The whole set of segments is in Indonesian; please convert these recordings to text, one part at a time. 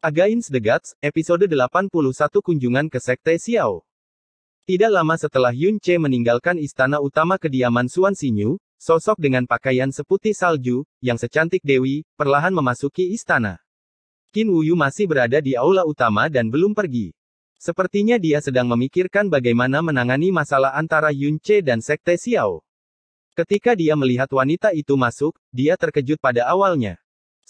Against the Gods, episode 81 Kunjungan ke Sekte Xiao. Tidak lama setelah Yun Che meninggalkan istana utama kediaman Suan Xinyu, sosok dengan pakaian seputih salju, yang secantik Dewi, perlahan memasuki istana. Qin Wuyu masih berada di aula utama dan belum pergi. Sepertinya dia sedang memikirkan bagaimana menangani masalah antara Yun Che dan Sekte Xiao. Ketika dia melihat wanita itu masuk, dia terkejut pada awalnya.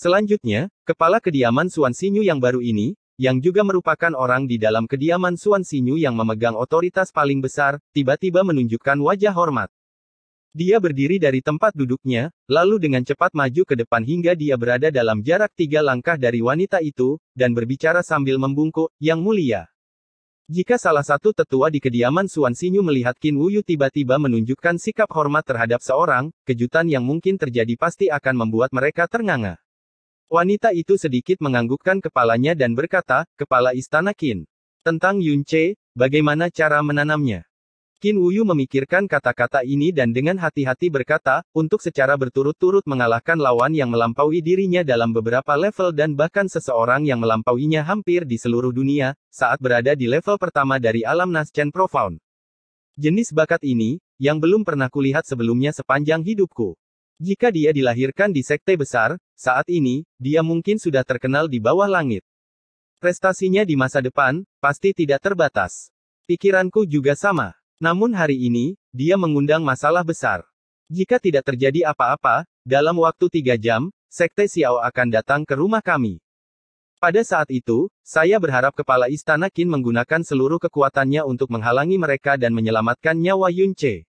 Selanjutnya, kepala kediaman Suan Sinyu yang baru ini, yang juga merupakan orang di dalam kediaman Suan Sinyu yang memegang otoritas paling besar, tiba-tiba menunjukkan wajah hormat. Dia berdiri dari tempat duduknya, lalu dengan cepat maju ke depan hingga dia berada dalam jarak tiga langkah dari wanita itu, dan berbicara sambil membungkuk, Yang Mulia. Jika salah satu tetua di kediaman Suan Sinyu melihat Qin Wuyu tiba-tiba menunjukkan sikap hormat terhadap seorang, kejutan yang mungkin terjadi pasti akan membuat mereka ternganga. Wanita itu sedikit menganggukkan kepalanya dan berkata, Kepala Istana Qin. Tentang Yun Che, bagaimana cara menanamnya? Qin Wuyu memikirkan kata-kata ini dan dengan hati-hati berkata, untuk secara berturut-turut mengalahkan lawan yang melampaui dirinya dalam beberapa level dan bahkan seseorang yang melampauinya hampir di seluruh dunia, saat berada di level pertama dari alam Naschen Profound. Jenis bakat ini, yang belum pernah kulihat sebelumnya sepanjang hidupku. Jika dia dilahirkan di sekte besar, saat ini, dia mungkin sudah terkenal di bawah langit. Prestasinya di masa depan, pasti tidak terbatas. Pikiranku juga sama. Namun hari ini, dia mengundang masalah besar. Jika tidak terjadi apa-apa, dalam waktu tiga jam, sekte Xiao akan datang ke rumah kami. Pada saat itu, saya berharap kepala istana Qin menggunakan seluruh kekuatannya untuk menghalangi mereka dan menyelamatkan nyawa Yunche.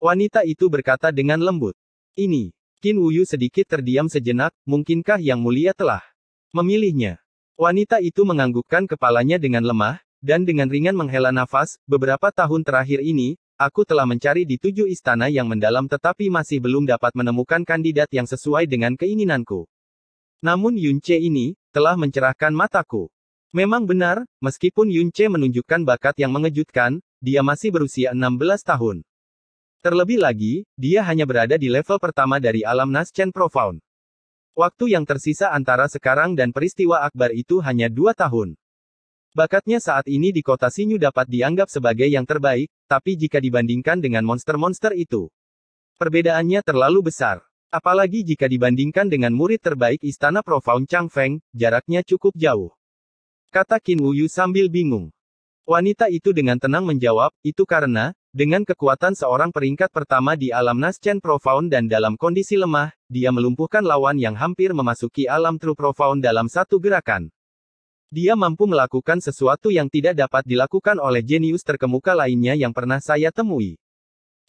Wanita itu berkata dengan lembut ini. Qin Wuyu sedikit terdiam sejenak, mungkinkah Yang Mulia telah memilihnya? Wanita itu menganggukkan kepalanya dengan lemah, dan dengan ringan menghela nafas, beberapa tahun terakhir ini, aku telah mencari di tujuh istana yang mendalam tetapi masih belum dapat menemukan kandidat yang sesuai dengan keinginanku. Namun Yunce ini, telah mencerahkan mataku. Memang benar, meskipun Yunce menunjukkan bakat yang mengejutkan, dia masih berusia 16 tahun. Terlebih lagi, dia hanya berada di level pertama dari alam Naschen Profound. Waktu yang tersisa antara sekarang dan peristiwa akbar itu hanya dua tahun. Bakatnya saat ini di kota Sinyu dapat dianggap sebagai yang terbaik, tapi jika dibandingkan dengan monster-monster itu, perbedaannya terlalu besar. Apalagi jika dibandingkan dengan murid terbaik Istana Profound Chang Feng, jaraknya cukup jauh. Kata Qin Wuyu sambil bingung. Wanita itu dengan tenang menjawab, itu karena, dengan kekuatan seorang peringkat pertama di alam Naschen Profound dan dalam kondisi lemah, dia melumpuhkan lawan yang hampir memasuki alam True Profound dalam satu gerakan. Dia mampu melakukan sesuatu yang tidak dapat dilakukan oleh jenius terkemuka lainnya yang pernah saya temui.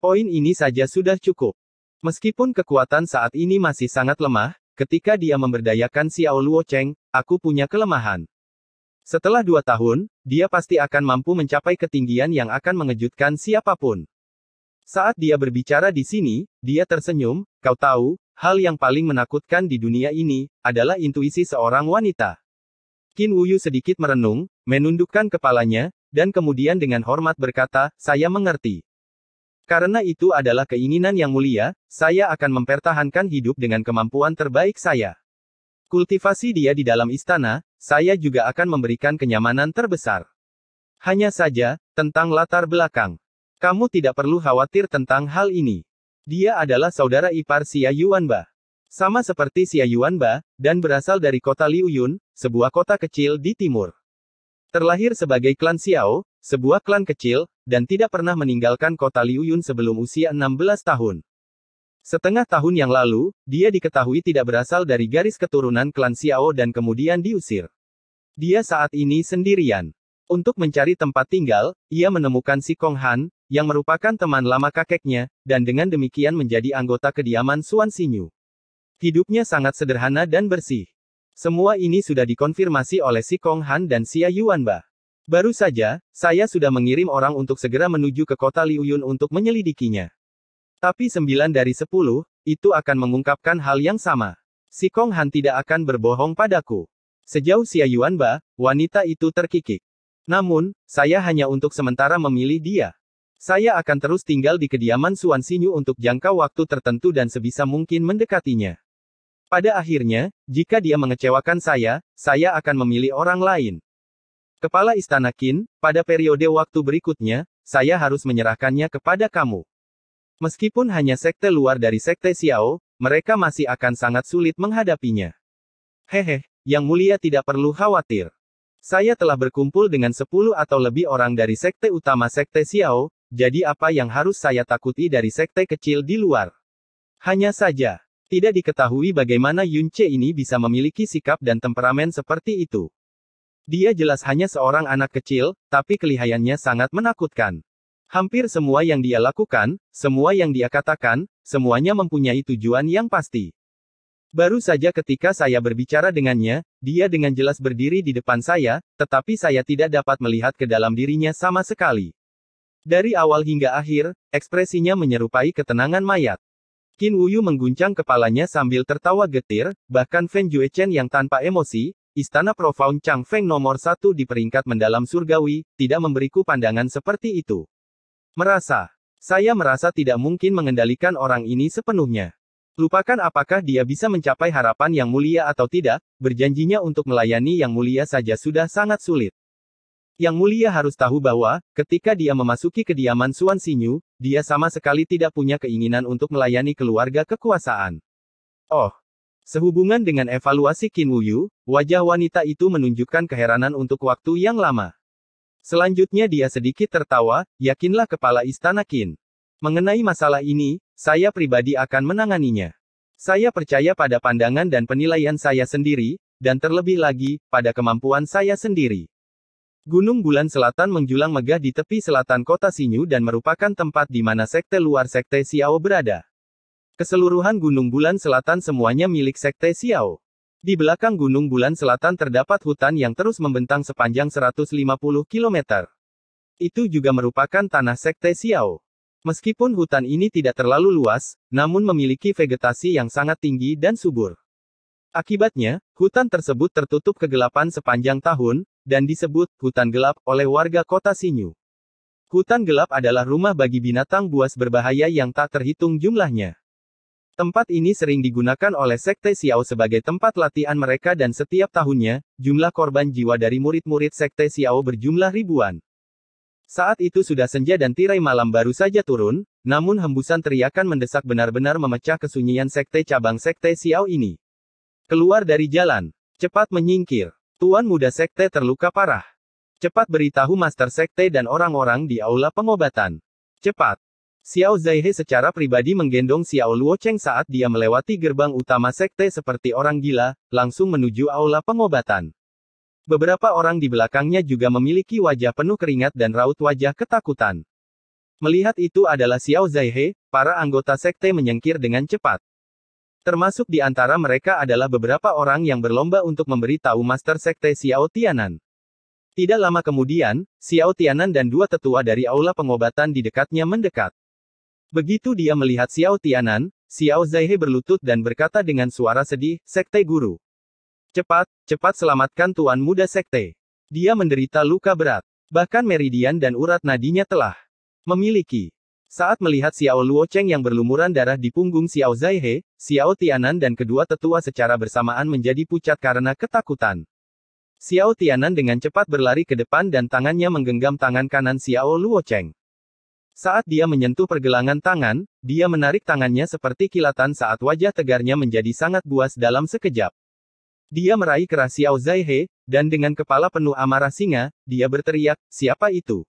Poin ini saja sudah cukup. Meskipun kekuatan saat ini masih sangat lemah, ketika dia memberdayakan Xiao Luo Cheng, aku punya kelemahan. Setelah dua tahun, dia pasti akan mampu mencapai ketinggian yang akan mengejutkan siapapun. Saat dia berbicara di sini, dia tersenyum, kau tahu, hal yang paling menakutkan di dunia ini, adalah intuisi seorang wanita. Qin Wuyu sedikit merenung, menundukkan kepalanya, dan kemudian dengan hormat berkata, saya mengerti. Karena itu adalah keinginan yang mulia, saya akan mempertahankan hidup dengan kemampuan terbaik saya. Kultivasi dia di dalam istana, saya juga akan memberikan kenyamanan terbesar. Hanya saja, tentang latar belakang. Kamu tidak perlu khawatir tentang hal ini. Dia adalah saudara ipar Xia Yuanba. Sama seperti Xia Yuanba, dan berasal dari kota Liuyun, sebuah kota kecil di timur. Terlahir sebagai klan Xiao, sebuah klan kecil, dan tidak pernah meninggalkan kota Liuyun sebelum usia 16 tahun. Setengah tahun yang lalu, dia diketahui tidak berasal dari garis keturunan klan Xiao dan kemudian diusir. Dia saat ini sendirian. Untuk mencari tempat tinggal, ia menemukan si Kong Han, yang merupakan teman lama kakeknya, dan dengan demikian menjadi anggota kediaman Suan Sinyu. Hidupnya sangat sederhana dan bersih. Semua ini sudah dikonfirmasi oleh si Kong Han dan Xia Yuanba. Baru saja, saya sudah mengirim orang untuk segera menuju ke kota Liuyun untuk menyelidikinya. Tapi sembilan dari sepuluh itu akan mengungkapkan hal yang sama. Si Kong Han tidak akan berbohong padaku. Sejauh Xia Yuan Ba, wanita itu terkikik. Namun, saya hanya untuk sementara memilih dia. Saya akan terus tinggal di kediaman Suan Sinyu untuk jangka waktu tertentu dan sebisa mungkin mendekatinya. Pada akhirnya, jika dia mengecewakan saya, saya akan memilih orang lain. Kepala Istana Qin, pada periode waktu berikutnya, saya harus menyerahkannya kepada kamu. Meskipun hanya sekte luar dari sekte Xiao, mereka masih akan sangat sulit menghadapinya. Hehe, yang mulia tidak perlu khawatir. Saya telah berkumpul dengan 10 atau lebih orang dari sekte utama sekte Xiao, jadi apa yang harus saya takuti dari sekte kecil di luar? Hanya saja, tidak diketahui bagaimana Yunce ini bisa memiliki sikap dan temperamen seperti itu. Dia jelas hanya seorang anak kecil, tapi kelihayannya sangat menakutkan. Hampir semua yang dia lakukan, semua yang dia katakan, semuanya mempunyai tujuan yang pasti. Baru saja ketika saya berbicara dengannya, dia dengan jelas berdiri di depan saya, tetapi saya tidak dapat melihat ke dalam dirinya sama sekali. Dari awal hingga akhir, ekspresinya menyerupai ketenangan mayat. Qin Wuyu mengguncang kepalanya sambil tertawa getir, bahkan Feng Juechen yang tanpa emosi, istana profound Chang Feng nomor satu di peringkat mendalam surgawi, tidak memberiku pandangan seperti itu. Merasa. Saya merasa tidak mungkin mengendalikan orang ini sepenuhnya. Lupakan apakah dia bisa mencapai harapan yang mulia atau tidak, berjanjinya untuk melayani yang mulia saja sudah sangat sulit. Yang mulia harus tahu bahwa, ketika dia memasuki kediaman Suan Sinyu, dia sama sekali tidak punya keinginan untuk melayani keluarga kekuasaan. Oh, Sehubungan dengan evaluasi Qin Wuyu, wajah wanita itu menunjukkan keheranan untuk waktu yang lama. Selanjutnya dia sedikit tertawa, yakinlah kepala istana Qin. Mengenai masalah ini, saya pribadi akan menanganinya. Saya percaya pada pandangan dan penilaian saya sendiri, dan terlebih lagi, pada kemampuan saya sendiri. Gunung Bulan Selatan menjulang megah di tepi selatan kota Sinyu dan merupakan tempat di mana sekte luar sekte Xiao berada. Keseluruhan Gunung Bulan Selatan semuanya milik sekte Xiao. Di belakang Gunung Bulan Selatan terdapat hutan yang terus membentang sepanjang 150 km. Itu juga merupakan tanah Sekte Xiao. Meskipun hutan ini tidak terlalu luas, namun memiliki vegetasi yang sangat tinggi dan subur. Akibatnya, hutan tersebut tertutup kegelapan sepanjang tahun, dan disebut hutan gelap oleh warga kota Sinyu. Hutan gelap adalah rumah bagi binatang buas berbahaya yang tak terhitung jumlahnya. Tempat ini sering digunakan oleh Sekte Xiao sebagai tempat latihan mereka dan setiap tahunnya, jumlah korban jiwa dari murid-murid Sekte Xiao berjumlah ribuan. Saat itu sudah senja dan tirai malam baru saja turun, namun hembusan teriakan mendesak benar-benar memecah kesunyian Sekte cabang Sekte Xiao ini. Keluar dari jalan, cepat menyingkir. Tuan muda Sekte terluka parah. Cepat beritahu Master Sekte dan orang-orang di aula pengobatan. Cepat. Xiao Zaihe secara pribadi menggendong Xiao Luocheng saat dia melewati gerbang utama sekte seperti orang gila, langsung menuju aula pengobatan. Beberapa orang di belakangnya juga memiliki wajah penuh keringat dan raut wajah ketakutan. Melihat itu adalah Xiao Zaihe, para anggota sekte menyingkir dengan cepat. Termasuk di antara mereka adalah beberapa orang yang berlomba untuk memberi tahu master sekte Xiao Tianan. Tidak lama kemudian, Xiao Tianan dan dua tetua dari aula pengobatan di dekatnya mendekat. Begitu dia melihat Xiao Tianan, Xiao Zaihe berlutut dan berkata dengan suara sedih, Sekte Guru. Cepat, cepat selamatkan Tuan Muda Sekte. Dia menderita luka berat. Bahkan meridian dan urat nadinya telah memiliki. Saat melihat Xiao Luo Cheng yang berlumuran darah di punggung Xiao Zaihe, Xiao Tianan dan kedua tetua secara bersamaan menjadi pucat karena ketakutan. Xiao Tianan dengan cepat berlari ke depan dan tangannya menggenggam tangan kanan Xiao Luo Cheng. Saat dia menyentuh pergelangan tangan, dia menarik tangannya seperti kilatan saat wajah tegarnya menjadi sangat buas dalam sekejap. Dia meraih Xiao Aozaihe, dan dengan kepala penuh amarah singa, dia berteriak, siapa itu?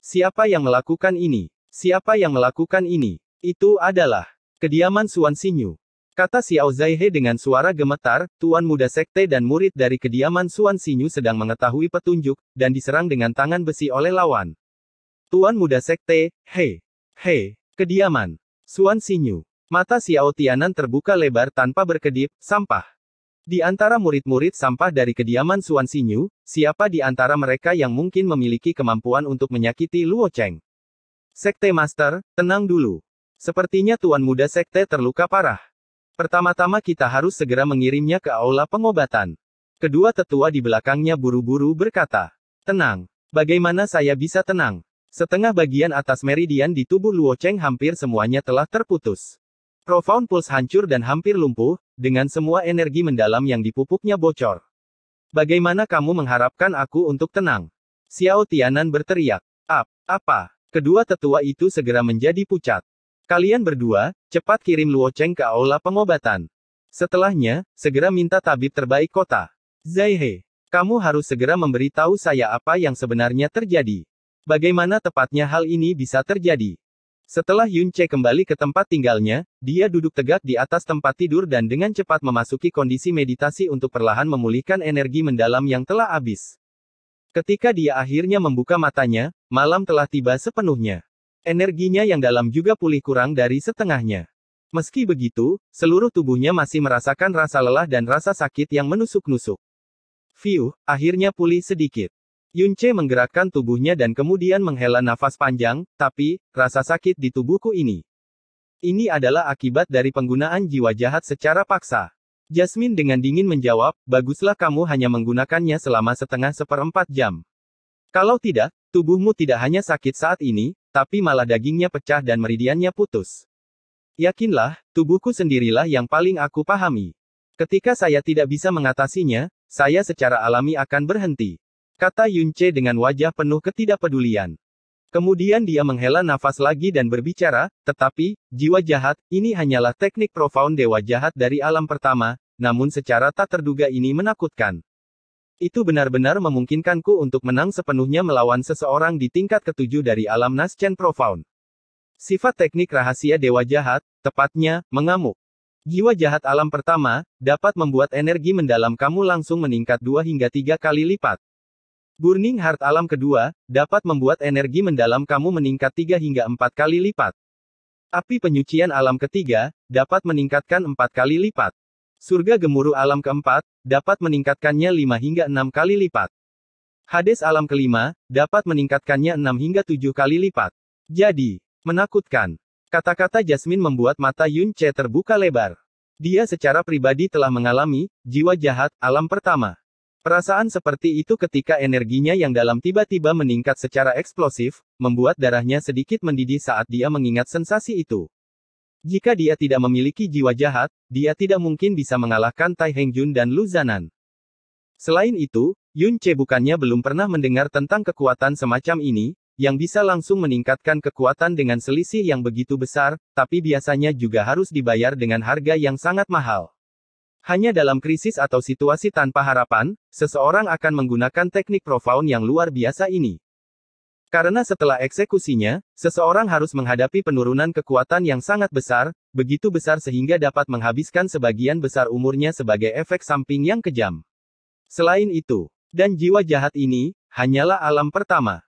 Siapa yang melakukan ini? Siapa yang melakukan ini? Itu adalah kediaman Suan Sinyu. Kata Xiao Zaihe dengan suara gemetar, tuan muda sekte dan murid dari kediaman Suan Sinyu sedang mengetahui petunjuk, dan diserang dengan tangan besi oleh lawan. Tuan muda sekte, hei, hei, kediaman, Suan Sinyu. Mata Xiao Tianan terbuka lebar tanpa berkedip, sampah. Di antara murid-murid sampah dari kediaman Suan Sinyu, siapa di antara mereka yang mungkin memiliki kemampuan untuk menyakiti Luo Cheng? Sekte Master, tenang dulu. Sepertinya tuan muda sekte terluka parah. Pertama-tama kita harus segera mengirimnya ke aula pengobatan. Kedua tetua di belakangnya buru-buru berkata, Tenang. Bagaimana saya bisa tenang? Setengah bagian atas meridian di tubuh Luo Cheng hampir semuanya telah terputus. Profound Pulse hancur dan hampir lumpuh, dengan semua energi mendalam yang dipupuknya bocor. Bagaimana kamu mengharapkan aku untuk tenang? Xiao Tianan berteriak. Ap, apa? Kedua tetua itu segera menjadi pucat. Kalian berdua, cepat kirim Luo Cheng ke aula pengobatan. Setelahnya, segera minta tabib terbaik kota. Zaihe, kamu harus segera memberitahu saya apa yang sebenarnya terjadi. Bagaimana tepatnya hal ini bisa terjadi? Setelah Yun Che kembali ke tempat tinggalnya, dia duduk tegak di atas tempat tidur dan dengan cepat memasuki kondisi meditasi untuk perlahan memulihkan energi mendalam yang telah habis. Ketika dia akhirnya membuka matanya, malam telah tiba sepenuhnya. Energinya yang dalam juga pulih kurang dari setengahnya. Meski begitu, seluruh tubuhnya masih merasakan rasa lelah dan rasa sakit yang menusuk-nusuk. View, akhirnya pulih sedikit. Yunce menggerakkan tubuhnya dan kemudian menghela nafas panjang, tapi, rasa sakit di tubuhku ini. Ini adalah akibat dari penggunaan jiwa jahat secara paksa. Jasmine dengan dingin menjawab, baguslah kamu hanya menggunakannya selama setengah seperempat jam. Kalau tidak, tubuhmu tidak hanya sakit saat ini, tapi malah dagingnya pecah dan meridiannya putus. Yakinlah, tubuhku sendirilah yang paling aku pahami. Ketika saya tidak bisa mengatasinya, saya secara alami akan berhenti. Kata Yunce dengan wajah penuh ketidakpedulian. Kemudian dia menghela nafas lagi dan berbicara, tetapi, jiwa jahat, ini hanyalah teknik profound dewa jahat dari alam pertama, namun secara tak terduga ini menakutkan. Itu benar-benar memungkinkanku untuk menang sepenuhnya melawan seseorang di tingkat ketujuh dari alam Naschen Profound. Sifat teknik rahasia dewa jahat, tepatnya, mengamuk. Jiwa jahat alam pertama, dapat membuat energi mendalam kamu langsung meningkat dua hingga tiga kali lipat. Burning Heart Alam kedua, dapat membuat energi mendalam kamu meningkat 3 hingga 4 kali lipat. Api penyucian alam ketiga, dapat meningkatkan 4 kali lipat. Surga gemuruh alam keempat, dapat meningkatkannya 5 hingga 6 kali lipat. Hades alam kelima, dapat meningkatkannya 6 hingga 7 kali lipat. Jadi, menakutkan. Kata-kata Jasmine membuat mata Yun Che terbuka lebar. Dia secara pribadi telah mengalami, jiwa jahat, alam pertama. Perasaan seperti itu ketika energinya yang dalam tiba-tiba meningkat secara eksplosif, membuat darahnya sedikit mendidih saat dia mengingat sensasi itu. Jika dia tidak memiliki jiwa jahat, dia tidak mungkin bisa mengalahkan Tai Heng Hengjun dan Lu Zanan. Selain itu, Yun Che bukannya belum pernah mendengar tentang kekuatan semacam ini, yang bisa langsung meningkatkan kekuatan dengan selisih yang begitu besar, tapi biasanya juga harus dibayar dengan harga yang sangat mahal. Hanya dalam krisis atau situasi tanpa harapan, seseorang akan menggunakan teknik profound yang luar biasa ini. Karena setelah eksekusinya, seseorang harus menghadapi penurunan kekuatan yang sangat besar, begitu besar sehingga dapat menghabiskan sebagian besar umurnya sebagai efek samping yang kejam. Selain itu, dan jiwa jahat ini, hanyalah alam pertama.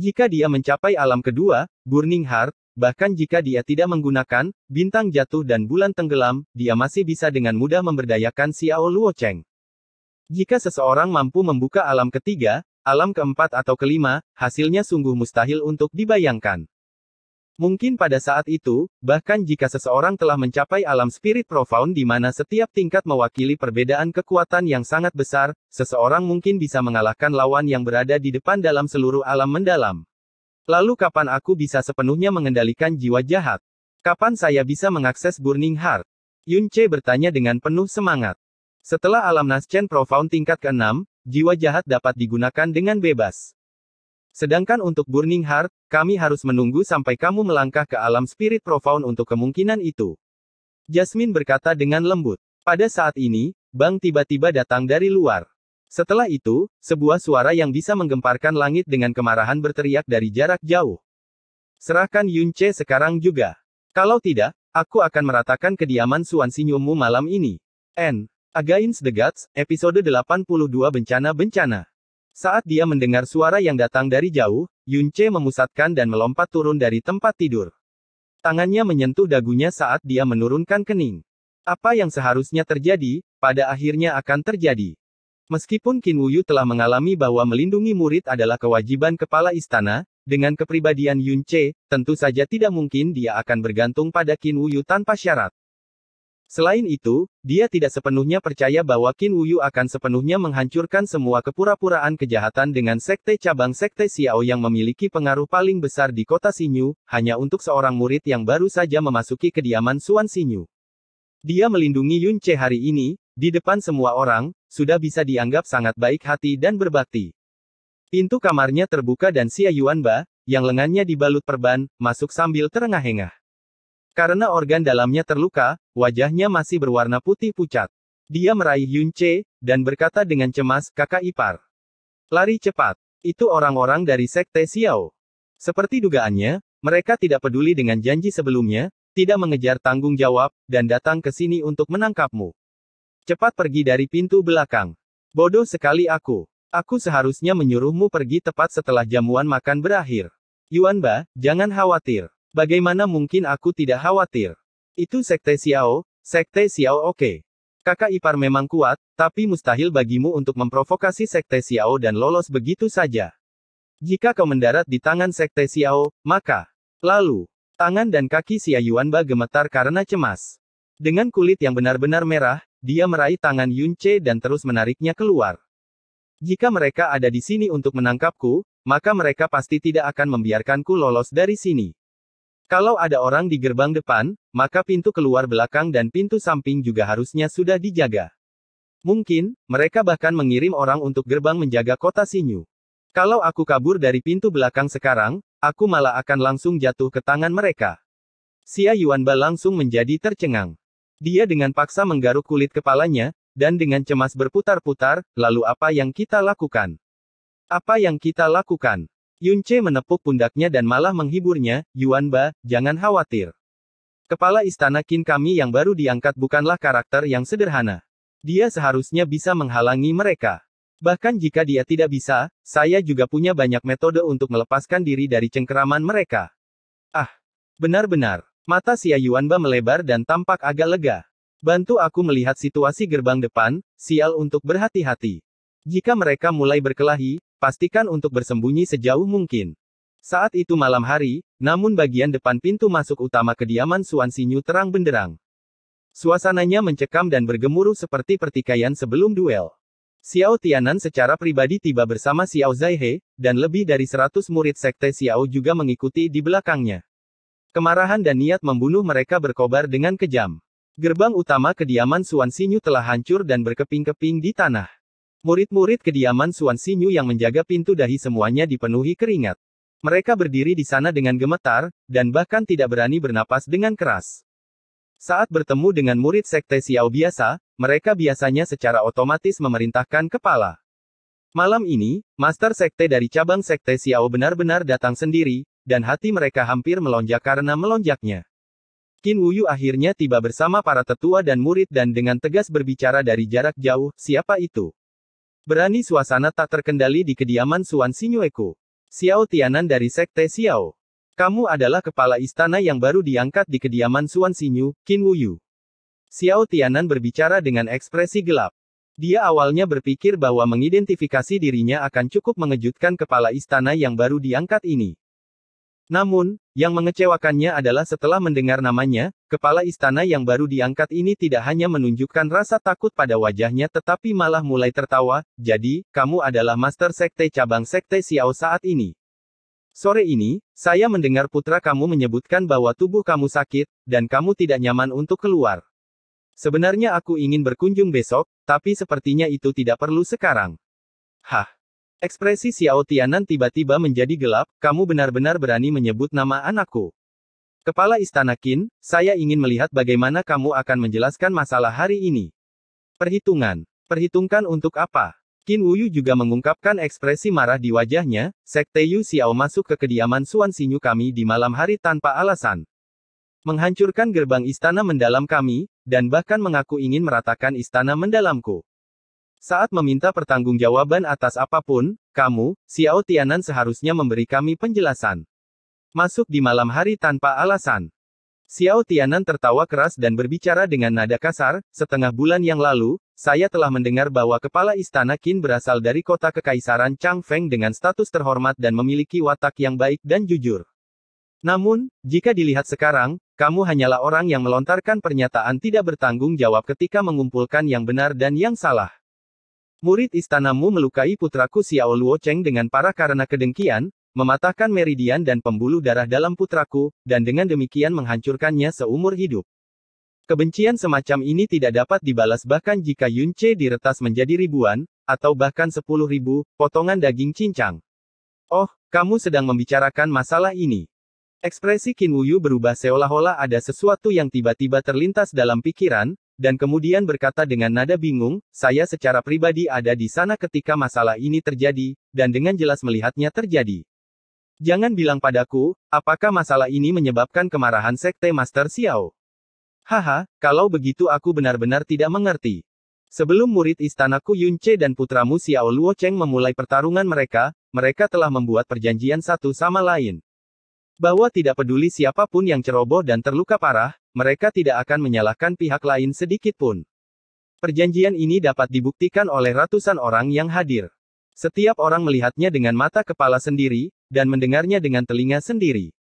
Jika dia mencapai alam kedua, Burning Heart, Bahkan jika dia tidak menggunakan bintang jatuh dan bulan tenggelam, dia masih bisa dengan mudah memberdayakan Xiao Luo Cheng. Jika seseorang mampu membuka alam ketiga, alam keempat atau kelima, hasilnya sungguh mustahil untuk dibayangkan. Mungkin pada saat itu, bahkan jika seseorang telah mencapai alam spirit profound di mana setiap tingkat mewakili perbedaan kekuatan yang sangat besar, seseorang mungkin bisa mengalahkan lawan yang berada di depan dalam seluruh alam mendalam. Lalu kapan aku bisa sepenuhnya mengendalikan jiwa jahat? Kapan saya bisa mengakses Burning Heart? Yun Che bertanya dengan penuh semangat. Setelah alam Naschen Profound tingkat ke-6, jiwa jahat dapat digunakan dengan bebas. Sedangkan untuk Burning Heart, kami harus menunggu sampai kamu melangkah ke alam spirit profound untuk kemungkinan itu. Jasmine berkata dengan lembut. Pada saat ini, Bang tiba-tiba datang dari luar. Setelah itu, sebuah suara yang bisa menggemparkan langit dengan kemarahan berteriak dari jarak jauh. Serahkan Yunce sekarang juga. Kalau tidak, aku akan meratakan kediaman Suan Sinyumu malam ini. N. Against the Gods, episode 82 Bencana-Bencana. Saat dia mendengar suara yang datang dari jauh, Yunce memusatkan dan melompat turun dari tempat tidur. Tangannya menyentuh dagunya saat dia menurunkan kening. Apa yang seharusnya terjadi, pada akhirnya akan terjadi. Meskipun Qin Wuyu telah mengalami bahwa melindungi murid adalah kewajiban kepala istana, dengan kepribadian Yun Che, tentu saja tidak mungkin dia akan bergantung pada Qin Wuyu tanpa syarat. Selain itu, dia tidak sepenuhnya percaya bahwa Qin Wuyu akan sepenuhnya menghancurkan semua kepura-puraan kejahatan dengan sekte cabang sekte Xiao yang memiliki pengaruh paling besar di kota Sinyu, hanya untuk seorang murid yang baru saja memasuki kediaman Suan Sinyu. Dia melindungi Yun Che hari ini, di depan semua orang, sudah bisa dianggap sangat baik hati dan berbakti. Pintu kamarnya terbuka dan Xia Yuanba, yang lengannya dibalut perban, masuk sambil terengah-engah. Karena organ dalamnya terluka, wajahnya masih berwarna putih pucat. Dia meraih Yun Che, dan berkata dengan cemas, kakak ipar. Lari cepat. Itu orang-orang dari Sekte Xiao. Seperti dugaannya, mereka tidak peduli dengan janji sebelumnya, tidak mengejar tanggung jawab, dan datang ke sini untuk menangkapmu. Cepat pergi dari pintu belakang. Bodoh sekali aku. Aku seharusnya menyuruhmu pergi tepat setelah jamuan makan berakhir. Yuanba, jangan khawatir. Bagaimana mungkin aku tidak khawatir? Itu sekte Xiao, sekte Xiao oke. Okay. Kakak ipar memang kuat, tapi mustahil bagimu untuk memprovokasi sekte Xiao dan lolos begitu saja. Jika kau mendarat di tangan sekte Xiao, maka... Lalu, tangan dan kaki Xia Yuanba gemetar karena cemas. Dengan kulit yang benar-benar merah, dia meraih tangan Yun Che dan terus menariknya keluar. Jika mereka ada di sini untuk menangkapku, maka mereka pasti tidak akan membiarkanku lolos dari sini. Kalau ada orang di gerbang depan, maka pintu keluar belakang dan pintu samping juga harusnya sudah dijaga. Mungkin, mereka bahkan mengirim orang untuk gerbang menjaga kota Sinyu. Kalau aku kabur dari pintu belakang sekarang, aku malah akan langsung jatuh ke tangan mereka. Xia Yuanba langsung menjadi tercengang. Dia dengan paksa menggaruk kulit kepalanya, dan dengan cemas berputar-putar, lalu apa yang kita lakukan? Apa yang kita lakukan? Yunche menepuk pundaknya dan malah menghiburnya, Yuan Ba, jangan khawatir. Kepala istana Qin kami yang baru diangkat bukanlah karakter yang sederhana. Dia seharusnya bisa menghalangi mereka. Bahkan jika dia tidak bisa, saya juga punya banyak metode untuk melepaskan diri dari cengkeraman mereka. Ah, benar-benar. Mata Xia Yuanba melebar dan tampak agak lega. Bantu aku melihat situasi gerbang depan, sial untuk berhati-hati. Jika mereka mulai berkelahi, pastikan untuk bersembunyi sejauh mungkin. Saat itu malam hari, namun bagian depan pintu masuk utama kediaman Suan Sinyu terang benderang. Suasananya mencekam dan bergemuruh seperti pertikaian sebelum duel. Xiao Tianan secara pribadi tiba bersama Xiao Zaihe, dan lebih dari 100 murid sekte Xiao juga mengikuti di belakangnya. Kemarahan dan niat membunuh mereka berkobar dengan kejam. Gerbang utama kediaman Suan Sinyu telah hancur dan berkeping-keping di tanah. Murid-murid kediaman Suan Sinyu yang menjaga pintu dahi semuanya dipenuhi keringat. Mereka berdiri di sana dengan gemetar, dan bahkan tidak berani bernapas dengan keras. Saat bertemu dengan murid sekte Xiao biasa, mereka biasanya secara otomatis memerintahkan kepala. Malam ini, master sekte dari cabang sekte Xiao benar-benar datang sendiri, dan hati mereka hampir melonjak karena melonjaknya. Qin Wuyu akhirnya tiba bersama para tetua dan murid dan dengan tegas berbicara dari jarak jauh, siapa itu? Berani suasana tak terkendali di kediaman Suan Sinyueku. Xiao Tianan dari Sekte Xiao. Kamu adalah kepala istana yang baru diangkat di kediaman Suan Sinyu, Qin Wuyu. Xiao Tianan berbicara dengan ekspresi gelap. Dia awalnya berpikir bahwa mengidentifikasi dirinya akan cukup mengejutkan kepala istana yang baru diangkat ini. Namun, yang mengecewakannya adalah setelah mendengar namanya, kepala istana yang baru diangkat ini tidak hanya menunjukkan rasa takut pada wajahnya tetapi malah mulai tertawa, jadi, kamu adalah master sekte cabang sekte Xiao saat ini. Sore ini, saya mendengar putra kamu menyebutkan bahwa tubuh kamu sakit, dan kamu tidak nyaman untuk keluar. Sebenarnya aku ingin berkunjung besok, tapi sepertinya itu tidak perlu sekarang. Hah. Ekspresi Xiao Tianan tiba-tiba menjadi gelap, kamu benar-benar berani menyebut nama anakku. Kepala Istana Qin, saya ingin melihat bagaimana kamu akan menjelaskan masalah hari ini. Perhitungan. Perhitungkan untuk apa? Qin Wuyu juga mengungkapkan ekspresi marah di wajahnya, Sekte Yu Xiao masuk ke kediaman Suan Sinyu kami di malam hari tanpa alasan. Menghancurkan gerbang istana mendalam kami, dan bahkan mengaku ingin meratakan istana mendalamku. Saat meminta pertanggungjawaban atas apapun, kamu, Xiao Tianan seharusnya memberi kami penjelasan. Masuk di malam hari tanpa alasan. Xiao Tianan tertawa keras dan berbicara dengan nada kasar, setengah bulan yang lalu, saya telah mendengar bahwa kepala istana Qin berasal dari kota kekaisaran Chang Feng dengan status terhormat dan memiliki watak yang baik dan jujur. Namun, jika dilihat sekarang, kamu hanyalah orang yang melontarkan pernyataan tidak bertanggung jawab ketika mengumpulkan yang benar dan yang salah. Murid istanamu melukai putraku Xiao Luo Cheng dengan parah karena kedengkian, mematahkan meridian dan pembuluh darah dalam putraku, dan dengan demikian menghancurkannya seumur hidup. Kebencian semacam ini tidak dapat dibalas bahkan jika Yunce diretas menjadi ribuan, atau bahkan sepuluh ribu, potongan daging cincang. Oh, kamu sedang membicarakan masalah ini. Ekspresi Qin Wuyu berubah seolah-olah ada sesuatu yang tiba-tiba terlintas dalam pikiran, dan kemudian berkata dengan nada bingung, saya secara pribadi ada di sana ketika masalah ini terjadi, dan dengan jelas melihatnya terjadi. Jangan bilang padaku, apakah masalah ini menyebabkan kemarahan Sekte Master Xiao. Haha, kalau begitu aku benar-benar tidak mengerti. Sebelum murid istanaku Yunce dan putramu Xiao Luo Cheng memulai pertarungan mereka, mereka telah membuat perjanjian satu sama lain. Bahwa tidak peduli siapapun yang ceroboh dan terluka parah, mereka tidak akan menyalahkan pihak lain sedikit pun. Perjanjian ini dapat dibuktikan oleh ratusan orang yang hadir. Setiap orang melihatnya dengan mata kepala sendiri, dan mendengarnya dengan telinga sendiri.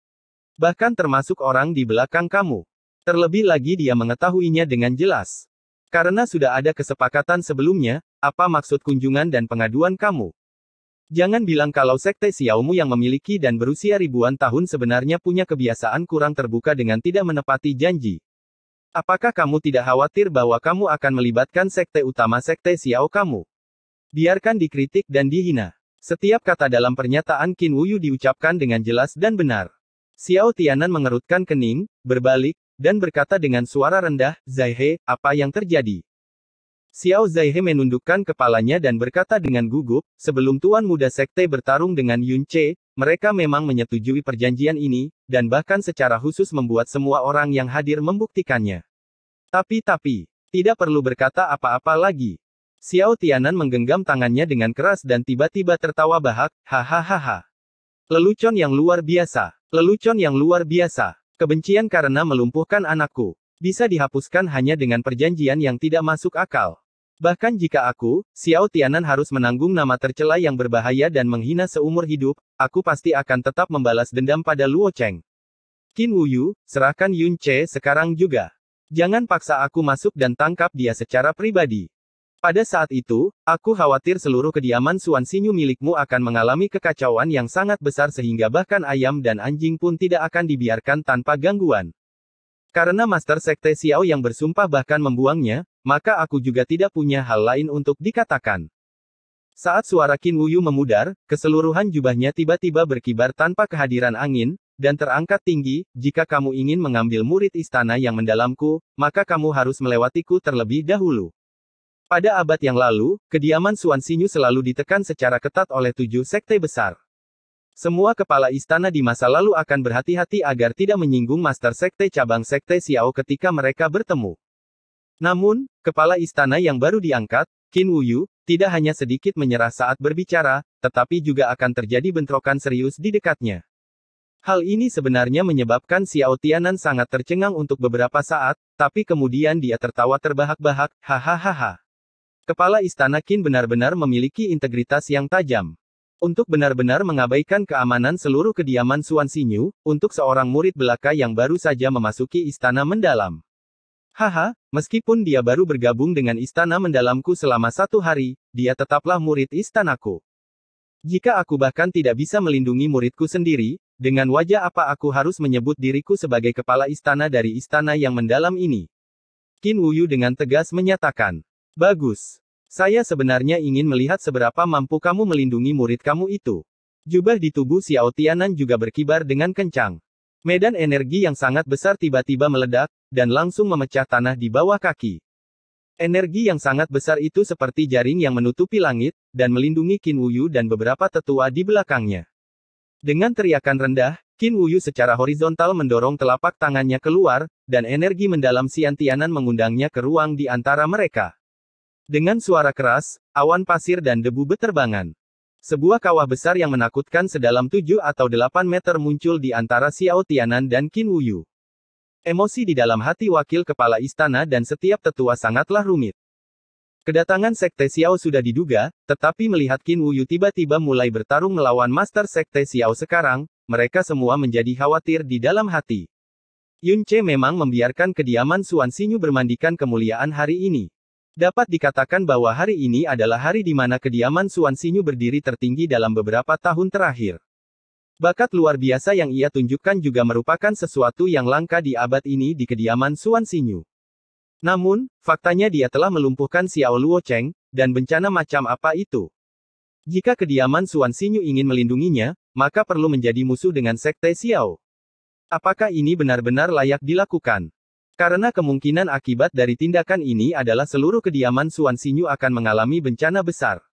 Bahkan termasuk orang di belakang kamu. Terlebih lagi dia mengetahuinya dengan jelas. Karena sudah ada kesepakatan sebelumnya, apa maksud kunjungan dan pengaduan kamu? Jangan bilang kalau sekte Xiaomu yang memiliki dan berusia ribuan tahun sebenarnya punya kebiasaan kurang terbuka dengan tidak menepati janji. Apakah kamu tidak khawatir bahwa kamu akan melibatkan sekte utama sekte Xiao kamu? Biarkan dikritik dan dihina. Setiap kata dalam pernyataan Qin Wuyu diucapkan dengan jelas dan benar. Xiao Tianan mengerutkan kening, berbalik, dan berkata dengan suara rendah, Zaihe, apa yang terjadi? Xiao Zaihe menundukkan kepalanya dan berkata dengan gugup, sebelum tuan muda sekte bertarung dengan Yun Che, mereka memang menyetujui perjanjian ini, dan bahkan secara khusus membuat semua orang yang hadir membuktikannya. Tapi-tapi, tidak perlu berkata apa-apa lagi. Xiao Tianan menggenggam tangannya dengan keras dan tiba-tiba tertawa bahak, hahaha. Lelucon yang luar biasa. Lelucon yang luar biasa. Kebencian karena melumpuhkan anakku. Bisa dihapuskan hanya dengan perjanjian yang tidak masuk akal. Bahkan jika aku, Xiao Tianan harus menanggung nama tercela yang berbahaya dan menghina seumur hidup, aku pasti akan tetap membalas dendam pada Luo Cheng. Qin Wuyu, serahkan Yun Che sekarang juga. Jangan paksa aku masuk dan tangkap dia secara pribadi. Pada saat itu, aku khawatir seluruh kediaman Suan Sinyu milikmu akan mengalami kekacauan yang sangat besar sehingga bahkan ayam dan anjing pun tidak akan dibiarkan tanpa gangguan. Karena Master Sekte Xiao yang bersumpah bahkan membuangnya, maka aku juga tidak punya hal lain untuk dikatakan. Saat suara Qin Wuyu memudar, keseluruhan jubahnya tiba-tiba berkibar tanpa kehadiran angin, dan terangkat tinggi, jika kamu ingin mengambil murid istana yang mendalamku, maka kamu harus melewatiku terlebih dahulu. Pada abad yang lalu, kediaman Suan Sinyu selalu ditekan secara ketat oleh tujuh sekte besar. Semua kepala istana di masa lalu akan berhati-hati agar tidak menyinggung Master Sekte cabang Sekte Xiao ketika mereka bertemu. Namun, kepala istana yang baru diangkat, Qin Wuyu, tidak hanya sedikit menyerah saat berbicara, tetapi juga akan terjadi bentrokan serius di dekatnya. Hal ini sebenarnya menyebabkan Xiao Tianan sangat tercengang untuk beberapa saat, tapi kemudian dia tertawa terbahak-bahak, hahaha. Kepala istana Qin benar-benar memiliki integritas yang tajam. Untuk benar-benar mengabaikan keamanan seluruh kediaman Suan Sinyu, untuk seorang murid belaka yang baru saja memasuki istana mendalam. Haha, meskipun dia baru bergabung dengan istana mendalamku selama satu hari, dia tetaplah murid istanaku. Jika aku bahkan tidak bisa melindungi muridku sendiri, dengan wajah apa aku harus menyebut diriku sebagai kepala istana dari istana yang mendalam ini? Qin Wuyu dengan tegas menyatakan. Bagus. Saya sebenarnya ingin melihat seberapa mampu kamu melindungi murid kamu itu. Jubah di tubuh Xiao Tianan juga berkibar dengan kencang. Medan energi yang sangat besar tiba-tiba meledak, dan langsung memecah tanah di bawah kaki. Energi yang sangat besar itu seperti jaring yang menutupi langit, dan melindungi Qin Wuyu dan beberapa tetua di belakangnya. Dengan teriakan rendah, Qin Wuyu secara horizontal mendorong telapak tangannya keluar, dan energi mendalam Tianan mengundangnya ke ruang di antara mereka. Dengan suara keras, awan pasir dan debu beterbangan. Sebuah kawah besar yang menakutkan sedalam 7 atau 8 meter muncul di antara Xiao Tianan dan Qin Wuyu. Emosi di dalam hati wakil kepala istana dan setiap tetua sangatlah rumit. Kedatangan Sekte Xiao sudah diduga, tetapi melihat Qin Wuyu tiba-tiba mulai bertarung melawan Master Sekte Xiao sekarang, mereka semua menjadi khawatir di dalam hati. Yun Che memang membiarkan kediaman Suan Sinyu bermandikan kemuliaan hari ini. Dapat dikatakan bahwa hari ini adalah hari di mana kediaman Suan Sinyu berdiri tertinggi dalam beberapa tahun terakhir. Bakat luar biasa yang ia tunjukkan juga merupakan sesuatu yang langka di abad ini di kediaman Suan Sinyu. Namun, faktanya dia telah melumpuhkan Xiao Luo Cheng, dan bencana macam apa itu. Jika kediaman Suan Sinyu ingin melindunginya, maka perlu menjadi musuh dengan Sekte Xiao. Apakah ini benar-benar layak dilakukan? Karena kemungkinan akibat dari tindakan ini adalah seluruh kediaman Suan Sinyu akan mengalami bencana besar.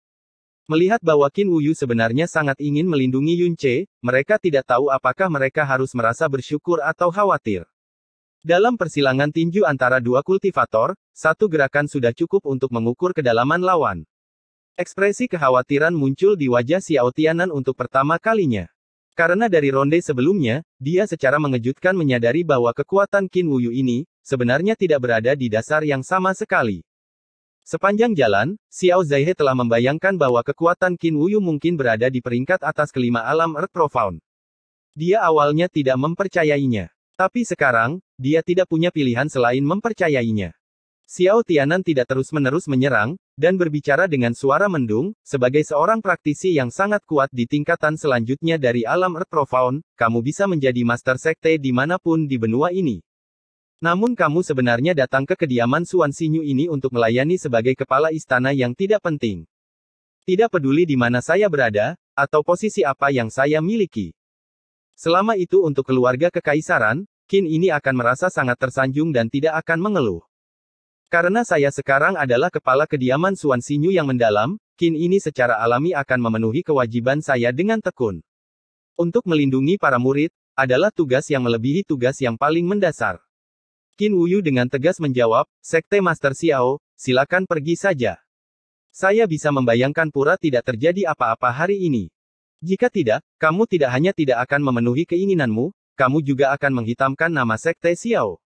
Melihat bahwa Qin Wuyu sebenarnya sangat ingin melindungi Yun Che, mereka tidak tahu apakah mereka harus merasa bersyukur atau khawatir. Dalam persilangan tinju antara dua kultivator, satu gerakan sudah cukup untuk mengukur kedalaman lawan. Ekspresi kekhawatiran muncul di wajah Xiao Tianan untuk pertama kalinya. Karena dari ronde sebelumnya, dia secara mengejutkan menyadari bahwa kekuatan Qin Wuyu ini, sebenarnya tidak berada di dasar yang sama sekali. Sepanjang jalan, Xiao Zaihe telah membayangkan bahwa kekuatan Qin Wuyu mungkin berada di peringkat atas kelima alam Earth Profound. Dia awalnya tidak mempercayainya. Tapi sekarang, dia tidak punya pilihan selain mempercayainya. Xiao Tianan tidak terus-menerus menyerang, dan berbicara dengan suara mendung, sebagai seorang praktisi yang sangat kuat di tingkatan selanjutnya dari alam Earth Profound, kamu bisa menjadi master sekte dimanapun di benua ini. Namun kamu sebenarnya datang ke kediaman Suan Sinyu ini untuk melayani sebagai kepala istana yang tidak penting. Tidak peduli di mana saya berada, atau posisi apa yang saya miliki. Selama itu untuk keluarga kekaisaran, Qin ini akan merasa sangat tersanjung dan tidak akan mengeluh. Karena saya sekarang adalah kepala kediaman Suan Sinyu yang mendalam, Qin ini secara alami akan memenuhi kewajiban saya dengan tekun. Untuk melindungi para murid, adalah tugas yang melebihi tugas yang paling mendasar. Qin Wuyu dengan tegas menjawab, Sekte Master Xiao, silakan pergi saja. Saya bisa membayangkan pura tidak terjadi apa-apa hari ini. Jika tidak, kamu tidak hanya tidak akan memenuhi keinginanmu, kamu juga akan menghitamkan nama Sekte Xiao.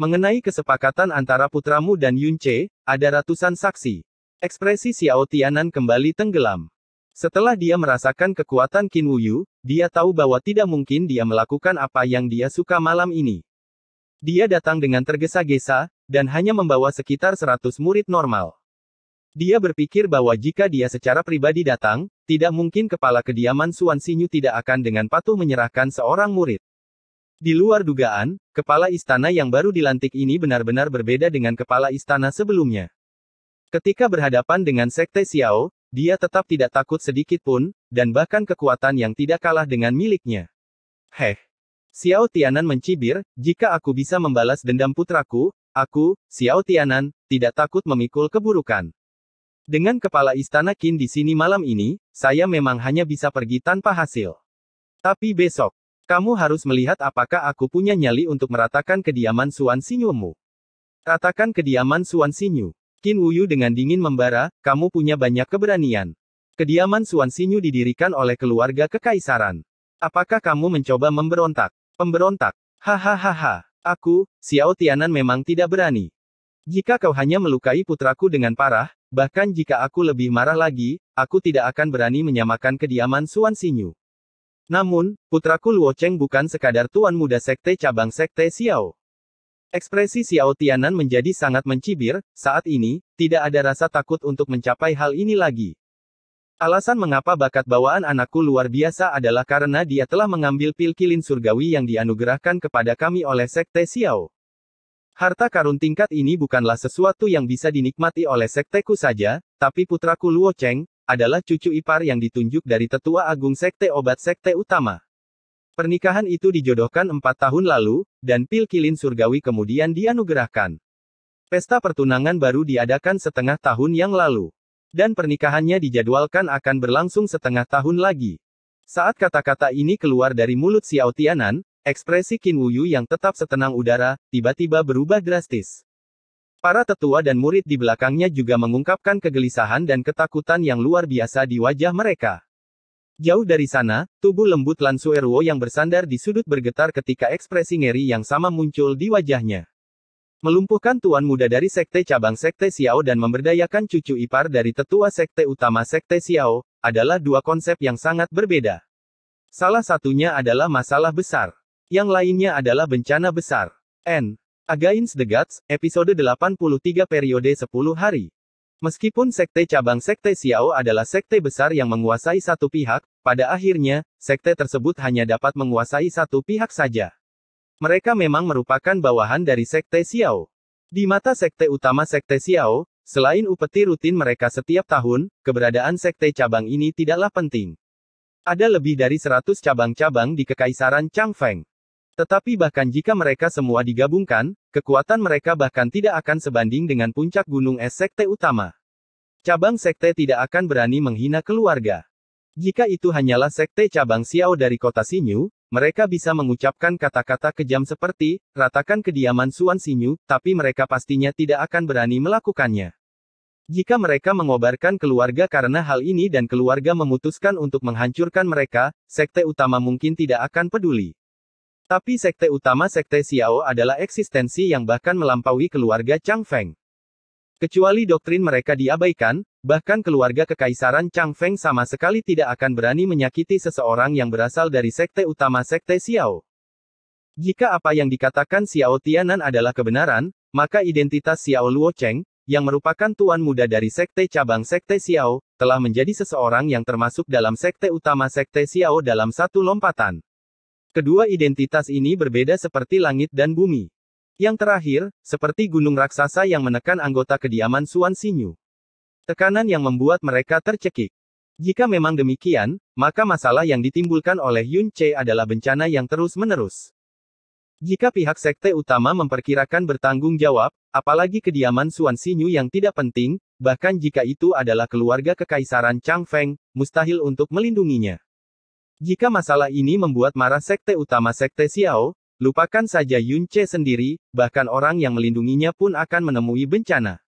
Mengenai kesepakatan antara putramu dan Yun Che, ada ratusan saksi. Ekspresi Xiao Tianan kembali tenggelam. Setelah dia merasakan kekuatan Qin Wuyu, dia tahu bahwa tidak mungkin dia melakukan apa yang dia suka malam ini. Dia datang dengan tergesa-gesa, dan hanya membawa sekitar 100 murid normal. Dia berpikir bahwa jika dia secara pribadi datang, tidak mungkin kepala kediaman Suan Sinyu tidak akan dengan patuh menyerahkan seorang murid. Di luar dugaan, kepala istana yang baru dilantik ini benar-benar berbeda dengan kepala istana sebelumnya. Ketika berhadapan dengan Sekte Xiao, dia tetap tidak takut sedikit pun, dan bahkan kekuatan yang tidak kalah dengan miliknya. Heh. Xiao Tianan mencibir, jika aku bisa membalas dendam putraku, aku, Xiao Tianan, tidak takut memikul keburukan. Dengan kepala istana Qin di sini malam ini, saya memang hanya bisa pergi tanpa hasil. Tapi besok, kamu harus melihat apakah aku punya nyali untuk meratakan kediaman Suan Sinyumu. Ratakan kediaman Suan Sinyu. Qin Wuyu dengan dingin membara, kamu punya banyak keberanian. Kediaman Suan Sinyu didirikan oleh keluarga kekaisaran. Apakah kamu mencoba memberontak? Pemberontak. Hahaha, aku, Xiao Tianan memang tidak berani. Jika kau hanya melukai putraku dengan parah, bahkan jika aku lebih marah lagi, aku tidak akan berani menyamakan kediaman Suan Sinyu. Namun, putraku Luo Cheng bukan sekadar tuan muda sekte cabang sekte Xiao. Ekspresi Xiao Tianan menjadi sangat mencibir, saat ini, tidak ada rasa takut untuk mencapai hal ini lagi. Alasan mengapa bakat bawaan anakku luar biasa adalah karena dia telah mengambil pil kilin surgawi yang dianugerahkan kepada kami oleh Sekte Xiao. Harta karun tingkat ini bukanlah sesuatu yang bisa dinikmati oleh sekteku saja, tapi putraku Luo Cheng, adalah cucu ipar yang ditunjuk dari tetua agung sekte obat sekte utama. Pernikahan itu dijodohkan empat tahun lalu, dan pil kilin surgawi kemudian dianugerahkan. Pesta pertunangan baru diadakan setengah tahun yang lalu. Dan pernikahannya dijadwalkan akan berlangsung setengah tahun lagi. Saat kata-kata ini keluar dari mulut Xiao Tianan, ekspresi Qin Wuyu yang tetap setenang udara, tiba-tiba berubah drastis. Para tetua dan murid di belakangnya juga mengungkapkan kegelisahan dan ketakutan yang luar biasa di wajah mereka. Jauh dari sana, tubuh lembut Lan Suerwo yang bersandar di sudut bergetar ketika ekspresi ngeri yang sama muncul di wajahnya. Melumpuhkan tuan muda dari sekte cabang sekte Xiao dan memberdayakan cucu ipar dari tetua sekte utama sekte Xiao, adalah dua konsep yang sangat berbeda. Salah satunya adalah masalah besar. Yang lainnya adalah bencana besar. N. Against the Gods, episode 83 periode 10 hari. Meskipun sekte cabang sekte Xiao adalah sekte besar yang menguasai satu pihak, pada akhirnya, sekte tersebut hanya dapat menguasai satu pihak saja. Mereka memang merupakan bawahan dari Sekte Xiao. Di mata Sekte utama Sekte Xiao, selain upeti rutin mereka setiap tahun, keberadaan Sekte cabang ini tidaklah penting. Ada lebih dari 100 cabang-cabang di Kekaisaran Changfeng. Tetapi bahkan jika mereka semua digabungkan, kekuatan mereka bahkan tidak akan sebanding dengan puncak gunung es Sekte utama. Cabang Sekte tidak akan berani menghina keluarga. Jika itu hanyalah sekte cabang Xiao dari kota Sinyu, mereka bisa mengucapkan kata-kata kejam seperti, ratakan kediaman Suan Sinyu, tapi mereka pastinya tidak akan berani melakukannya. Jika mereka mengobarkan keluarga karena hal ini dan keluarga memutuskan untuk menghancurkan mereka, sekte utama mungkin tidak akan peduli. Tapi sekte utama sekte Xiao adalah eksistensi yang bahkan melampaui keluarga Chang Feng. Kecuali doktrin mereka diabaikan, Bahkan keluarga kekaisaran Chang Feng sama sekali tidak akan berani menyakiti seseorang yang berasal dari sekte utama sekte Xiao. Jika apa yang dikatakan Xiao Tianan adalah kebenaran, maka identitas Xiao Luo Cheng, yang merupakan tuan muda dari sekte cabang sekte Xiao, telah menjadi seseorang yang termasuk dalam sekte utama sekte Xiao dalam satu lompatan. Kedua identitas ini berbeda seperti langit dan bumi. Yang terakhir, seperti gunung raksasa yang menekan anggota kediaman Suan Sinyu. Tekanan yang membuat mereka tercekik. Jika memang demikian, maka masalah yang ditimbulkan oleh Yun Che adalah bencana yang terus-menerus. Jika pihak sekte utama memperkirakan bertanggung jawab, apalagi kediaman Suan Sinyu yang tidak penting, bahkan jika itu adalah keluarga kekaisaran Chang Feng, mustahil untuk melindunginya. Jika masalah ini membuat marah sekte utama sekte Xiao, lupakan saja Yun Che sendiri, bahkan orang yang melindunginya pun akan menemui bencana.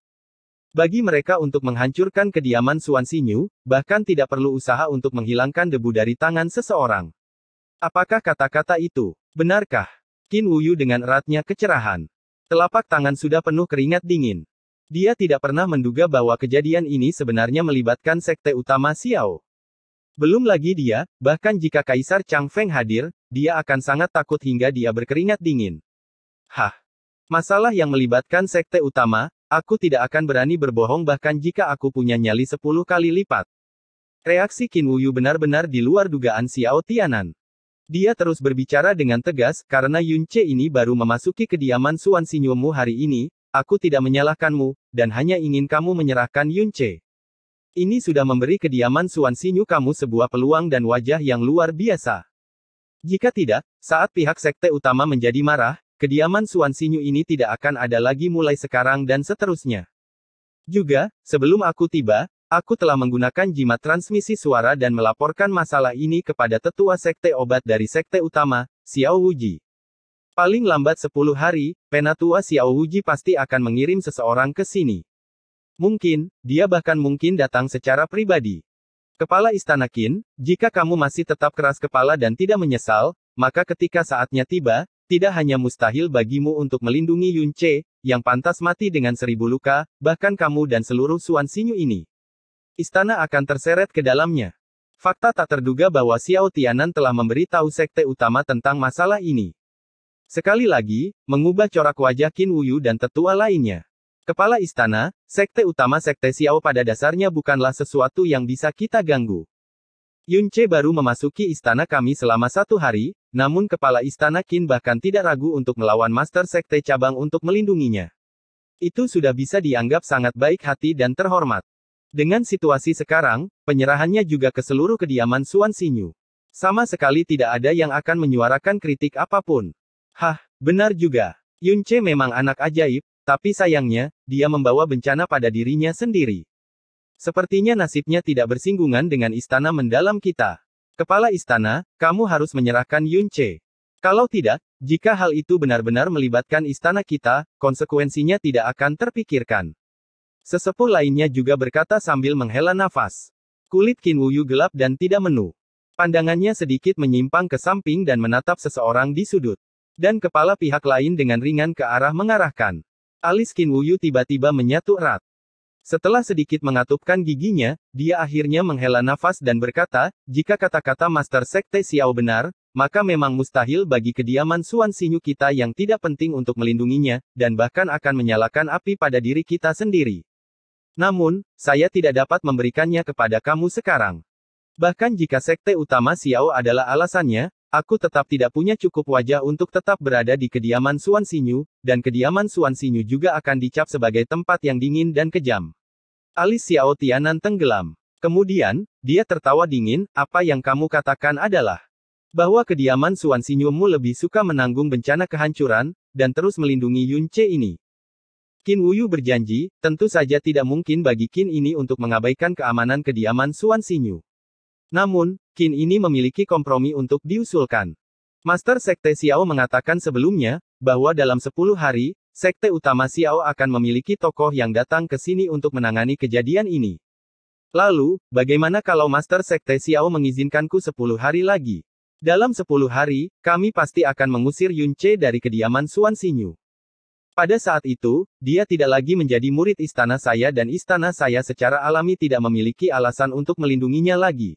Bagi mereka untuk menghancurkan kediaman Suan Sinyu, bahkan tidak perlu usaha untuk menghilangkan debu dari tangan seseorang. Apakah kata-kata itu? Benarkah? Qin Wuyu dengan eratnya kecerahan. Telapak tangan sudah penuh keringat dingin. Dia tidak pernah menduga bahwa kejadian ini sebenarnya melibatkan sekte utama Xiao. Belum lagi dia, bahkan jika Kaisar Chang Feng hadir, dia akan sangat takut hingga dia berkeringat dingin. Hah? Masalah yang melibatkan sekte utama, Aku tidak akan berani berbohong bahkan jika aku punya nyali 10 kali lipat. Reaksi Qin Wuyu benar-benar di luar dugaan Xiao Tianan. Dia terus berbicara dengan tegas, karena Yun Che ini baru memasuki kediaman Suan Sinyumu hari ini, aku tidak menyalahkanmu, dan hanya ingin kamu menyerahkan Yun Che. Ini sudah memberi kediaman Suan Sinyu kamu sebuah peluang dan wajah yang luar biasa. Jika tidak, saat pihak sekte utama menjadi marah, Kediaman Suan Sinyu ini tidak akan ada lagi mulai sekarang dan seterusnya. Juga, sebelum aku tiba, aku telah menggunakan jimat transmisi suara dan melaporkan masalah ini kepada tetua sekte obat dari sekte utama, Xiao Wuji. Paling lambat 10 hari, penatua Xiao Wuji pasti akan mengirim seseorang ke sini. Mungkin, dia bahkan mungkin datang secara pribadi. Kepala Istana Qin, jika kamu masih tetap keras kepala dan tidak menyesal, maka ketika saatnya tiba, tidak hanya mustahil bagimu untuk melindungi Yun Che, yang pantas mati dengan seribu luka, bahkan kamu dan seluruh Suan Sinyu ini. Istana akan terseret ke dalamnya. Fakta tak terduga bahwa Xiao Tianan telah memberitahu sekte utama tentang masalah ini. Sekali lagi, mengubah corak wajah Qin Wuyu dan tetua lainnya. Kepala istana, sekte utama sekte Xiao pada dasarnya bukanlah sesuatu yang bisa kita ganggu. Yun Che baru memasuki istana kami selama satu hari, namun kepala istana Qin bahkan tidak ragu untuk melawan Master Sekte cabang untuk melindunginya. Itu sudah bisa dianggap sangat baik hati dan terhormat. Dengan situasi sekarang, penyerahannya juga ke seluruh kediaman Suan Sinyu. Sama sekali tidak ada yang akan menyuarakan kritik apapun. Hah, benar juga. Yunce memang anak ajaib, tapi sayangnya, dia membawa bencana pada dirinya sendiri. Sepertinya nasibnya tidak bersinggungan dengan istana mendalam kita. Kepala istana, kamu harus menyerahkan Yun Che. Kalau tidak, jika hal itu benar-benar melibatkan istana kita, konsekuensinya tidak akan terpikirkan. Sesepuh lainnya juga berkata sambil menghela nafas. Kulit Qin Wuyu gelap dan tidak menu. Pandangannya sedikit menyimpang ke samping dan menatap seseorang di sudut. Dan kepala pihak lain dengan ringan ke arah mengarahkan. Alis Qin Wuyu tiba-tiba menyatu erat. Setelah sedikit mengatupkan giginya, dia akhirnya menghela nafas dan berkata, jika kata-kata Master Sekte Xiao benar, maka memang mustahil bagi kediaman Suan Sinyu kita yang tidak penting untuk melindunginya, dan bahkan akan menyalakan api pada diri kita sendiri. Namun, saya tidak dapat memberikannya kepada kamu sekarang. Bahkan jika sekte utama Xiao adalah alasannya, Aku tetap tidak punya cukup wajah untuk tetap berada di kediaman Suan Sinyu, dan kediaman Suan Sinyu juga akan dicap sebagai tempat yang dingin dan kejam. Alis Xiao Tianan tenggelam. Kemudian, dia tertawa dingin, apa yang kamu katakan adalah bahwa kediaman Suan Sinyumu lebih suka menanggung bencana kehancuran, dan terus melindungi Yun Che ini. Qin Wuyu berjanji, tentu saja tidak mungkin bagi Qin ini untuk mengabaikan keamanan kediaman Suan Sinyu. Namun, Qin ini memiliki kompromi untuk diusulkan. Master Sekte Xiao mengatakan sebelumnya, bahwa dalam 10 hari, Sekte utama Xiao akan memiliki tokoh yang datang ke sini untuk menangani kejadian ini. Lalu, bagaimana kalau Master Sekte Xiao mengizinkanku 10 hari lagi? Dalam 10 hari, kami pasti akan mengusir Yun Che dari kediaman Suan Xinyu. Pada saat itu, dia tidak lagi menjadi murid istana saya dan istana saya secara alami tidak memiliki alasan untuk melindunginya lagi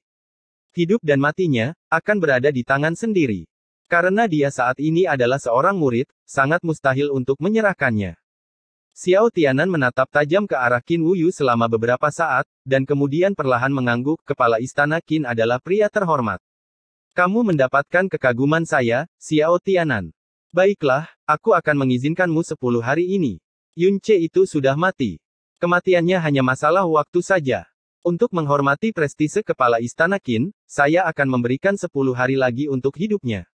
hidup dan matinya, akan berada di tangan sendiri. Karena dia saat ini adalah seorang murid, sangat mustahil untuk menyerahkannya. Xiao Tianan menatap tajam ke arah Qin Wuyu selama beberapa saat, dan kemudian perlahan mengangguk, kepala istana Qin adalah pria terhormat. Kamu mendapatkan kekaguman saya, Xiao Tianan. Baiklah, aku akan mengizinkanmu sepuluh hari ini. Yunce itu sudah mati. Kematiannya hanya masalah waktu saja. Untuk menghormati prestise kepala istana Qin, saya akan memberikan 10 hari lagi untuk hidupnya.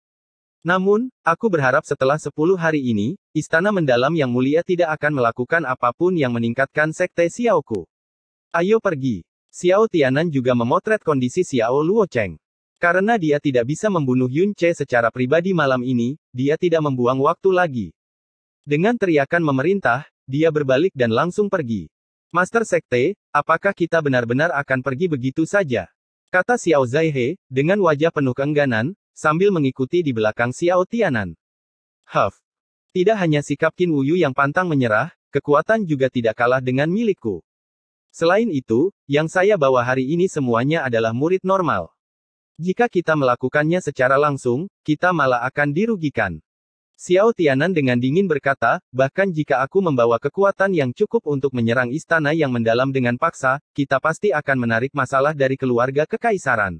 Namun, aku berharap setelah 10 hari ini, istana mendalam yang mulia tidak akan melakukan apapun yang meningkatkan sekte Xiaoku. Ayo pergi. Xiao Tianan juga memotret kondisi Xiao Luo Cheng. Karena dia tidak bisa membunuh Yun Che secara pribadi malam ini, dia tidak membuang waktu lagi. Dengan teriakan memerintah, dia berbalik dan langsung pergi. Master Sekte, apakah kita benar-benar akan pergi begitu saja? Kata Xiao Zaihe, dengan wajah penuh keengganan, sambil mengikuti di belakang Xiao Tianan. Huff. Tidak hanya sikap Qin Wuyu yang pantang menyerah, kekuatan juga tidak kalah dengan milikku. Selain itu, yang saya bawa hari ini semuanya adalah murid normal. Jika kita melakukannya secara langsung, kita malah akan dirugikan. Xiao Tianan dengan dingin berkata, bahkan jika aku membawa kekuatan yang cukup untuk menyerang istana yang mendalam dengan paksa, kita pasti akan menarik masalah dari keluarga kekaisaran.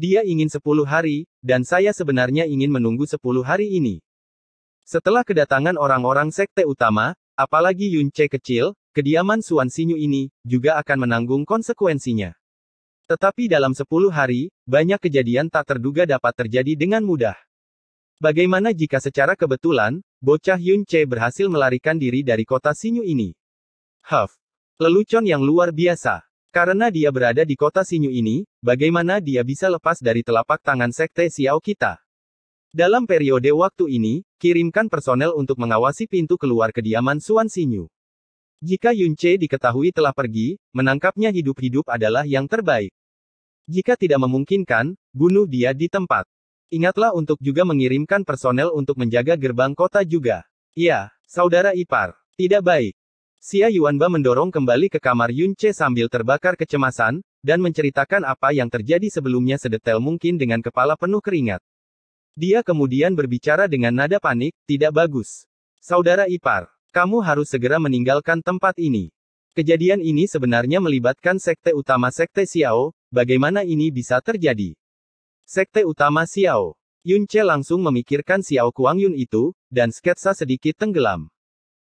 Dia ingin sepuluh hari, dan saya sebenarnya ingin menunggu sepuluh hari ini. Setelah kedatangan orang-orang sekte utama, apalagi Yun Che kecil, kediaman Suan Sinyu ini, juga akan menanggung konsekuensinya. Tetapi dalam sepuluh hari, banyak kejadian tak terduga dapat terjadi dengan mudah. Bagaimana jika secara kebetulan, bocah Yun Che berhasil melarikan diri dari kota Sinyu ini? Huff. Lelucon yang luar biasa. Karena dia berada di kota Sinyu ini, bagaimana dia bisa lepas dari telapak tangan sekte Xiao kita? Dalam periode waktu ini, kirimkan personel untuk mengawasi pintu keluar kediaman Suan Sinyu. Jika Yun Che diketahui telah pergi, menangkapnya hidup-hidup adalah yang terbaik. Jika tidak memungkinkan, bunuh dia di tempat. Ingatlah untuk juga mengirimkan personel untuk menjaga gerbang kota juga. Ya, saudara ipar. Tidak baik. Xia Yuanba mendorong kembali ke kamar Yun Che sambil terbakar kecemasan, dan menceritakan apa yang terjadi sebelumnya sedetail mungkin dengan kepala penuh keringat. Dia kemudian berbicara dengan nada panik, tidak bagus. Saudara ipar, kamu harus segera meninggalkan tempat ini. Kejadian ini sebenarnya melibatkan sekte utama sekte Xiao, bagaimana ini bisa terjadi? Sekte utama Xiao. Yun Che langsung memikirkan Xiao Kuang Yun itu, dan sketsa sedikit tenggelam.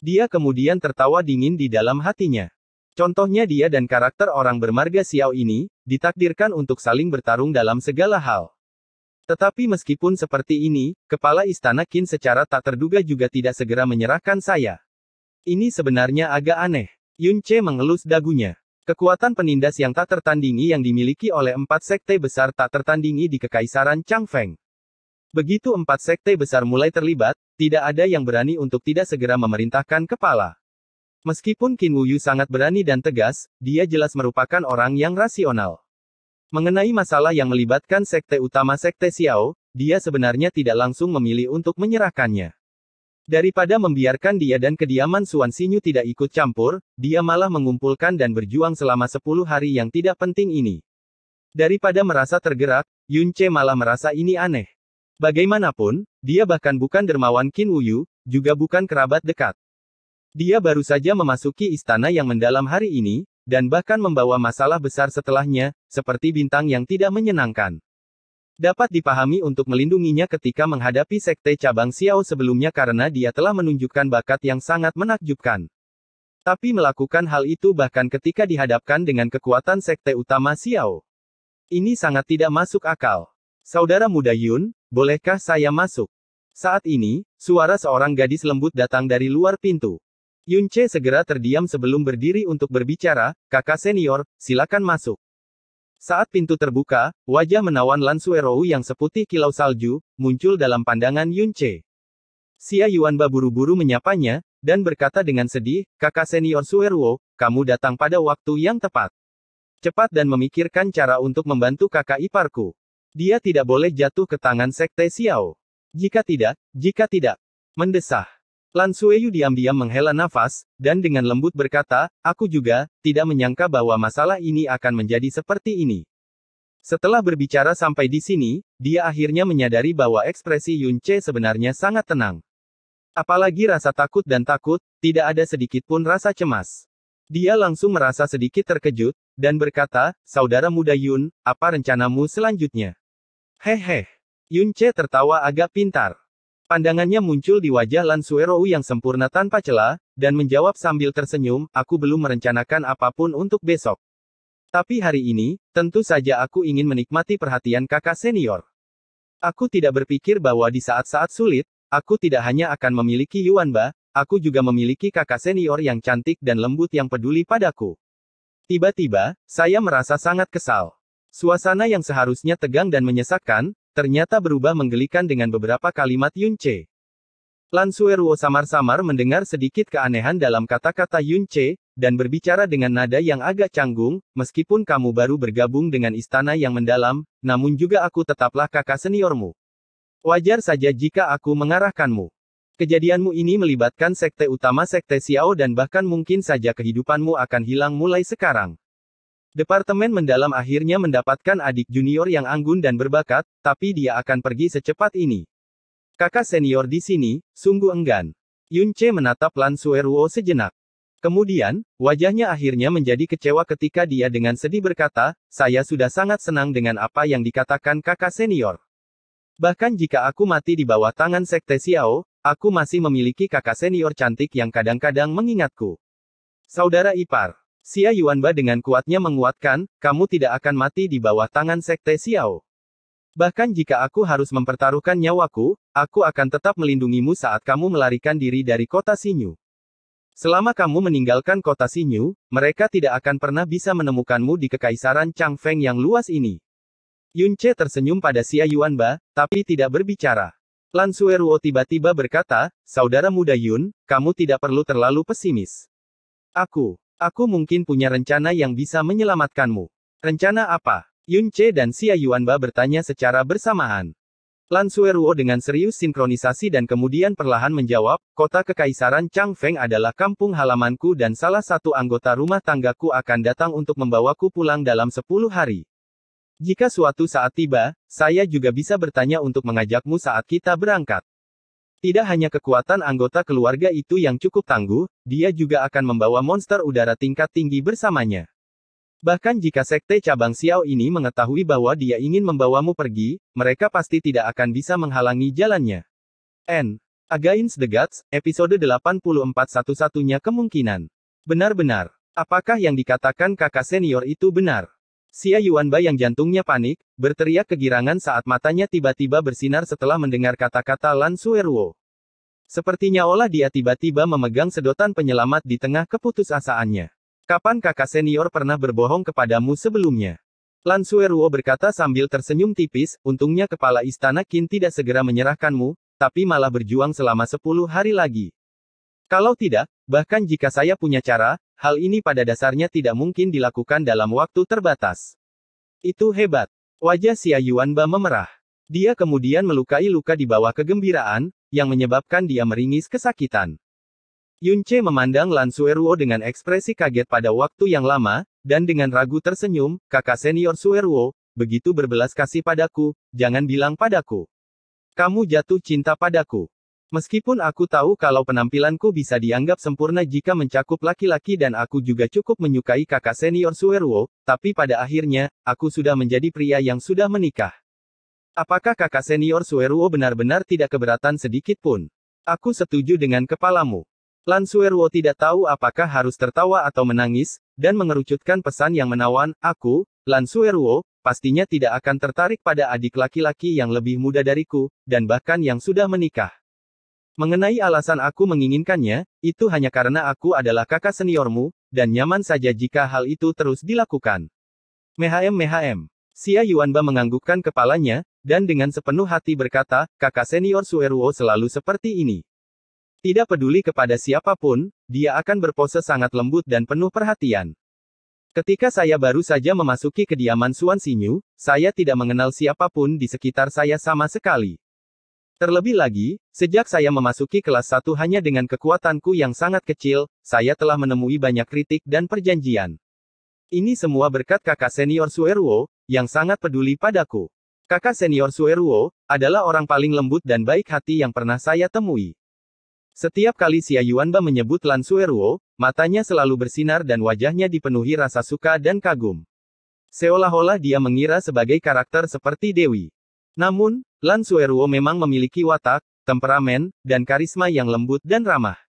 Dia kemudian tertawa dingin di dalam hatinya. Contohnya dia dan karakter orang bermarga Xiao ini, ditakdirkan untuk saling bertarung dalam segala hal. Tetapi meskipun seperti ini, kepala istana Qin secara tak terduga juga tidak segera menyerahkan saya. Ini sebenarnya agak aneh. Yun Che mengelus dagunya. Kekuatan penindas yang tak tertandingi yang dimiliki oleh empat sekte besar tak tertandingi di Kekaisaran Changfeng. Begitu empat sekte besar mulai terlibat, tidak ada yang berani untuk tidak segera memerintahkan kepala. Meskipun Qin Wuyu sangat berani dan tegas, dia jelas merupakan orang yang rasional. Mengenai masalah yang melibatkan sekte utama sekte Xiao, dia sebenarnya tidak langsung memilih untuk menyerahkannya. Daripada membiarkan dia dan kediaman Suan Sinyu tidak ikut campur, dia malah mengumpulkan dan berjuang selama 10 hari yang tidak penting ini. Daripada merasa tergerak, Yun Che malah merasa ini aneh. Bagaimanapun, dia bahkan bukan dermawan Qin Wuyu, juga bukan kerabat dekat. Dia baru saja memasuki istana yang mendalam hari ini, dan bahkan membawa masalah besar setelahnya, seperti bintang yang tidak menyenangkan dapat dipahami untuk melindunginya ketika menghadapi sekte cabang Xiao sebelumnya karena dia telah menunjukkan bakat yang sangat menakjubkan. Tapi melakukan hal itu bahkan ketika dihadapkan dengan kekuatan sekte utama Xiao. Ini sangat tidak masuk akal. Saudara muda Yun, bolehkah saya masuk? Saat ini, suara seorang gadis lembut datang dari luar pintu. Yun Che segera terdiam sebelum berdiri untuk berbicara, kakak senior, silakan masuk. Saat pintu terbuka, wajah menawan Lansuerou yang seputih kilau salju, muncul dalam pandangan Yunce. Xia Yuanba buru-buru menyapanya, dan berkata dengan sedih, kakak senior Suerwo, kamu datang pada waktu yang tepat. Cepat dan memikirkan cara untuk membantu kakak iparku. Dia tidak boleh jatuh ke tangan sekte Xiao. Jika tidak, jika tidak, mendesah. Lan Sueyu diam-diam menghela nafas, dan dengan lembut berkata, aku juga, tidak menyangka bahwa masalah ini akan menjadi seperti ini. Setelah berbicara sampai di sini, dia akhirnya menyadari bahwa ekspresi Yun Che sebenarnya sangat tenang. Apalagi rasa takut dan takut, tidak ada sedikit pun rasa cemas. Dia langsung merasa sedikit terkejut, dan berkata, Saudara muda Yun, apa rencanamu selanjutnya? Hehe. Yun Che tertawa agak pintar. Pandangannya muncul di wajah Lansuero yang sempurna tanpa celah, dan menjawab sambil tersenyum, aku belum merencanakan apapun untuk besok. Tapi hari ini, tentu saja aku ingin menikmati perhatian kakak senior. Aku tidak berpikir bahwa di saat-saat sulit, aku tidak hanya akan memiliki Yuanba, aku juga memiliki kakak senior yang cantik dan lembut yang peduli padaku. Tiba-tiba, saya merasa sangat kesal. Suasana yang seharusnya tegang dan menyesakkan, ternyata berubah menggelikan dengan beberapa kalimat Yun Che. Lan samar-samar mendengar sedikit keanehan dalam kata-kata Yun Che, dan berbicara dengan nada yang agak canggung, meskipun kamu baru bergabung dengan istana yang mendalam, namun juga aku tetaplah kakak seniormu. Wajar saja jika aku mengarahkanmu. Kejadianmu ini melibatkan sekte utama sekte Xiao dan bahkan mungkin saja kehidupanmu akan hilang mulai sekarang. Departemen mendalam akhirnya mendapatkan adik junior yang anggun dan berbakat, tapi dia akan pergi secepat ini. Kakak senior di sini, sungguh enggan. Yun Che menatap Lan Suerwo sejenak. Kemudian, wajahnya akhirnya menjadi kecewa ketika dia dengan sedih berkata, saya sudah sangat senang dengan apa yang dikatakan kakak senior. Bahkan jika aku mati di bawah tangan Sekte Xiao, aku masih memiliki kakak senior cantik yang kadang-kadang mengingatku. Saudara Ipar. Xia Yuanba dengan kuatnya menguatkan, kamu tidak akan mati di bawah tangan Sekte Xiao. Bahkan jika aku harus mempertaruhkan nyawaku, aku akan tetap melindungimu saat kamu melarikan diri dari kota Sinyu. Selama kamu meninggalkan kota Sinyu, mereka tidak akan pernah bisa menemukanmu di kekaisaran Changfeng yang luas ini. Yunche tersenyum pada Xia Yuanba, tapi tidak berbicara. Lan Sueruo tiba-tiba berkata, Saudara muda Yun, kamu tidak perlu terlalu pesimis. Aku Aku mungkin punya rencana yang bisa menyelamatkanmu. Rencana apa? Yun Che dan Xia Yuanba bertanya secara bersamaan. Lan Sueruo dengan serius sinkronisasi dan kemudian perlahan menjawab, kota kekaisaran Chang Feng adalah kampung halamanku dan salah satu anggota rumah tanggaku akan datang untuk membawaku pulang dalam 10 hari. Jika suatu saat tiba, saya juga bisa bertanya untuk mengajakmu saat kita berangkat. Tidak hanya kekuatan anggota keluarga itu yang cukup tangguh, dia juga akan membawa monster udara tingkat tinggi bersamanya. Bahkan jika sekte cabang Xiao ini mengetahui bahwa dia ingin membawamu pergi, mereka pasti tidak akan bisa menghalangi jalannya. N. Against the Gods, episode 84 satu-satunya kemungkinan. Benar-benar. Apakah yang dikatakan kakak senior itu benar? Xia Yuanba yang jantungnya panik, berteriak kegirangan saat matanya tiba-tiba bersinar setelah mendengar kata-kata Lan Suerwo. Sepertinya olah dia tiba-tiba memegang sedotan penyelamat di tengah keputusasaannya. Kapan kakak senior pernah berbohong kepadamu sebelumnya? Lan Suerwo berkata sambil tersenyum tipis, untungnya kepala istana Qin tidak segera menyerahkanmu, tapi malah berjuang selama 10 hari lagi. Kalau tidak, bahkan jika saya punya cara, Hal ini pada dasarnya tidak mungkin dilakukan dalam waktu terbatas. Itu hebat. Wajah Xia Ba memerah. Dia kemudian melukai luka di bawah kegembiraan, yang menyebabkan dia meringis kesakitan. Yunce memandang Lan Sueruo dengan ekspresi kaget pada waktu yang lama, dan dengan ragu tersenyum, kakak senior Sueruo, begitu berbelas kasih padaku, jangan bilang padaku. Kamu jatuh cinta padaku. Meskipun aku tahu kalau penampilanku bisa dianggap sempurna jika mencakup laki-laki dan aku juga cukup menyukai kakak senior Suerwo, tapi pada akhirnya, aku sudah menjadi pria yang sudah menikah. Apakah kakak senior Suerwo benar-benar tidak keberatan sedikit pun? Aku setuju dengan kepalamu. Lan Suerwo tidak tahu apakah harus tertawa atau menangis, dan mengerucutkan pesan yang menawan, aku, Lan Suerwo, pastinya tidak akan tertarik pada adik laki-laki yang lebih muda dariku, dan bahkan yang sudah menikah. Mengenai alasan aku menginginkannya, itu hanya karena aku adalah kakak seniormu, dan nyaman saja jika hal itu terus dilakukan. Mehm Mehm. Xia Yuanba menganggukkan kepalanya, dan dengan sepenuh hati berkata, kakak senior Sueruo selalu seperti ini. Tidak peduli kepada siapapun, dia akan berpose sangat lembut dan penuh perhatian. Ketika saya baru saja memasuki kediaman Suan Sinyu, saya tidak mengenal siapapun di sekitar saya sama sekali. Terlebih lagi, sejak saya memasuki kelas 1 hanya dengan kekuatanku yang sangat kecil, saya telah menemui banyak kritik dan perjanjian. Ini semua berkat kakak senior Sueruo, yang sangat peduli padaku. Kakak senior Sueruo, adalah orang paling lembut dan baik hati yang pernah saya temui. Setiap kali Xia Yuanba menyebut Lan Sueruo, matanya selalu bersinar dan wajahnya dipenuhi rasa suka dan kagum. Seolah-olah dia mengira sebagai karakter seperti Dewi. Namun, Lanzuero memang memiliki watak, temperamen, dan karisma yang lembut dan ramah.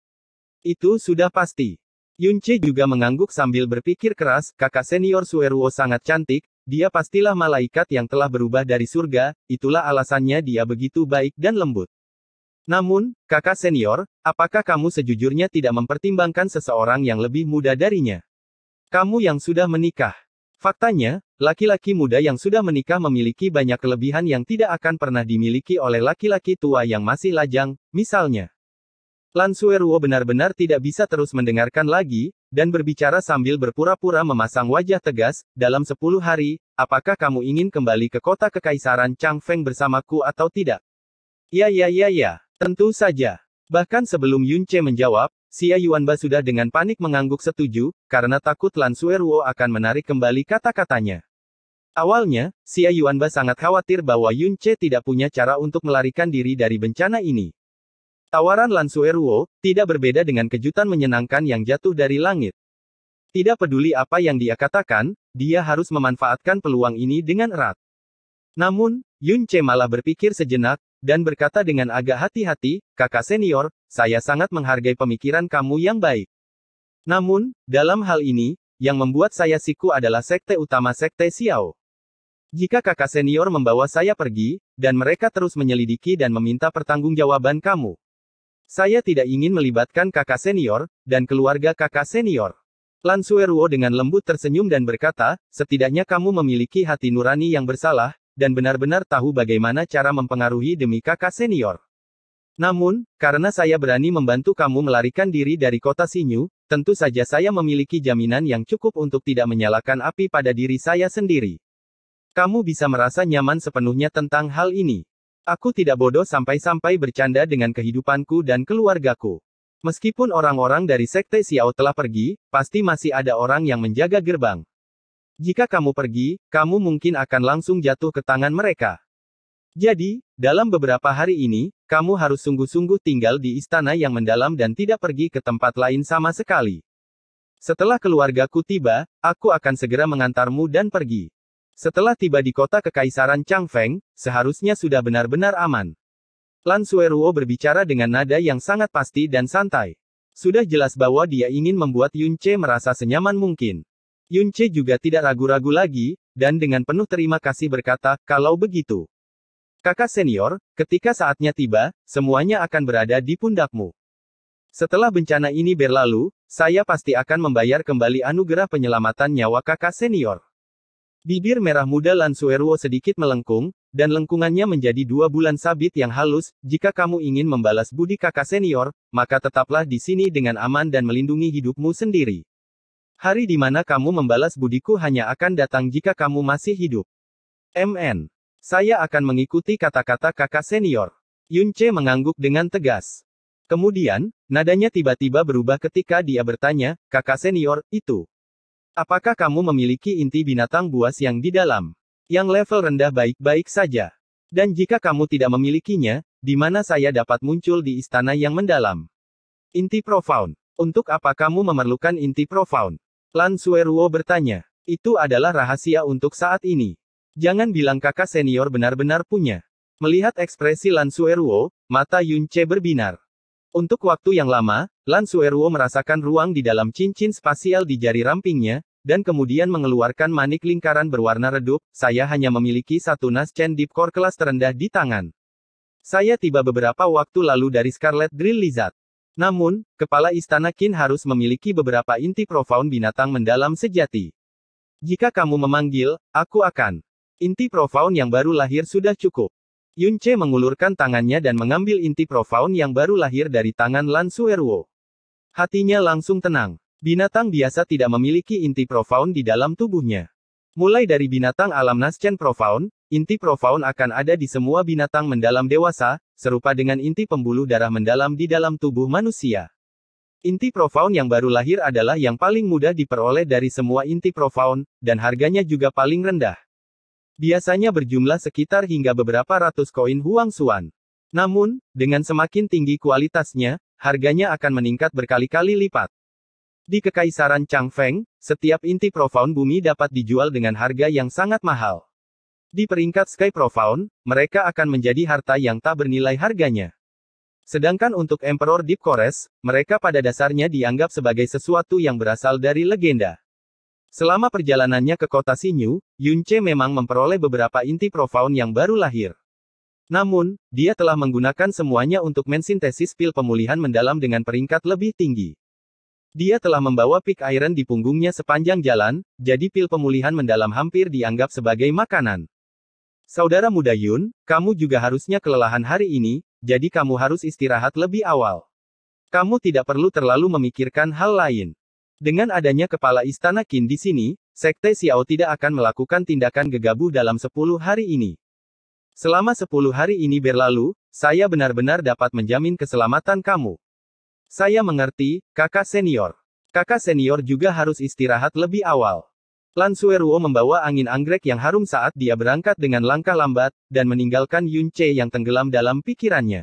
Itu sudah pasti. Yunche juga mengangguk sambil berpikir keras, kakak senior Sueruo sangat cantik, dia pastilah malaikat yang telah berubah dari surga, itulah alasannya dia begitu baik dan lembut. Namun, kakak senior, apakah kamu sejujurnya tidak mempertimbangkan seseorang yang lebih muda darinya? Kamu yang sudah menikah. Faktanya, Laki-laki muda yang sudah menikah memiliki banyak kelebihan yang tidak akan pernah dimiliki oleh laki-laki tua yang masih lajang, misalnya. Lansueruo benar-benar tidak bisa terus mendengarkan lagi, dan berbicara sambil berpura-pura memasang wajah tegas, dalam 10 hari, apakah kamu ingin kembali ke kota kekaisaran Chang Feng bersamaku atau tidak? Ya ya ya ya, tentu saja. Bahkan sebelum Yunce menjawab, Xia Yuanba sudah dengan panik mengangguk setuju, karena takut Lan Sueruo akan menarik kembali kata-katanya. Awalnya, Si Yuanba sangat khawatir bahwa Yun Che tidak punya cara untuk melarikan diri dari bencana ini. Tawaran Lan Sueruo, tidak berbeda dengan kejutan menyenangkan yang jatuh dari langit. Tidak peduli apa yang dia katakan, dia harus memanfaatkan peluang ini dengan erat. Namun, Yun Che malah berpikir sejenak, dan berkata dengan agak hati-hati, kakak senior, saya sangat menghargai pemikiran kamu yang baik. Namun, dalam hal ini, yang membuat saya siku adalah sekte utama sekte Xiao. Jika kakak senior membawa saya pergi, dan mereka terus menyelidiki dan meminta pertanggungjawaban kamu. Saya tidak ingin melibatkan kakak senior, dan keluarga kakak senior. Lan Sueruo dengan lembut tersenyum dan berkata, setidaknya kamu memiliki hati nurani yang bersalah, dan benar-benar tahu bagaimana cara mempengaruhi demi kakak senior. Namun, karena saya berani membantu kamu melarikan diri dari kota Sinyu, tentu saja saya memiliki jaminan yang cukup untuk tidak menyalakan api pada diri saya sendiri. Kamu bisa merasa nyaman sepenuhnya tentang hal ini. Aku tidak bodoh sampai-sampai bercanda dengan kehidupanku dan keluargaku. Meskipun orang-orang dari sekte Xiao telah pergi, pasti masih ada orang yang menjaga gerbang. Jika kamu pergi, kamu mungkin akan langsung jatuh ke tangan mereka. Jadi, dalam beberapa hari ini, kamu harus sungguh-sungguh tinggal di istana yang mendalam dan tidak pergi ke tempat lain sama sekali. Setelah keluargaku tiba, aku akan segera mengantarmu dan pergi. Setelah tiba di kota kekaisaran Changfeng, seharusnya sudah benar-benar aman. Lan Sueruo berbicara dengan nada yang sangat pasti dan santai. Sudah jelas bahwa dia ingin membuat Yun Che merasa senyaman mungkin. Yun Che juga tidak ragu-ragu lagi, dan dengan penuh terima kasih berkata, kalau begitu. Kakak senior, ketika saatnya tiba, semuanya akan berada di pundakmu. Setelah bencana ini berlalu, saya pasti akan membayar kembali anugerah penyelamatan nyawa kakak senior. Bibir merah muda Lansueruo sedikit melengkung, dan lengkungannya menjadi dua bulan sabit yang halus, jika kamu ingin membalas budi kakak senior, maka tetaplah di sini dengan aman dan melindungi hidupmu sendiri. Hari di mana kamu membalas budiku hanya akan datang jika kamu masih hidup. MN. Saya akan mengikuti kata-kata kakak senior. Yunce mengangguk dengan tegas. Kemudian, nadanya tiba-tiba berubah ketika dia bertanya, kakak senior, itu. Apakah kamu memiliki inti binatang buas yang di dalam? Yang level rendah baik-baik saja. Dan jika kamu tidak memilikinya, di mana saya dapat muncul di istana yang mendalam? Inti profound. Untuk apa kamu memerlukan inti profound? Sueruo bertanya. Itu adalah rahasia untuk saat ini. Jangan bilang kakak senior benar-benar punya. Melihat ekspresi Sueruo, mata Yunce berbinar. Untuk waktu yang lama, Lan Sueruo merasakan ruang di dalam cincin spasial di jari rampingnya, dan kemudian mengeluarkan manik lingkaran berwarna redup, saya hanya memiliki satu nascen deep core kelas terendah di tangan. Saya tiba beberapa waktu lalu dari Scarlet Drill Lizard. Namun, kepala istana Qin harus memiliki beberapa inti profound binatang mendalam sejati. Jika kamu memanggil, aku akan. Inti profound yang baru lahir sudah cukup. Yunche mengulurkan tangannya dan mengambil inti profound yang baru lahir dari tangan Lan Suerwo. Hatinya langsung tenang. Binatang biasa tidak memiliki inti profound di dalam tubuhnya. Mulai dari binatang alam Naschen profound, inti profound akan ada di semua binatang mendalam dewasa, serupa dengan inti pembuluh darah mendalam di dalam tubuh manusia. Inti profound yang baru lahir adalah yang paling mudah diperoleh dari semua inti profound, dan harganya juga paling rendah. Biasanya berjumlah sekitar hingga beberapa ratus koin Huang Xuan. Namun, dengan semakin tinggi kualitasnya, harganya akan meningkat berkali-kali lipat. Di Kekaisaran Chang Feng, setiap inti profound bumi dapat dijual dengan harga yang sangat mahal. Di peringkat Sky Profound, mereka akan menjadi harta yang tak bernilai harganya. Sedangkan untuk Emperor Deep Chorus, mereka pada dasarnya dianggap sebagai sesuatu yang berasal dari legenda. Selama perjalanannya ke kota Sinyu, Yunche memang memperoleh beberapa inti profound yang baru lahir. Namun, dia telah menggunakan semuanya untuk mensintesis pil pemulihan mendalam dengan peringkat lebih tinggi. Dia telah membawa pik iron di punggungnya sepanjang jalan, jadi pil pemulihan mendalam hampir dianggap sebagai makanan. Saudara muda Yun, kamu juga harusnya kelelahan hari ini, jadi kamu harus istirahat lebih awal. Kamu tidak perlu terlalu memikirkan hal lain. Dengan adanya kepala istana Qin di sini, Sekte Xiao tidak akan melakukan tindakan gegabah dalam 10 hari ini. Selama 10 hari ini berlalu, saya benar-benar dapat menjamin keselamatan kamu. Saya mengerti, kakak senior. Kakak senior juga harus istirahat lebih awal. Lan Sueruo membawa angin anggrek yang harum saat dia berangkat dengan langkah lambat, dan meninggalkan Yun Che yang tenggelam dalam pikirannya.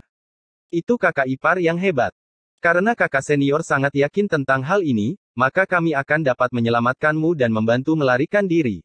Itu kakak ipar yang hebat. Karena kakak senior sangat yakin tentang hal ini, maka kami akan dapat menyelamatkanmu dan membantu melarikan diri.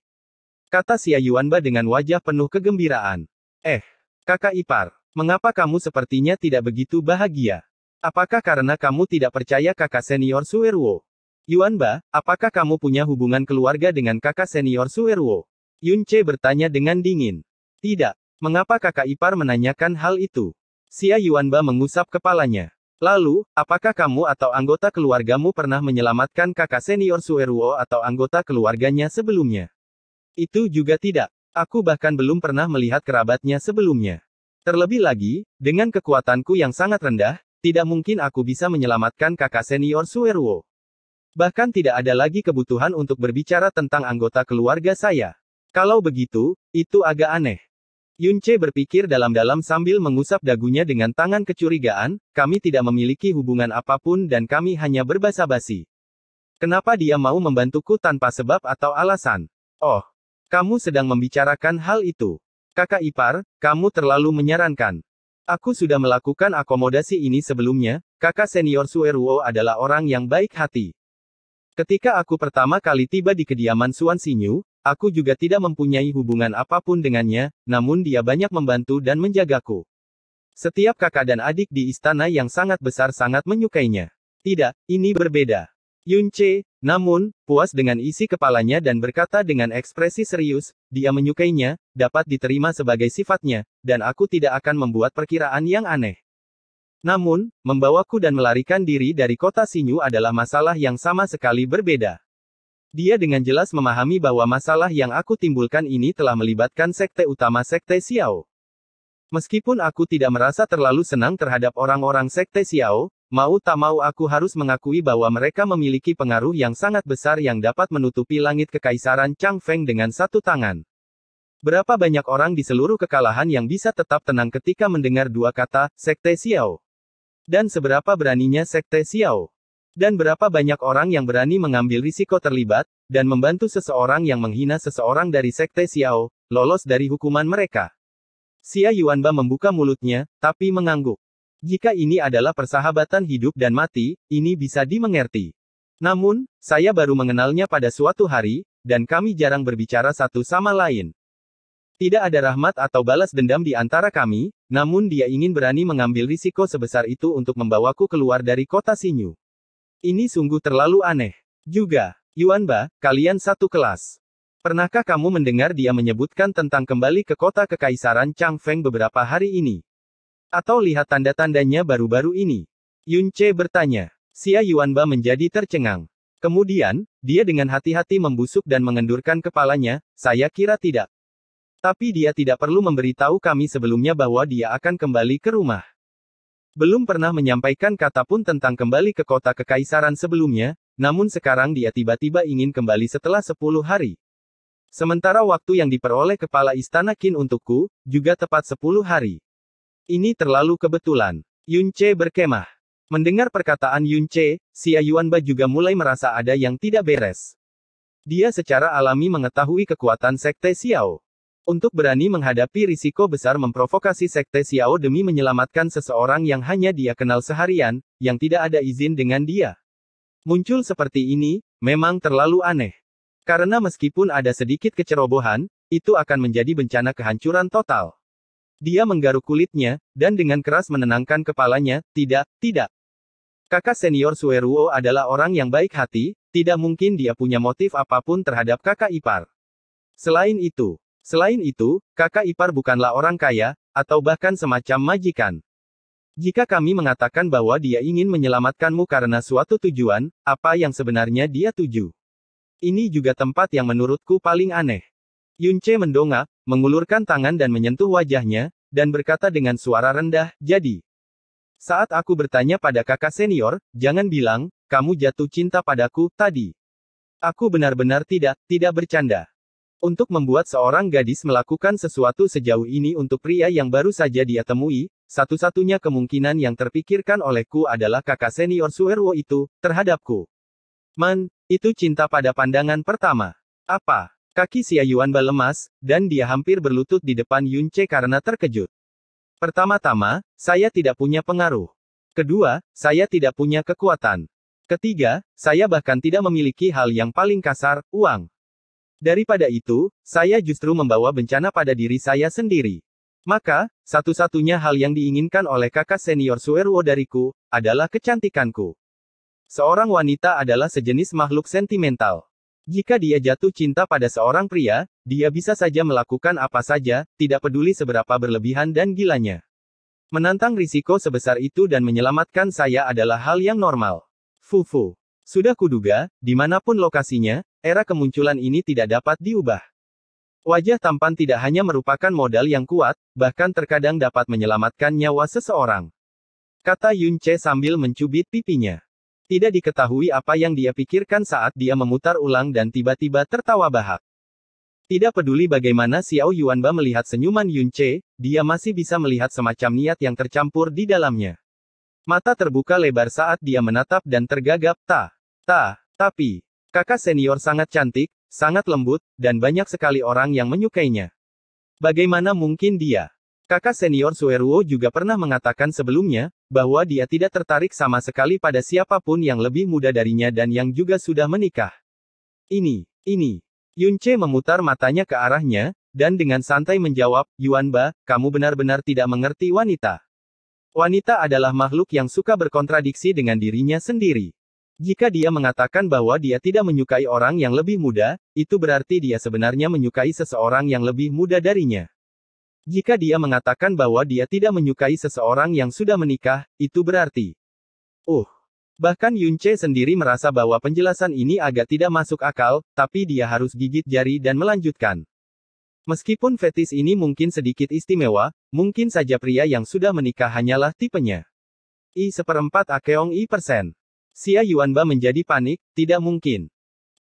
Kata Xia Yuanba dengan wajah penuh kegembiraan. Eh, kakak ipar, mengapa kamu sepertinya tidak begitu bahagia? Apakah karena kamu tidak percaya kakak senior Suerwo? Yuanba, apakah kamu punya hubungan keluarga dengan kakak senior Suerwo? Yunce bertanya dengan dingin. Tidak. Mengapa kakak ipar menanyakan hal itu? Xia Yuanba mengusap kepalanya. Lalu, apakah kamu atau anggota keluargamu pernah menyelamatkan kakak senior Sueruo atau anggota keluarganya sebelumnya? Itu juga tidak. Aku bahkan belum pernah melihat kerabatnya sebelumnya. Terlebih lagi, dengan kekuatanku yang sangat rendah, tidak mungkin aku bisa menyelamatkan kakak senior Sueruo. Bahkan tidak ada lagi kebutuhan untuk berbicara tentang anggota keluarga saya. Kalau begitu, itu agak aneh. Yunce berpikir dalam-dalam sambil mengusap dagunya dengan tangan kecurigaan, kami tidak memiliki hubungan apapun dan kami hanya berbasa-basi. Kenapa dia mau membantuku tanpa sebab atau alasan? Oh, kamu sedang membicarakan hal itu. Kakak ipar, kamu terlalu menyarankan. Aku sudah melakukan akomodasi ini sebelumnya, kakak senior Sueruo adalah orang yang baik hati. Ketika aku pertama kali tiba di kediaman Suan Sinyu, Aku juga tidak mempunyai hubungan apapun dengannya, namun dia banyak membantu dan menjagaku. Setiap kakak dan adik di istana yang sangat besar sangat menyukainya. Tidak, ini berbeda. Yun Che, namun, puas dengan isi kepalanya dan berkata dengan ekspresi serius, dia menyukainya, dapat diterima sebagai sifatnya, dan aku tidak akan membuat perkiraan yang aneh. Namun, membawaku dan melarikan diri dari kota Sinyu adalah masalah yang sama sekali berbeda. Dia dengan jelas memahami bahwa masalah yang aku timbulkan ini telah melibatkan sekte utama sekte Xiao. Meskipun aku tidak merasa terlalu senang terhadap orang-orang sekte Xiao, mau tak mau aku harus mengakui bahwa mereka memiliki pengaruh yang sangat besar yang dapat menutupi langit kekaisaran Chang Feng dengan satu tangan. Berapa banyak orang di seluruh kekalahan yang bisa tetap tenang ketika mendengar dua kata, sekte Xiao? Dan seberapa beraninya sekte Xiao? Dan berapa banyak orang yang berani mengambil risiko terlibat, dan membantu seseorang yang menghina seseorang dari sekte Xiao, lolos dari hukuman mereka. Xia Yuanba membuka mulutnya, tapi mengangguk. Jika ini adalah persahabatan hidup dan mati, ini bisa dimengerti. Namun, saya baru mengenalnya pada suatu hari, dan kami jarang berbicara satu sama lain. Tidak ada rahmat atau balas dendam di antara kami, namun dia ingin berani mengambil risiko sebesar itu untuk membawaku keluar dari kota Sinyu. Ini sungguh terlalu aneh. Juga, Yuanba, kalian satu kelas. Pernahkah kamu mendengar dia menyebutkan tentang kembali ke kota kekaisaran Changfeng beberapa hari ini? Atau lihat tanda-tandanya baru-baru ini? Yun bertanya. Xia Yuanba menjadi tercengang. Kemudian, dia dengan hati-hati membusuk dan mengendurkan kepalanya, saya kira tidak. Tapi dia tidak perlu memberitahu kami sebelumnya bahwa dia akan kembali ke rumah. Belum pernah menyampaikan kata pun tentang kembali ke kota kekaisaran sebelumnya, namun sekarang dia tiba-tiba ingin kembali setelah 10 hari. Sementara waktu yang diperoleh kepala istana Qin untukku, juga tepat 10 hari. Ini terlalu kebetulan. Yunce berkemah. Mendengar perkataan Yunce, si Ayuanba juga mulai merasa ada yang tidak beres. Dia secara alami mengetahui kekuatan Sekte Xiao. Untuk berani menghadapi risiko besar memprovokasi sekte Xiao demi menyelamatkan seseorang yang hanya dia kenal seharian, yang tidak ada izin dengan dia. Muncul seperti ini, memang terlalu aneh. Karena meskipun ada sedikit kecerobohan, itu akan menjadi bencana kehancuran total. Dia menggaruk kulitnya, dan dengan keras menenangkan kepalanya, tidak, tidak. Kakak senior Sueruo adalah orang yang baik hati, tidak mungkin dia punya motif apapun terhadap kakak ipar. Selain itu, Selain itu, kakak ipar bukanlah orang kaya, atau bahkan semacam majikan. Jika kami mengatakan bahwa dia ingin menyelamatkanmu karena suatu tujuan, apa yang sebenarnya dia tuju? Ini juga tempat yang menurutku paling aneh. Yunce mendongak, mengulurkan tangan dan menyentuh wajahnya, dan berkata dengan suara rendah, jadi. Saat aku bertanya pada kakak senior, jangan bilang, kamu jatuh cinta padaku, tadi. Aku benar-benar tidak, tidak bercanda. Untuk membuat seorang gadis melakukan sesuatu sejauh ini untuk pria yang baru saja dia temui, satu-satunya kemungkinan yang terpikirkan olehku adalah kakak senior Suerwo itu, terhadapku. Man, itu cinta pada pandangan pertama. Apa? Kaki si Ayuan lemas, dan dia hampir berlutut di depan Yunce karena terkejut. Pertama-tama, saya tidak punya pengaruh. Kedua, saya tidak punya kekuatan. Ketiga, saya bahkan tidak memiliki hal yang paling kasar, uang. Daripada itu, saya justru membawa bencana pada diri saya sendiri. Maka, satu-satunya hal yang diinginkan oleh kakak senior Suerwo dariku, adalah kecantikanku. Seorang wanita adalah sejenis makhluk sentimental. Jika dia jatuh cinta pada seorang pria, dia bisa saja melakukan apa saja, tidak peduli seberapa berlebihan dan gilanya. Menantang risiko sebesar itu dan menyelamatkan saya adalah hal yang normal. Fufu. Sudah kuduga, dimanapun lokasinya, Era kemunculan ini tidak dapat diubah. Wajah tampan tidak hanya merupakan modal yang kuat, bahkan terkadang dapat menyelamatkan nyawa seseorang. Kata Yun Che sambil mencubit pipinya. Tidak diketahui apa yang dia pikirkan saat dia memutar ulang dan tiba-tiba tertawa bahak. Tidak peduli bagaimana Xiao Yuanba melihat senyuman Yun Che, dia masih bisa melihat semacam niat yang tercampur di dalamnya. Mata terbuka lebar saat dia menatap dan tergagap, ta, ta, tapi, Kakak senior sangat cantik, sangat lembut, dan banyak sekali orang yang menyukainya. Bagaimana mungkin dia? Kakak senior Sueruo juga pernah mengatakan sebelumnya, bahwa dia tidak tertarik sama sekali pada siapapun yang lebih muda darinya dan yang juga sudah menikah. Ini, ini. Yunce memutar matanya ke arahnya, dan dengan santai menjawab, Yuanba, kamu benar-benar tidak mengerti wanita. Wanita adalah makhluk yang suka berkontradiksi dengan dirinya sendiri. Jika dia mengatakan bahwa dia tidak menyukai orang yang lebih muda, itu berarti dia sebenarnya menyukai seseorang yang lebih muda darinya. Jika dia mengatakan bahwa dia tidak menyukai seseorang yang sudah menikah, itu berarti. Uh. Bahkan Yunche sendiri merasa bahwa penjelasan ini agak tidak masuk akal, tapi dia harus gigit jari dan melanjutkan. Meskipun fetis ini mungkin sedikit istimewa, mungkin saja pria yang sudah menikah hanyalah tipenya. I seperempat akeong i persen. Xia Yuanba menjadi panik, tidak mungkin.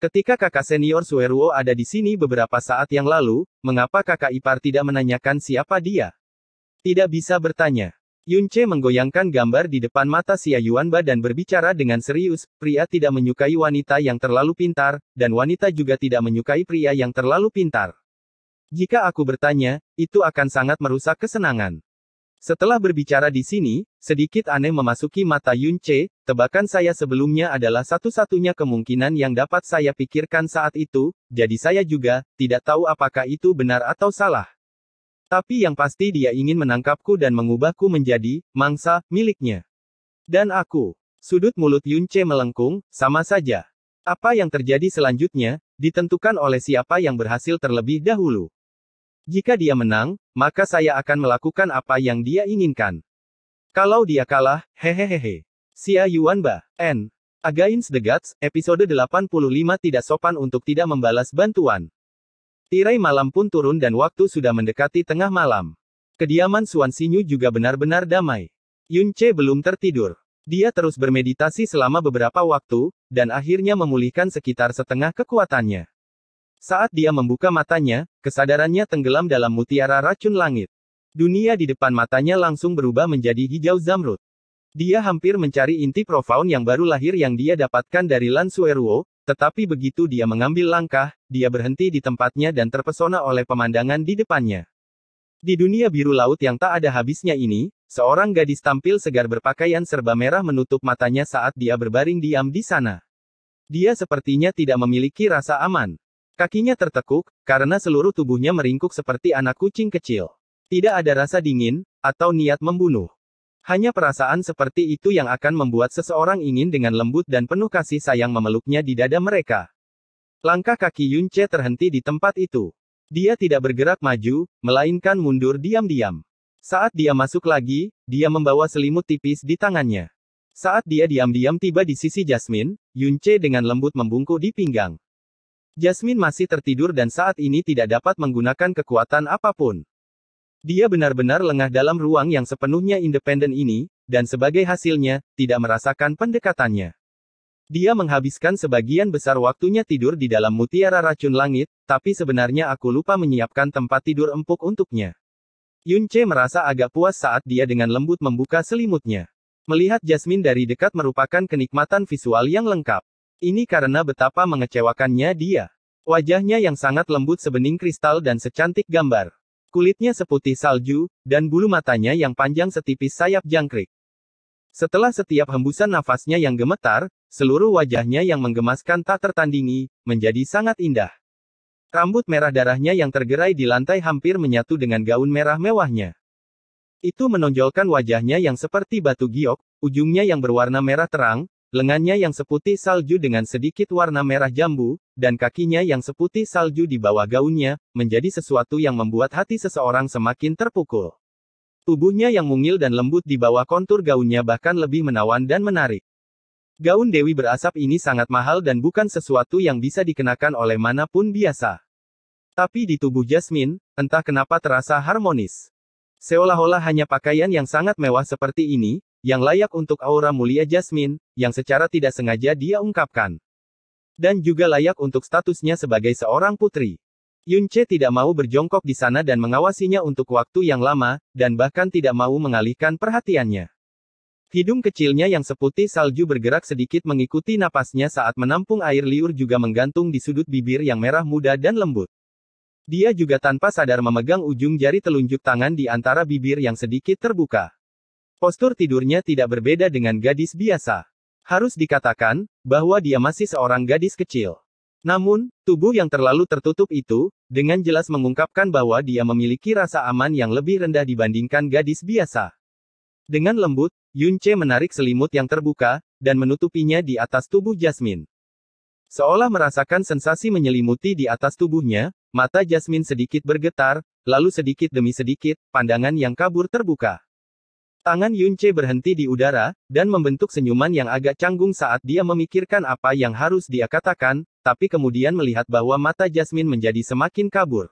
Ketika kakak senior Sueruo ada di sini beberapa saat yang lalu, mengapa kakak ipar tidak menanyakan siapa dia? Tidak bisa bertanya. Yunche menggoyangkan gambar di depan mata Xia Yuanba dan berbicara dengan serius, pria tidak menyukai wanita yang terlalu pintar, dan wanita juga tidak menyukai pria yang terlalu pintar. Jika aku bertanya, itu akan sangat merusak kesenangan. Setelah berbicara di sini, sedikit aneh memasuki mata Yun Che, tebakan saya sebelumnya adalah satu-satunya kemungkinan yang dapat saya pikirkan saat itu, jadi saya juga, tidak tahu apakah itu benar atau salah. Tapi yang pasti dia ingin menangkapku dan mengubahku menjadi, mangsa, miliknya. Dan aku, sudut mulut Yun Che melengkung, sama saja. Apa yang terjadi selanjutnya, ditentukan oleh siapa yang berhasil terlebih dahulu. Jika dia menang, maka saya akan melakukan apa yang dia inginkan. Kalau dia kalah, hehehehe. Yuan Ba, N. Against the gods, episode 85 tidak sopan untuk tidak membalas bantuan. Tirai malam pun turun dan waktu sudah mendekati tengah malam. Kediaman Suan Sinyu juga benar-benar damai. Yunce belum tertidur. Dia terus bermeditasi selama beberapa waktu, dan akhirnya memulihkan sekitar setengah kekuatannya. Saat dia membuka matanya, kesadarannya tenggelam dalam mutiara racun langit. Dunia di depan matanya langsung berubah menjadi hijau zamrud. Dia hampir mencari inti profound yang baru lahir yang dia dapatkan dari Sueruo, tetapi begitu dia mengambil langkah, dia berhenti di tempatnya dan terpesona oleh pemandangan di depannya. Di dunia biru laut yang tak ada habisnya ini, seorang gadis tampil segar berpakaian serba merah menutup matanya saat dia berbaring diam di sana. Dia sepertinya tidak memiliki rasa aman. Kakinya tertekuk, karena seluruh tubuhnya meringkuk seperti anak kucing kecil. Tidak ada rasa dingin, atau niat membunuh. Hanya perasaan seperti itu yang akan membuat seseorang ingin dengan lembut dan penuh kasih sayang memeluknya di dada mereka. Langkah kaki Yun terhenti di tempat itu. Dia tidak bergerak maju, melainkan mundur diam-diam. Saat dia masuk lagi, dia membawa selimut tipis di tangannya. Saat dia diam-diam tiba di sisi Jasmine, Yun dengan lembut membungkuk di pinggang. Jasmine masih tertidur dan saat ini tidak dapat menggunakan kekuatan apapun. Dia benar-benar lengah dalam ruang yang sepenuhnya independen ini, dan sebagai hasilnya, tidak merasakan pendekatannya. Dia menghabiskan sebagian besar waktunya tidur di dalam mutiara racun langit, tapi sebenarnya aku lupa menyiapkan tempat tidur empuk untuknya. Yunche merasa agak puas saat dia dengan lembut membuka selimutnya. Melihat Jasmine dari dekat merupakan kenikmatan visual yang lengkap. Ini karena betapa mengecewakannya dia. Wajahnya yang sangat lembut sebening kristal dan secantik gambar. Kulitnya seputih salju, dan bulu matanya yang panjang setipis sayap jangkrik. Setelah setiap hembusan nafasnya yang gemetar, seluruh wajahnya yang menggemaskan tak tertandingi, menjadi sangat indah. Rambut merah darahnya yang tergerai di lantai hampir menyatu dengan gaun merah mewahnya. Itu menonjolkan wajahnya yang seperti batu giok, ujungnya yang berwarna merah terang, Lengannya yang seputih salju dengan sedikit warna merah jambu, dan kakinya yang seputih salju di bawah gaunnya, menjadi sesuatu yang membuat hati seseorang semakin terpukul. Tubuhnya yang mungil dan lembut di bawah kontur gaunnya bahkan lebih menawan dan menarik. Gaun Dewi berasap ini sangat mahal dan bukan sesuatu yang bisa dikenakan oleh manapun biasa. Tapi di tubuh Jasmine, entah kenapa terasa harmonis. Seolah-olah hanya pakaian yang sangat mewah seperti ini, yang layak untuk aura mulia Jasmine, yang secara tidak sengaja dia ungkapkan. Dan juga layak untuk statusnya sebagai seorang putri. Yunche tidak mau berjongkok di sana dan mengawasinya untuk waktu yang lama, dan bahkan tidak mau mengalihkan perhatiannya. Hidung kecilnya yang seputih salju bergerak sedikit mengikuti napasnya saat menampung air liur juga menggantung di sudut bibir yang merah muda dan lembut. Dia juga tanpa sadar memegang ujung jari telunjuk tangan di antara bibir yang sedikit terbuka. Postur tidurnya tidak berbeda dengan gadis biasa. Harus dikatakan, bahwa dia masih seorang gadis kecil. Namun, tubuh yang terlalu tertutup itu, dengan jelas mengungkapkan bahwa dia memiliki rasa aman yang lebih rendah dibandingkan gadis biasa. Dengan lembut, Yunche menarik selimut yang terbuka, dan menutupinya di atas tubuh Jasmine. Seolah merasakan sensasi menyelimuti di atas tubuhnya, mata Jasmine sedikit bergetar, lalu sedikit demi sedikit, pandangan yang kabur terbuka. Tangan Yunce berhenti di udara, dan membentuk senyuman yang agak canggung saat dia memikirkan apa yang harus dia katakan, tapi kemudian melihat bahwa mata Jasmine menjadi semakin kabur.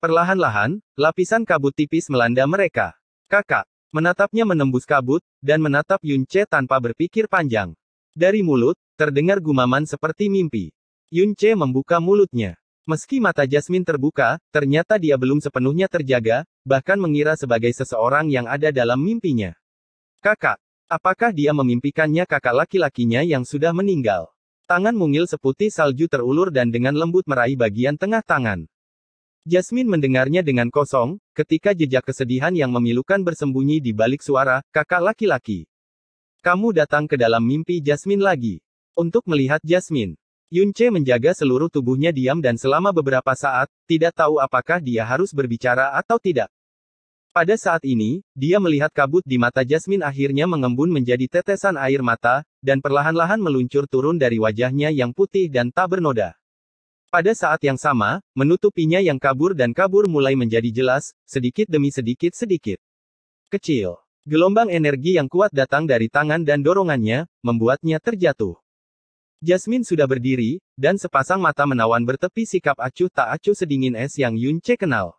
Perlahan-lahan, lapisan kabut tipis melanda mereka. Kakak, menatapnya menembus kabut, dan menatap Yunce tanpa berpikir panjang. Dari mulut, terdengar gumaman seperti mimpi. Yunce membuka mulutnya. Meski mata Jasmine terbuka, ternyata dia belum sepenuhnya terjaga, bahkan mengira sebagai seseorang yang ada dalam mimpinya. Kakak, apakah dia memimpikannya kakak laki-lakinya yang sudah meninggal? Tangan mungil seputih salju terulur dan dengan lembut meraih bagian tengah tangan. Jasmine mendengarnya dengan kosong, ketika jejak kesedihan yang memilukan bersembunyi di balik suara, kakak laki-laki. Kamu datang ke dalam mimpi Jasmine lagi. Untuk melihat Jasmine. Yunce menjaga seluruh tubuhnya diam dan selama beberapa saat, tidak tahu apakah dia harus berbicara atau tidak. Pada saat ini, dia melihat kabut di mata Jasmine akhirnya mengembun menjadi tetesan air mata, dan perlahan-lahan meluncur turun dari wajahnya yang putih dan tak bernoda. Pada saat yang sama, menutupinya yang kabur dan kabur mulai menjadi jelas, sedikit demi sedikit sedikit. Kecil. Gelombang energi yang kuat datang dari tangan dan dorongannya, membuatnya terjatuh. Jasmine sudah berdiri, dan sepasang mata menawan bertepi sikap acuh tak acuh sedingin es yang Yun Che kenal.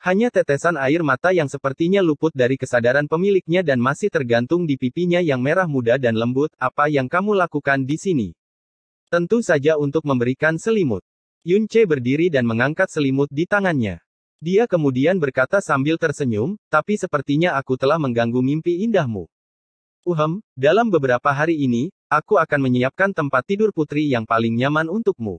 Hanya tetesan air mata yang sepertinya luput dari kesadaran pemiliknya dan masih tergantung di pipinya yang merah muda dan lembut, apa yang kamu lakukan di sini? Tentu saja untuk memberikan selimut. Yun Che berdiri dan mengangkat selimut di tangannya. Dia kemudian berkata sambil tersenyum, tapi sepertinya aku telah mengganggu mimpi indahmu. Uhem, dalam beberapa hari ini, aku akan menyiapkan tempat tidur putri yang paling nyaman untukmu.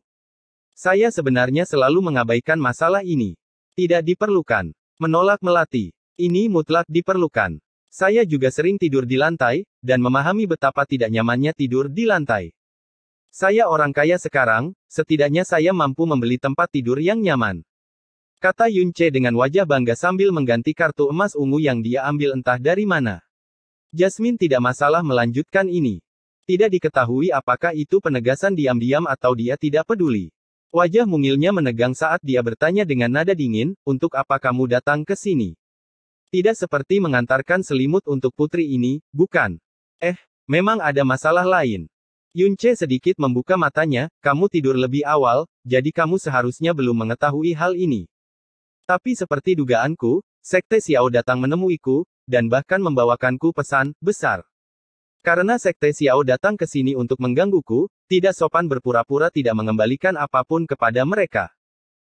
Saya sebenarnya selalu mengabaikan masalah ini. Tidak diperlukan. Menolak melati. Ini mutlak diperlukan. Saya juga sering tidur di lantai, dan memahami betapa tidak nyamannya tidur di lantai. Saya orang kaya sekarang, setidaknya saya mampu membeli tempat tidur yang nyaman. Kata Yunce dengan wajah bangga sambil mengganti kartu emas ungu yang dia ambil entah dari mana. Jasmine tidak masalah melanjutkan ini. Tidak diketahui apakah itu penegasan diam-diam atau dia tidak peduli. Wajah mungilnya menegang saat dia bertanya dengan nada dingin, untuk apa kamu datang ke sini? Tidak seperti mengantarkan selimut untuk putri ini, bukan? Eh, memang ada masalah lain. Yunche sedikit membuka matanya, kamu tidur lebih awal, jadi kamu seharusnya belum mengetahui hal ini. Tapi seperti dugaanku, Sekte Xiao datang menemuiku, dan bahkan membawakanku pesan besar. Karena sekte Xiao datang ke sini untuk menggangguku, tidak sopan berpura-pura tidak mengembalikan apapun kepada mereka.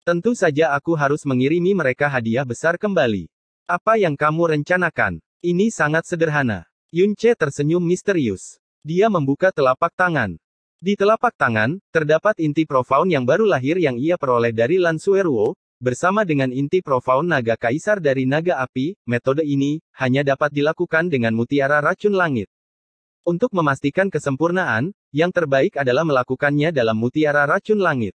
Tentu saja aku harus mengirimi mereka hadiah besar kembali. Apa yang kamu rencanakan? Ini sangat sederhana. Yun Che tersenyum misterius. Dia membuka telapak tangan. Di telapak tangan, terdapat inti profound yang baru lahir yang ia peroleh dari Lan Sueruo, Bersama dengan inti profound naga kaisar dari naga api, metode ini hanya dapat dilakukan dengan mutiara racun langit. Untuk memastikan kesempurnaan, yang terbaik adalah melakukannya dalam mutiara racun langit.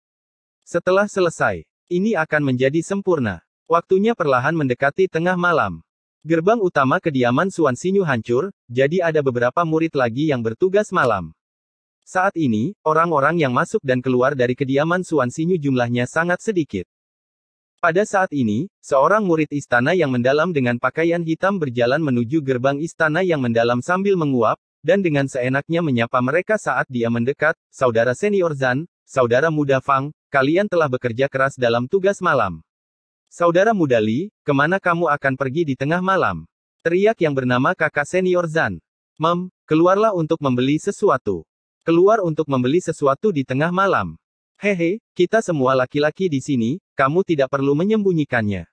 Setelah selesai, ini akan menjadi sempurna. Waktunya perlahan mendekati tengah malam. Gerbang utama kediaman Suan Sinyu hancur, jadi ada beberapa murid lagi yang bertugas malam. Saat ini, orang-orang yang masuk dan keluar dari kediaman Suan Sinyu jumlahnya sangat sedikit. Pada saat ini, seorang murid istana yang mendalam dengan pakaian hitam berjalan menuju gerbang istana yang mendalam sambil menguap, dan dengan seenaknya menyapa mereka saat dia mendekat, saudara senior Zan, saudara muda Fang, kalian telah bekerja keras dalam tugas malam. Saudara muda Li, kemana kamu akan pergi di tengah malam? Teriak yang bernama kakak senior Zan. Mem, keluarlah untuk membeli sesuatu. Keluar untuk membeli sesuatu di tengah malam. Hehe, kita semua laki-laki di sini, kamu tidak perlu menyembunyikannya.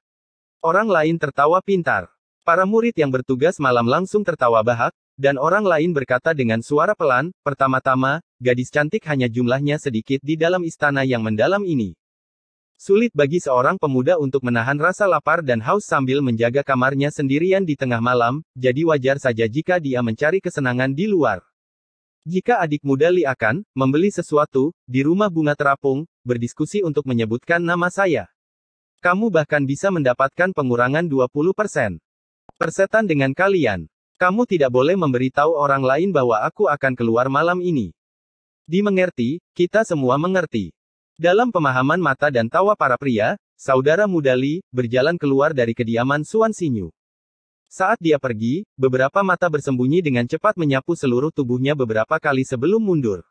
Orang lain tertawa pintar. Para murid yang bertugas malam langsung tertawa bahak, dan orang lain berkata dengan suara pelan, pertama-tama, gadis cantik hanya jumlahnya sedikit di dalam istana yang mendalam ini. Sulit bagi seorang pemuda untuk menahan rasa lapar dan haus sambil menjaga kamarnya sendirian di tengah malam, jadi wajar saja jika dia mencari kesenangan di luar. Jika adik muda Li akan membeli sesuatu di rumah bunga terapung, berdiskusi untuk menyebutkan nama saya. Kamu bahkan bisa mendapatkan pengurangan 20%. Persetan dengan kalian. Kamu tidak boleh memberitahu orang lain bahwa aku akan keluar malam ini. Dimengerti, kita semua mengerti. Dalam pemahaman mata dan tawa para pria, saudara muda Li berjalan keluar dari kediaman Suan Sinyu. Saat dia pergi, beberapa mata bersembunyi dengan cepat menyapu seluruh tubuhnya beberapa kali sebelum mundur.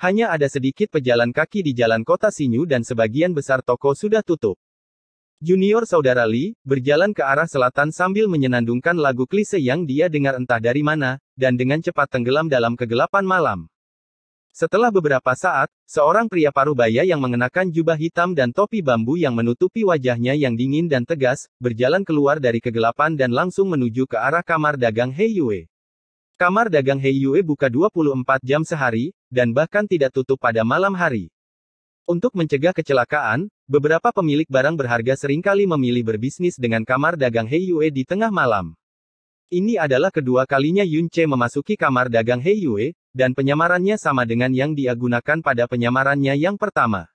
Hanya ada sedikit pejalan kaki di jalan kota Sinyu dan sebagian besar toko sudah tutup. Junior saudara Li berjalan ke arah selatan sambil menyenandungkan lagu klise yang dia dengar entah dari mana, dan dengan cepat tenggelam dalam kegelapan malam. Setelah beberapa saat, seorang pria parubaya yang mengenakan jubah hitam dan topi bambu yang menutupi wajahnya yang dingin dan tegas, berjalan keluar dari kegelapan dan langsung menuju ke arah kamar dagang Heiyue. Kamar dagang Heiyue buka 24 jam sehari, dan bahkan tidak tutup pada malam hari. Untuk mencegah kecelakaan, beberapa pemilik barang berharga seringkali memilih berbisnis dengan kamar dagang Heiyue di tengah malam. Ini adalah kedua kalinya Yunche memasuki kamar dagang Heiyue, dan penyamarannya sama dengan yang dia gunakan pada penyamarannya yang pertama.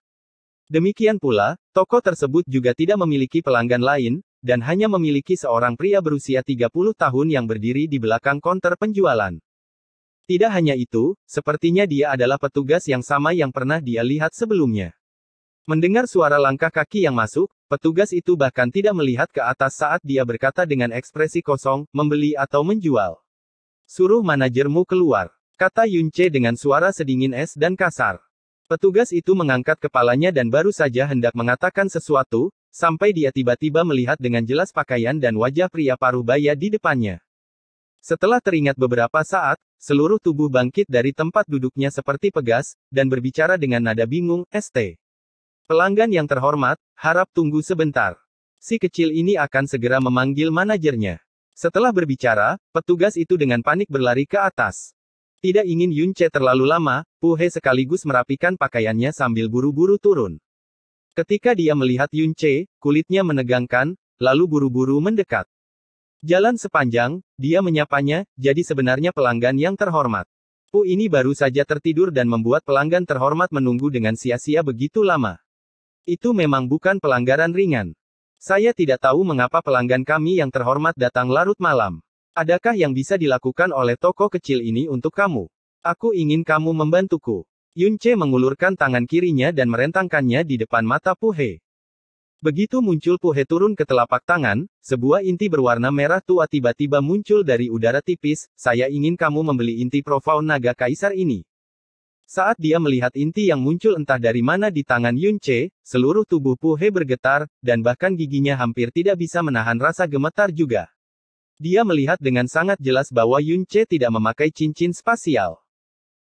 Demikian pula, toko tersebut juga tidak memiliki pelanggan lain, dan hanya memiliki seorang pria berusia 30 tahun yang berdiri di belakang konter penjualan. Tidak hanya itu, sepertinya dia adalah petugas yang sama yang pernah dia lihat sebelumnya. Mendengar suara langkah kaki yang masuk, petugas itu bahkan tidak melihat ke atas saat dia berkata dengan ekspresi kosong, membeli atau menjual. Suruh manajermu keluar. Kata Yunce dengan suara sedingin es dan kasar. Petugas itu mengangkat kepalanya dan baru saja hendak mengatakan sesuatu, sampai dia tiba-tiba melihat dengan jelas pakaian dan wajah pria paruh baya di depannya. Setelah teringat beberapa saat, seluruh tubuh bangkit dari tempat duduknya seperti pegas, dan berbicara dengan nada bingung, ST. Pelanggan yang terhormat, harap tunggu sebentar. Si kecil ini akan segera memanggil manajernya. Setelah berbicara, petugas itu dengan panik berlari ke atas. Tidak ingin Yun Che terlalu lama, Pu He sekaligus merapikan pakaiannya sambil buru-buru turun. Ketika dia melihat Yun Che, kulitnya menegangkan, lalu buru-buru mendekat. Jalan sepanjang, dia menyapanya, jadi sebenarnya pelanggan yang terhormat. Pu ini baru saja tertidur dan membuat pelanggan terhormat menunggu dengan sia-sia begitu lama. Itu memang bukan pelanggaran ringan. Saya tidak tahu mengapa pelanggan kami yang terhormat datang larut malam. Adakah yang bisa dilakukan oleh toko kecil ini untuk kamu? Aku ingin kamu membantuku. Yun Che mengulurkan tangan kirinya dan merentangkannya di depan mata Puhe. Begitu muncul Puhe turun ke telapak tangan, sebuah inti berwarna merah tua tiba-tiba muncul dari udara tipis, saya ingin kamu membeli inti profaun naga kaisar ini. Saat dia melihat inti yang muncul entah dari mana di tangan Yun Che, seluruh tubuh Puhe bergetar, dan bahkan giginya hampir tidak bisa menahan rasa gemetar juga. Dia melihat dengan sangat jelas bahwa Yun Che tidak memakai cincin spasial.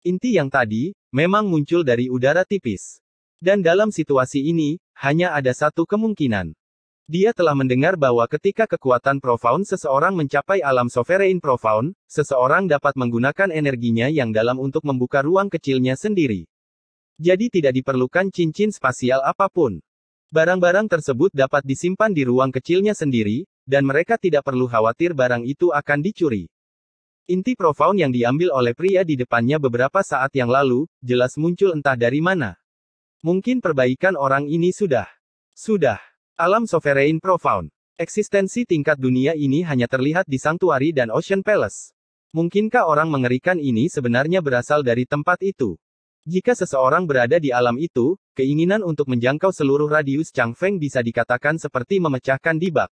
Inti yang tadi, memang muncul dari udara tipis. Dan dalam situasi ini, hanya ada satu kemungkinan. Dia telah mendengar bahwa ketika kekuatan profound seseorang mencapai alam sovereign profound, seseorang dapat menggunakan energinya yang dalam untuk membuka ruang kecilnya sendiri. Jadi tidak diperlukan cincin spasial apapun. Barang-barang tersebut dapat disimpan di ruang kecilnya sendiri, dan mereka tidak perlu khawatir barang itu akan dicuri. Inti profound yang diambil oleh pria di depannya beberapa saat yang lalu, jelas muncul entah dari mana. Mungkin perbaikan orang ini sudah. Sudah. Alam sovereign profound. Eksistensi tingkat dunia ini hanya terlihat di Sanctuary dan Ocean Palace. Mungkinkah orang mengerikan ini sebenarnya berasal dari tempat itu? Jika seseorang berada di alam itu, keinginan untuk menjangkau seluruh radius chang feng bisa dikatakan seperti memecahkan dibak.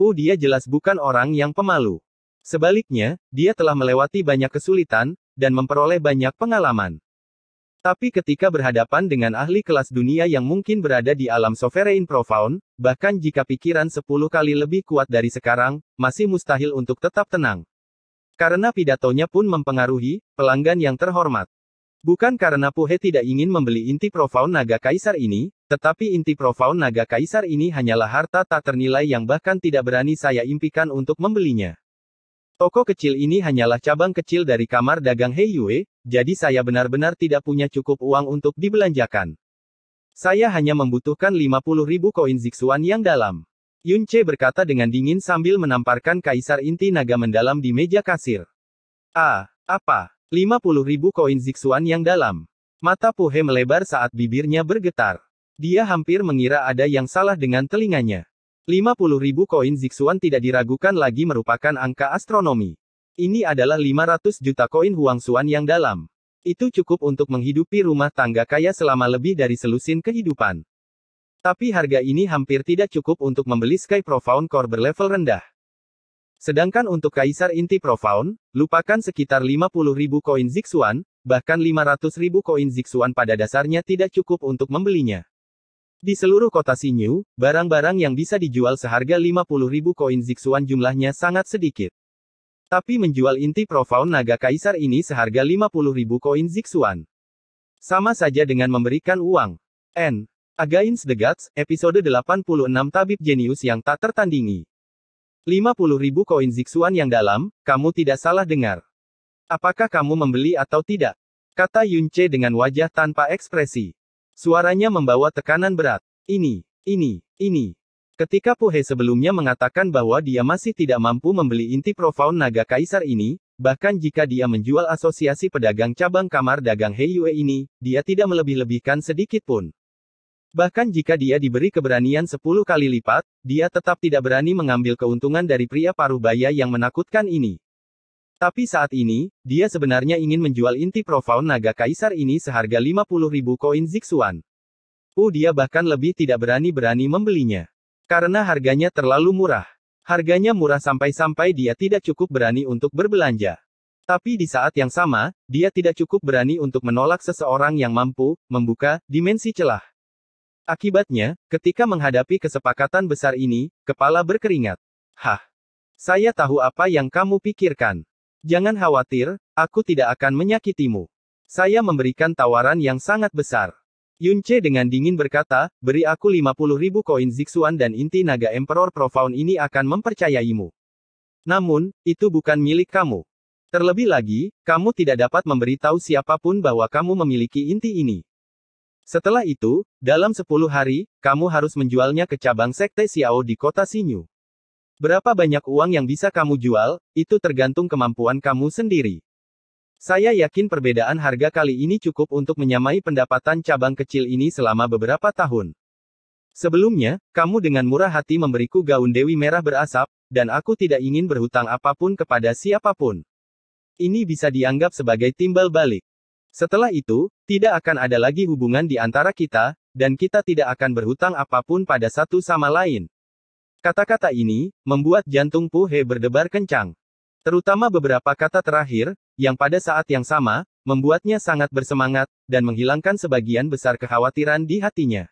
Oh dia jelas bukan orang yang pemalu. Sebaliknya, dia telah melewati banyak kesulitan, dan memperoleh banyak pengalaman. Tapi ketika berhadapan dengan ahli kelas dunia yang mungkin berada di alam sovereign profound, bahkan jika pikiran 10 kali lebih kuat dari sekarang, masih mustahil untuk tetap tenang. Karena pidatonya pun mempengaruhi, pelanggan yang terhormat. Bukan karena Puhe tidak ingin membeli inti profound naga kaisar ini, tetapi inti profound naga kaisar ini hanyalah harta tak ternilai yang bahkan tidak berani saya impikan untuk membelinya. Toko kecil ini hanyalah cabang kecil dari kamar dagang Yue, jadi saya benar-benar tidak punya cukup uang untuk dibelanjakan. Saya hanya membutuhkan 50 ribu koin ziksuan yang dalam. Yun Che berkata dengan dingin sambil menamparkan kaisar inti naga mendalam di meja kasir. Ah, apa? 50 ribu koin ziksuan yang dalam. Mata Puhe melebar saat bibirnya bergetar. Dia hampir mengira ada yang salah dengan telinganya. 50 ribu koin Zixuan tidak diragukan lagi merupakan angka astronomi. Ini adalah 500 juta koin Huang Xuan yang dalam. Itu cukup untuk menghidupi rumah tangga kaya selama lebih dari selusin kehidupan. Tapi harga ini hampir tidak cukup untuk membeli Sky Profound Core berlevel rendah. Sedangkan untuk Kaisar Inti Profound, lupakan sekitar 50 ribu koin Zixuan, bahkan 500 ribu koin Zixuan pada dasarnya tidak cukup untuk membelinya. Di seluruh kota Sinyu, barang-barang yang bisa dijual seharga ribu koin Zixuan jumlahnya sangat sedikit. Tapi menjual inti profound naga kaisar ini seharga ribu koin Zixuan, Sama saja dengan memberikan uang. N. Against the Gods, episode 86 Tabib Jenius yang tak tertandingi. ribu koin Zixuan yang dalam, kamu tidak salah dengar. Apakah kamu membeli atau tidak? Kata Yunce dengan wajah tanpa ekspresi. Suaranya membawa tekanan berat. Ini, ini, ini. Ketika Puhe sebelumnya mengatakan bahwa dia masih tidak mampu membeli inti profound naga kaisar ini, bahkan jika dia menjual asosiasi pedagang cabang kamar dagang Heiyue ini, dia tidak melebih-lebihkan sedikit pun. Bahkan jika dia diberi keberanian 10 kali lipat, dia tetap tidak berani mengambil keuntungan dari pria paruh baya yang menakutkan ini. Tapi saat ini, dia sebenarnya ingin menjual inti profound naga kaisar ini seharga 50 ribu koin Zixuan. Uh dia bahkan lebih tidak berani-berani membelinya. Karena harganya terlalu murah. Harganya murah sampai-sampai dia tidak cukup berani untuk berbelanja. Tapi di saat yang sama, dia tidak cukup berani untuk menolak seseorang yang mampu membuka dimensi celah. Akibatnya, ketika menghadapi kesepakatan besar ini, kepala berkeringat. Hah. Saya tahu apa yang kamu pikirkan. Jangan khawatir, aku tidak akan menyakitimu. Saya memberikan tawaran yang sangat besar. Yunce dengan dingin berkata, beri aku 50 ribu koin Zixuan dan inti naga Emperor Profound ini akan mempercayaimu. Namun, itu bukan milik kamu. Terlebih lagi, kamu tidak dapat memberitahu siapapun bahwa kamu memiliki inti ini. Setelah itu, dalam 10 hari, kamu harus menjualnya ke cabang Sekte Xiao di kota Sinyu. Berapa banyak uang yang bisa kamu jual, itu tergantung kemampuan kamu sendiri. Saya yakin perbedaan harga kali ini cukup untuk menyamai pendapatan cabang kecil ini selama beberapa tahun. Sebelumnya, kamu dengan murah hati memberiku gaun Dewi Merah berasap, dan aku tidak ingin berhutang apapun kepada siapapun. Ini bisa dianggap sebagai timbal balik. Setelah itu, tidak akan ada lagi hubungan di antara kita, dan kita tidak akan berhutang apapun pada satu sama lain. Kata-kata ini membuat jantung Puhe berdebar kencang. Terutama beberapa kata terakhir, yang pada saat yang sama, membuatnya sangat bersemangat, dan menghilangkan sebagian besar kekhawatiran di hatinya.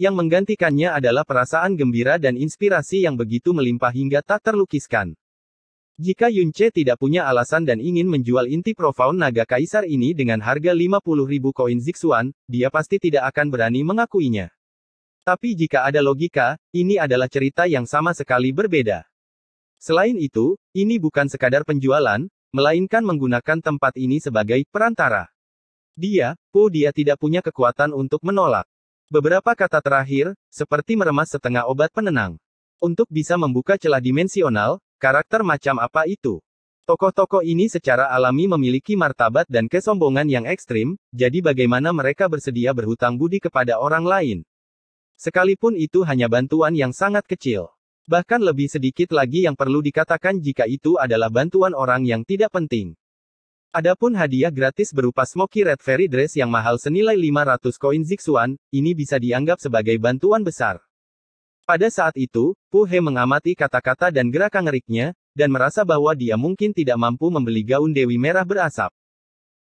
Yang menggantikannya adalah perasaan gembira dan inspirasi yang begitu melimpah hingga tak terlukiskan. Jika Yunche tidak punya alasan dan ingin menjual inti profound naga kaisar ini dengan harga 50.000 koin Zixuan, dia pasti tidak akan berani mengakuinya. Tapi jika ada logika, ini adalah cerita yang sama sekali berbeda. Selain itu, ini bukan sekadar penjualan, melainkan menggunakan tempat ini sebagai perantara. Dia, Po dia tidak punya kekuatan untuk menolak. Beberapa kata terakhir, seperti meremas setengah obat penenang. Untuk bisa membuka celah dimensional, karakter macam apa itu? Tokoh-tokoh ini secara alami memiliki martabat dan kesombongan yang ekstrim, jadi bagaimana mereka bersedia berhutang budi kepada orang lain? Sekalipun itu hanya bantuan yang sangat kecil. Bahkan lebih sedikit lagi yang perlu dikatakan jika itu adalah bantuan orang yang tidak penting. Adapun hadiah gratis berupa smoky red fairy dress yang mahal senilai 500 koin zixuan, ini bisa dianggap sebagai bantuan besar. Pada saat itu, Pu He mengamati kata-kata dan gerakan ngeriknya, dan merasa bahwa dia mungkin tidak mampu membeli gaun Dewi Merah berasap.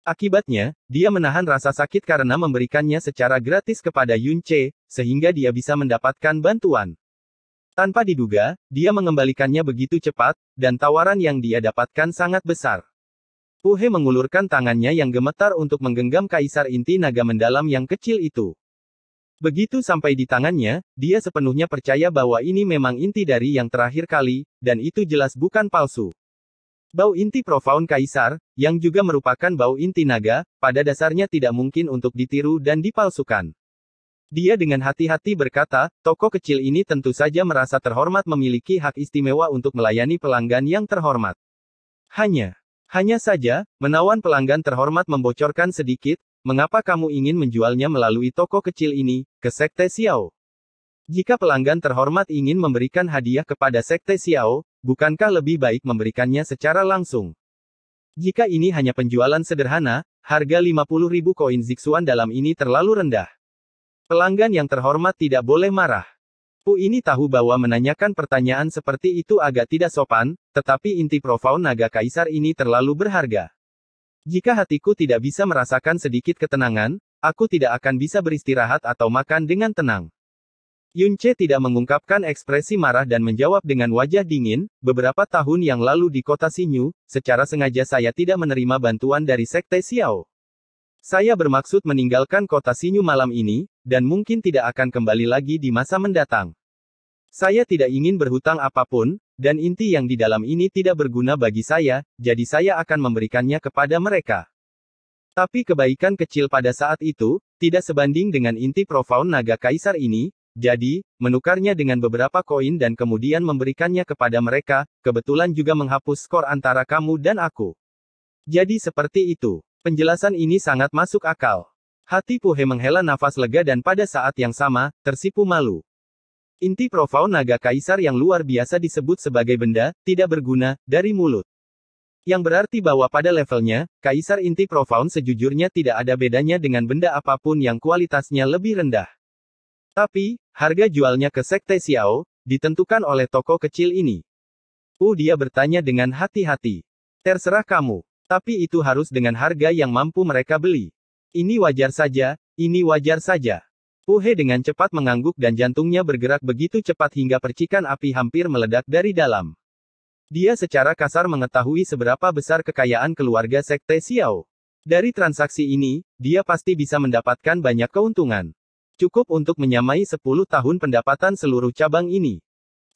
Akibatnya, dia menahan rasa sakit karena memberikannya secara gratis kepada Yun Che, sehingga dia bisa mendapatkan bantuan. Tanpa diduga, dia mengembalikannya begitu cepat, dan tawaran yang dia dapatkan sangat besar. Puhe mengulurkan tangannya yang gemetar untuk menggenggam kaisar inti naga mendalam yang kecil itu. Begitu sampai di tangannya, dia sepenuhnya percaya bahwa ini memang inti dari yang terakhir kali, dan itu jelas bukan palsu. Bau inti profaun kaisar, yang juga merupakan bau inti naga, pada dasarnya tidak mungkin untuk ditiru dan dipalsukan. Dia dengan hati-hati berkata, toko kecil ini tentu saja merasa terhormat memiliki hak istimewa untuk melayani pelanggan yang terhormat. Hanya, hanya saja, menawan pelanggan terhormat membocorkan sedikit, mengapa kamu ingin menjualnya melalui toko kecil ini, ke Sekte Xiao. Jika pelanggan terhormat ingin memberikan hadiah kepada Sekte Xiao, bukankah lebih baik memberikannya secara langsung? Jika ini hanya penjualan sederhana, harga ribu koin Zixuan dalam ini terlalu rendah. Pelanggan yang terhormat tidak boleh marah. Pu ini tahu bahwa menanyakan pertanyaan seperti itu agak tidak sopan, tetapi inti profound naga kaisar ini terlalu berharga. Jika hatiku tidak bisa merasakan sedikit ketenangan, aku tidak akan bisa beristirahat atau makan dengan tenang. Yunche tidak mengungkapkan ekspresi marah dan menjawab dengan wajah dingin, beberapa tahun yang lalu di kota Sinyu, secara sengaja saya tidak menerima bantuan dari Sekte Xiao. Saya bermaksud meninggalkan kota Sinyu malam ini, dan mungkin tidak akan kembali lagi di masa mendatang. Saya tidak ingin berhutang apapun, dan inti yang di dalam ini tidak berguna bagi saya, jadi saya akan memberikannya kepada mereka. Tapi kebaikan kecil pada saat itu, tidak sebanding dengan inti profound naga kaisar ini, jadi, menukarnya dengan beberapa koin dan kemudian memberikannya kepada mereka, kebetulan juga menghapus skor antara kamu dan aku. Jadi seperti itu. Penjelasan ini sangat masuk akal. Hati Puhe menghela nafas lega dan pada saat yang sama, tersipu malu. Inti profound naga kaisar yang luar biasa disebut sebagai benda, tidak berguna, dari mulut. Yang berarti bahwa pada levelnya, Kaisar Inti Profound sejujurnya tidak ada bedanya dengan benda apapun yang kualitasnya lebih rendah. Tapi, harga jualnya ke sekte Xiao, ditentukan oleh toko kecil ini. Uh dia bertanya dengan hati-hati. Terserah kamu. Tapi itu harus dengan harga yang mampu mereka beli. Ini wajar saja, ini wajar saja. Uhe dengan cepat mengangguk dan jantungnya bergerak begitu cepat hingga percikan api hampir meledak dari dalam. Dia secara kasar mengetahui seberapa besar kekayaan keluarga sekte Xiao. Dari transaksi ini, dia pasti bisa mendapatkan banyak keuntungan. Cukup untuk menyamai 10 tahun pendapatan seluruh cabang ini.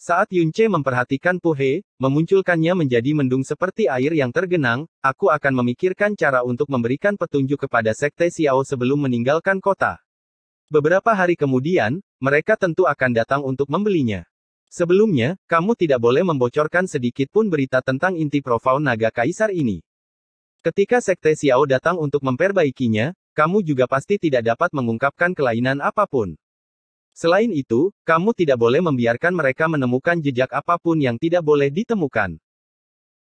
Saat Yunce memperhatikan Puhe, memunculkannya menjadi mendung seperti air yang tergenang, aku akan memikirkan cara untuk memberikan petunjuk kepada Sekte Xiao sebelum meninggalkan kota. Beberapa hari kemudian, mereka tentu akan datang untuk membelinya. Sebelumnya, kamu tidak boleh membocorkan sedikit pun berita tentang inti profound naga kaisar ini. Ketika Sekte Xiao datang untuk memperbaikinya, kamu juga pasti tidak dapat mengungkapkan kelainan apapun. Selain itu, kamu tidak boleh membiarkan mereka menemukan jejak apapun yang tidak boleh ditemukan.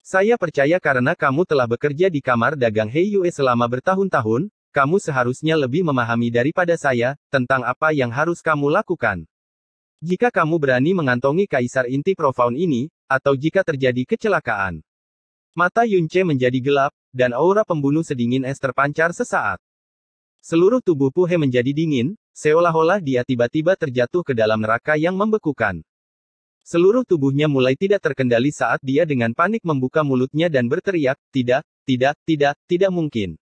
Saya percaya karena kamu telah bekerja di kamar dagang Heiyue selama bertahun-tahun, kamu seharusnya lebih memahami daripada saya tentang apa yang harus kamu lakukan. Jika kamu berani mengantongi kaisar inti profound ini, atau jika terjadi kecelakaan, mata Yunche menjadi gelap, dan aura pembunuh sedingin es terpancar sesaat. Seluruh tubuh Puhe menjadi dingin, seolah-olah dia tiba-tiba terjatuh ke dalam neraka yang membekukan. Seluruh tubuhnya mulai tidak terkendali saat dia dengan panik membuka mulutnya dan berteriak, tidak, tidak, tidak, tidak mungkin.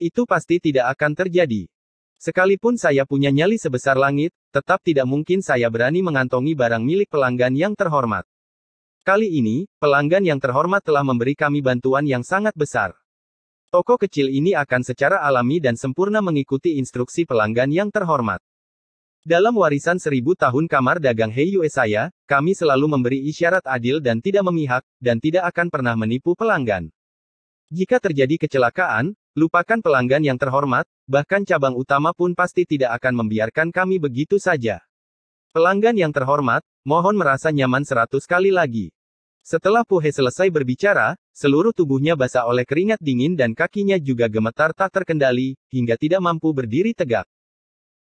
Itu pasti tidak akan terjadi. Sekalipun saya punya nyali sebesar langit, tetap tidak mungkin saya berani mengantongi barang milik pelanggan yang terhormat. Kali ini, pelanggan yang terhormat telah memberi kami bantuan yang sangat besar. Toko kecil ini akan secara alami dan sempurna mengikuti instruksi pelanggan yang terhormat. Dalam warisan seribu tahun kamar dagang Heiyu saya, kami selalu memberi isyarat adil dan tidak memihak, dan tidak akan pernah menipu pelanggan. Jika terjadi kecelakaan, lupakan pelanggan yang terhormat, bahkan cabang utama pun pasti tidak akan membiarkan kami begitu saja. Pelanggan yang terhormat, mohon merasa nyaman seratus kali lagi. Setelah Pohe selesai berbicara, seluruh tubuhnya basah oleh keringat dingin dan kakinya juga gemetar tak terkendali, hingga tidak mampu berdiri tegak.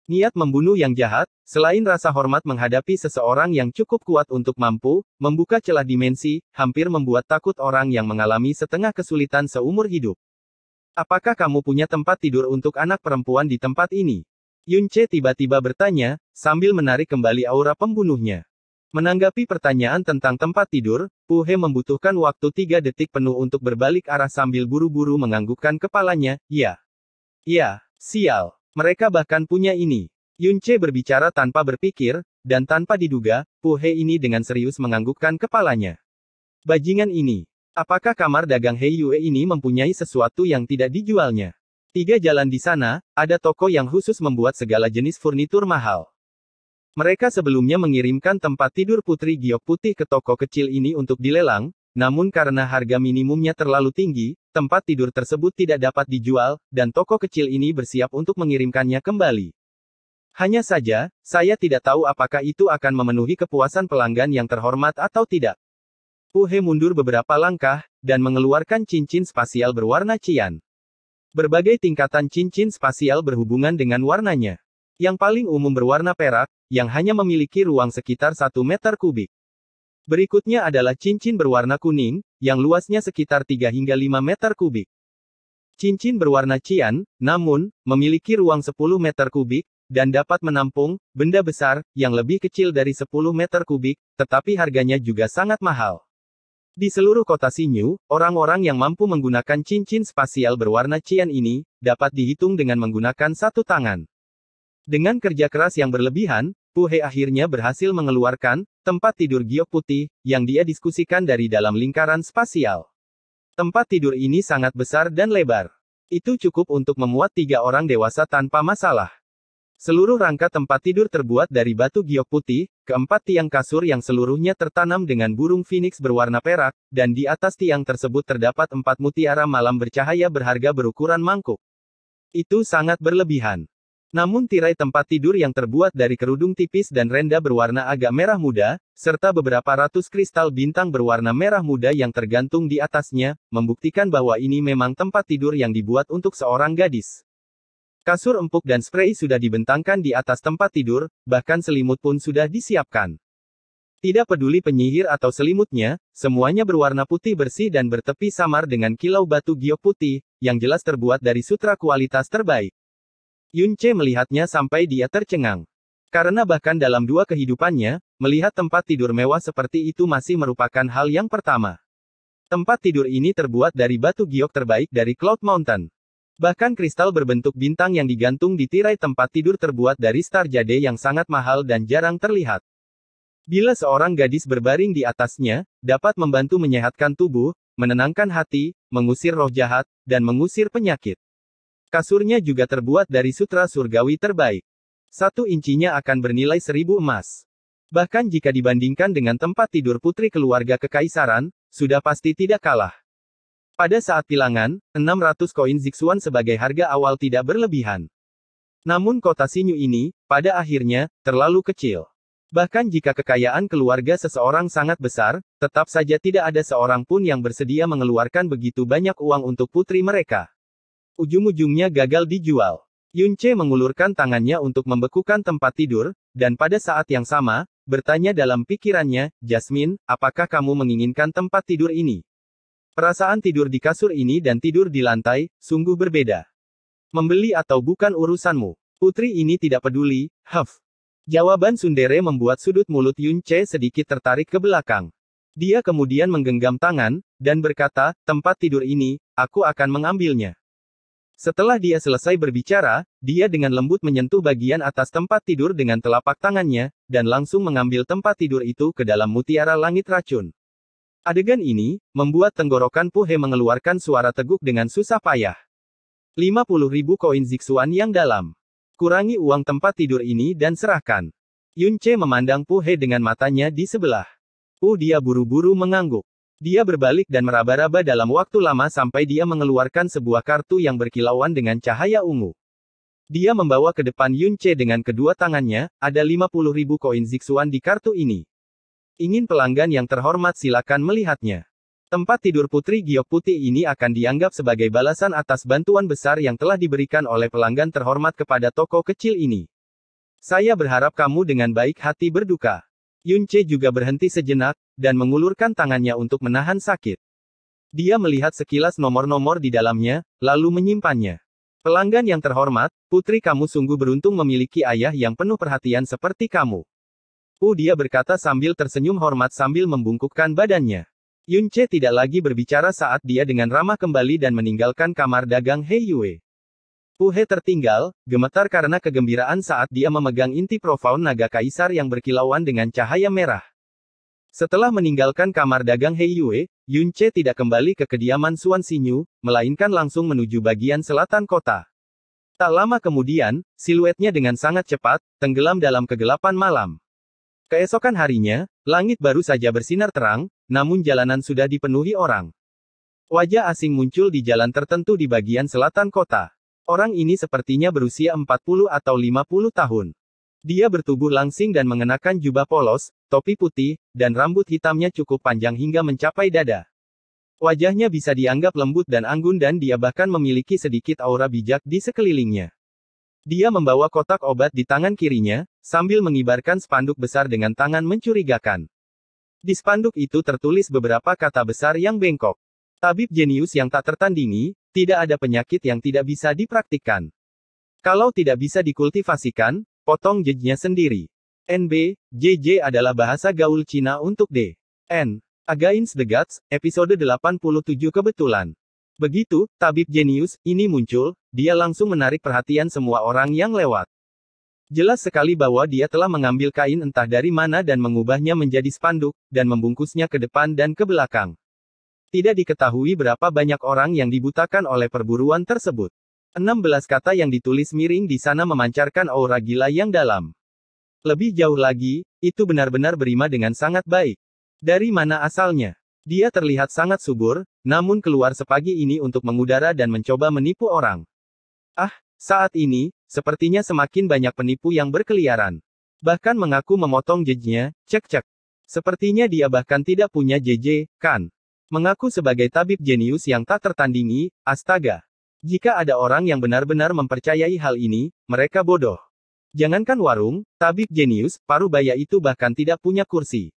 Niat membunuh yang jahat, selain rasa hormat menghadapi seseorang yang cukup kuat untuk mampu, membuka celah dimensi, hampir membuat takut orang yang mengalami setengah kesulitan seumur hidup. Apakah kamu punya tempat tidur untuk anak perempuan di tempat ini? Yunce tiba-tiba bertanya, sambil menarik kembali aura pembunuhnya. Menanggapi pertanyaan tentang tempat tidur, Puhe membutuhkan waktu tiga detik penuh untuk berbalik arah sambil buru-buru menganggukkan kepalanya, ya. Ya, sial. Mereka bahkan punya ini. Yunce berbicara tanpa berpikir, dan tanpa diduga, Puhe ini dengan serius menganggukkan kepalanya. Bajingan ini. Apakah kamar dagang Yue ini mempunyai sesuatu yang tidak dijualnya? Tiga jalan di sana, ada toko yang khusus membuat segala jenis furnitur mahal. Mereka sebelumnya mengirimkan tempat tidur Putri Giok Putih ke toko kecil ini untuk dilelang, namun karena harga minimumnya terlalu tinggi, tempat tidur tersebut tidak dapat dijual, dan toko kecil ini bersiap untuk mengirimkannya kembali. Hanya saja, saya tidak tahu apakah itu akan memenuhi kepuasan pelanggan yang terhormat atau tidak. Puhe mundur beberapa langkah, dan mengeluarkan cincin spasial berwarna cian. Berbagai tingkatan cincin spasial berhubungan dengan warnanya yang paling umum berwarna perak, yang hanya memiliki ruang sekitar 1 meter kubik. Berikutnya adalah cincin berwarna kuning, yang luasnya sekitar 3 hingga 5 meter kubik. Cincin berwarna cyan, namun, memiliki ruang 10 meter kubik, dan dapat menampung benda besar yang lebih kecil dari 10 meter kubik, tetapi harganya juga sangat mahal. Di seluruh kota Sinyu, orang-orang yang mampu menggunakan cincin spasial berwarna cyan ini dapat dihitung dengan menggunakan satu tangan. Dengan kerja keras yang berlebihan, Puhe akhirnya berhasil mengeluarkan tempat tidur giok putih yang dia diskusikan dari dalam lingkaran spasial. Tempat tidur ini sangat besar dan lebar. Itu cukup untuk memuat tiga orang dewasa tanpa masalah. Seluruh rangka tempat tidur terbuat dari batu giok putih, keempat tiang kasur yang seluruhnya tertanam dengan burung phoenix berwarna perak, dan di atas tiang tersebut terdapat empat mutiara malam bercahaya berharga berukuran mangkuk. Itu sangat berlebihan. Namun tirai tempat tidur yang terbuat dari kerudung tipis dan renda berwarna agak merah muda, serta beberapa ratus kristal bintang berwarna merah muda yang tergantung di atasnya, membuktikan bahwa ini memang tempat tidur yang dibuat untuk seorang gadis. Kasur empuk dan spray sudah dibentangkan di atas tempat tidur, bahkan selimut pun sudah disiapkan. Tidak peduli penyihir atau selimutnya, semuanya berwarna putih bersih dan bertepi samar dengan kilau batu giok putih, yang jelas terbuat dari sutra kualitas terbaik. Yunche melihatnya sampai dia tercengang. Karena bahkan dalam dua kehidupannya, melihat tempat tidur mewah seperti itu masih merupakan hal yang pertama. Tempat tidur ini terbuat dari batu giok terbaik dari Cloud Mountain. Bahkan kristal berbentuk bintang yang digantung di tirai tempat tidur terbuat dari star jade yang sangat mahal dan jarang terlihat. Bila seorang gadis berbaring di atasnya, dapat membantu menyehatkan tubuh, menenangkan hati, mengusir roh jahat, dan mengusir penyakit. Kasurnya juga terbuat dari sutra surgawi terbaik. Satu incinya akan bernilai seribu emas. Bahkan jika dibandingkan dengan tempat tidur putri keluarga kekaisaran, sudah pasti tidak kalah. Pada saat pilangan, 600 koin Zixuan sebagai harga awal tidak berlebihan. Namun kota Sinyu ini, pada akhirnya, terlalu kecil. Bahkan jika kekayaan keluarga seseorang sangat besar, tetap saja tidak ada seorang pun yang bersedia mengeluarkan begitu banyak uang untuk putri mereka. Ujung-ujungnya gagal dijual. Yun Che mengulurkan tangannya untuk membekukan tempat tidur, dan pada saat yang sama, bertanya dalam pikirannya, Jasmine, apakah kamu menginginkan tempat tidur ini? Perasaan tidur di kasur ini dan tidur di lantai, sungguh berbeda. Membeli atau bukan urusanmu. Putri ini tidak peduli, huff. Jawaban Sundere membuat sudut mulut Yun Che sedikit tertarik ke belakang. Dia kemudian menggenggam tangan, dan berkata, tempat tidur ini, aku akan mengambilnya. Setelah dia selesai berbicara, dia dengan lembut menyentuh bagian atas tempat tidur dengan telapak tangannya, dan langsung mengambil tempat tidur itu ke dalam mutiara langit racun. Adegan ini, membuat tenggorokan Puhe mengeluarkan suara teguk dengan susah payah. 50 ribu koin ziksuan yang dalam. Kurangi uang tempat tidur ini dan serahkan. Yunce memandang Puhe dengan matanya di sebelah. Uh dia buru-buru mengangguk. Dia berbalik dan meraba-raba dalam waktu lama sampai dia mengeluarkan sebuah kartu yang berkilauan dengan cahaya ungu. Dia membawa ke depan Yun Che dengan kedua tangannya, ada 50 ribu koin Zixuan di kartu ini. Ingin pelanggan yang terhormat silakan melihatnya. Tempat tidur Putri Giok Putih ini akan dianggap sebagai balasan atas bantuan besar yang telah diberikan oleh pelanggan terhormat kepada toko kecil ini. Saya berharap kamu dengan baik hati berduka. Yunce juga berhenti sejenak, dan mengulurkan tangannya untuk menahan sakit. Dia melihat sekilas nomor-nomor di dalamnya, lalu menyimpannya. Pelanggan yang terhormat, putri kamu sungguh beruntung memiliki ayah yang penuh perhatian seperti kamu. U dia berkata sambil tersenyum hormat sambil membungkukkan badannya. Yunce tidak lagi berbicara saat dia dengan ramah kembali dan meninggalkan kamar dagang Hei Yue. Puhe tertinggal, gemetar karena kegembiraan saat dia memegang inti profound naga kaisar yang berkilauan dengan cahaya merah. Setelah meninggalkan kamar dagang Yue, Yun Che tidak kembali ke kediaman Suan Sinyu, melainkan langsung menuju bagian selatan kota. Tak lama kemudian, siluetnya dengan sangat cepat, tenggelam dalam kegelapan malam. Keesokan harinya, langit baru saja bersinar terang, namun jalanan sudah dipenuhi orang. Wajah asing muncul di jalan tertentu di bagian selatan kota. Orang ini sepertinya berusia 40 atau 50 tahun. Dia bertubuh langsing dan mengenakan jubah polos, topi putih, dan rambut hitamnya cukup panjang hingga mencapai dada. Wajahnya bisa dianggap lembut dan anggun dan dia bahkan memiliki sedikit aura bijak di sekelilingnya. Dia membawa kotak obat di tangan kirinya, sambil mengibarkan spanduk besar dengan tangan mencurigakan. Di spanduk itu tertulis beberapa kata besar yang bengkok. Tabib jenius yang tak tertandingi, tidak ada penyakit yang tidak bisa dipraktikkan. Kalau tidak bisa dikultivasikan, potong jejnya sendiri. NB, JJ adalah bahasa gaul Cina untuk D. N. Against the Guts, episode 87 kebetulan. Begitu, tabib jenius, ini muncul, dia langsung menarik perhatian semua orang yang lewat. Jelas sekali bahwa dia telah mengambil kain entah dari mana dan mengubahnya menjadi spanduk, dan membungkusnya ke depan dan ke belakang. Tidak diketahui berapa banyak orang yang dibutakan oleh perburuan tersebut. 16 kata yang ditulis miring di sana memancarkan aura gila yang dalam. Lebih jauh lagi, itu benar-benar berima dengan sangat baik. Dari mana asalnya? Dia terlihat sangat subur, namun keluar sepagi ini untuk mengudara dan mencoba menipu orang. Ah, saat ini, sepertinya semakin banyak penipu yang berkeliaran. Bahkan mengaku memotong jejnya, cek-cek. Sepertinya dia bahkan tidak punya JJ, kan? Mengaku sebagai tabib jenius yang tak tertandingi, astaga. Jika ada orang yang benar-benar mempercayai hal ini, mereka bodoh. Jangankan warung, tabib jenius, paruh baya itu bahkan tidak punya kursi.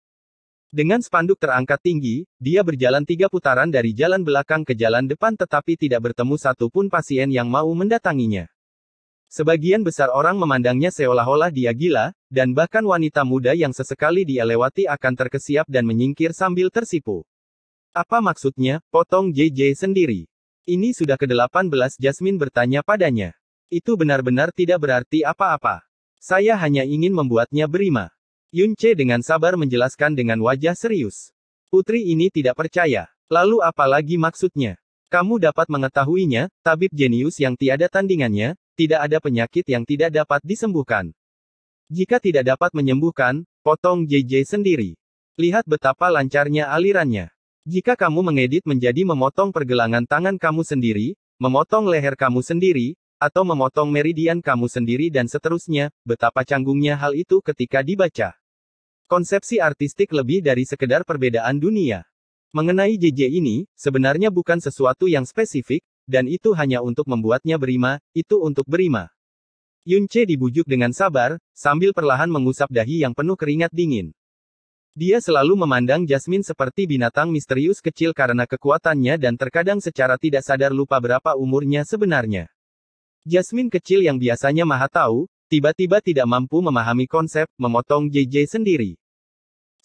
Dengan spanduk terangkat tinggi, dia berjalan tiga putaran dari jalan belakang ke jalan depan tetapi tidak bertemu satupun pasien yang mau mendatanginya. Sebagian besar orang memandangnya seolah-olah dia gila, dan bahkan wanita muda yang sesekali dia lewati akan terkesiap dan menyingkir sambil tersipu. Apa maksudnya, potong JJ sendiri? Ini sudah ke-18 Jasmine bertanya padanya. Itu benar-benar tidak berarti apa-apa. Saya hanya ingin membuatnya berima. Yunce dengan sabar menjelaskan dengan wajah serius. Putri ini tidak percaya. Lalu apa lagi maksudnya? Kamu dapat mengetahuinya, tabib jenius yang tiada tandingannya, tidak ada penyakit yang tidak dapat disembuhkan. Jika tidak dapat menyembuhkan, potong JJ sendiri. Lihat betapa lancarnya alirannya. Jika kamu mengedit menjadi memotong pergelangan tangan kamu sendiri, memotong leher kamu sendiri, atau memotong meridian kamu sendiri dan seterusnya, betapa canggungnya hal itu ketika dibaca. Konsepsi artistik lebih dari sekedar perbedaan dunia. Mengenai JJ ini, sebenarnya bukan sesuatu yang spesifik, dan itu hanya untuk membuatnya berima, itu untuk berima. Yunce dibujuk dengan sabar, sambil perlahan mengusap dahi yang penuh keringat dingin. Dia selalu memandang Jasmine seperti binatang misterius kecil karena kekuatannya dan terkadang secara tidak sadar lupa berapa umurnya sebenarnya. Jasmine kecil yang biasanya maha tahu, tiba-tiba tidak mampu memahami konsep, memotong JJ sendiri.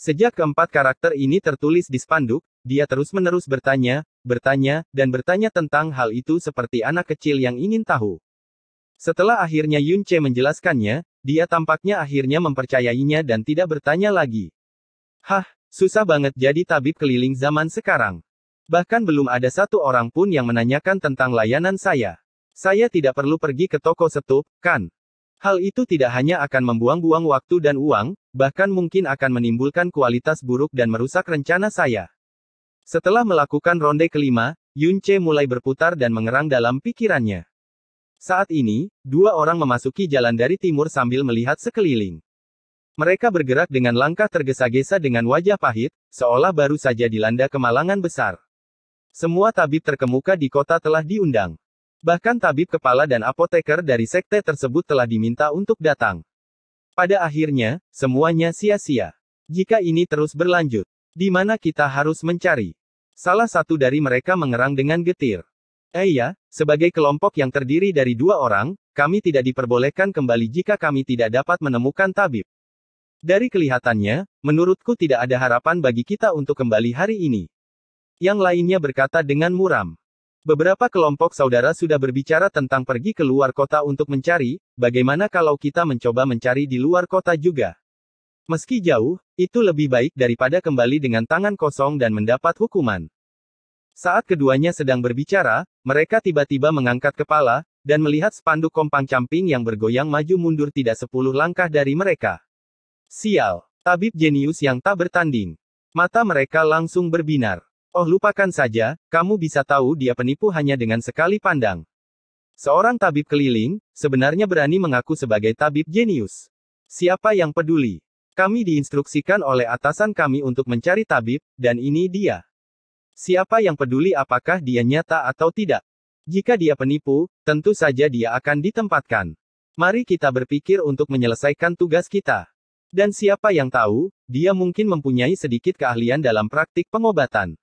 Sejak keempat karakter ini tertulis di spanduk, dia terus-menerus bertanya, bertanya, dan bertanya tentang hal itu seperti anak kecil yang ingin tahu. Setelah akhirnya Yunche menjelaskannya, dia tampaknya akhirnya mempercayainya dan tidak bertanya lagi. Hah, susah banget jadi tabib keliling zaman sekarang. Bahkan belum ada satu orang pun yang menanyakan tentang layanan saya. Saya tidak perlu pergi ke toko setup, kan? Hal itu tidak hanya akan membuang-buang waktu dan uang, bahkan mungkin akan menimbulkan kualitas buruk dan merusak rencana saya. Setelah melakukan ronde kelima, Yun Che mulai berputar dan mengerang dalam pikirannya. Saat ini, dua orang memasuki jalan dari timur sambil melihat sekeliling. Mereka bergerak dengan langkah tergesa-gesa dengan wajah pahit, seolah baru saja dilanda kemalangan besar. Semua tabib terkemuka di kota telah diundang. Bahkan tabib kepala dan apoteker dari sekte tersebut telah diminta untuk datang. Pada akhirnya, semuanya sia-sia. Jika ini terus berlanjut, di mana kita harus mencari? Salah satu dari mereka mengerang dengan getir. Eh ya, sebagai kelompok yang terdiri dari dua orang, kami tidak diperbolehkan kembali jika kami tidak dapat menemukan tabib. Dari kelihatannya, menurutku tidak ada harapan bagi kita untuk kembali hari ini. Yang lainnya berkata dengan muram. Beberapa kelompok saudara sudah berbicara tentang pergi ke luar kota untuk mencari, bagaimana kalau kita mencoba mencari di luar kota juga. Meski jauh, itu lebih baik daripada kembali dengan tangan kosong dan mendapat hukuman. Saat keduanya sedang berbicara, mereka tiba-tiba mengangkat kepala, dan melihat spanduk kompang camping yang bergoyang maju mundur tidak sepuluh langkah dari mereka. Sial. Tabib jenius yang tak bertanding. Mata mereka langsung berbinar. Oh lupakan saja, kamu bisa tahu dia penipu hanya dengan sekali pandang. Seorang tabib keliling, sebenarnya berani mengaku sebagai tabib jenius. Siapa yang peduli? Kami diinstruksikan oleh atasan kami untuk mencari tabib, dan ini dia. Siapa yang peduli apakah dia nyata atau tidak? Jika dia penipu, tentu saja dia akan ditempatkan. Mari kita berpikir untuk menyelesaikan tugas kita. Dan siapa yang tahu, dia mungkin mempunyai sedikit keahlian dalam praktik pengobatan.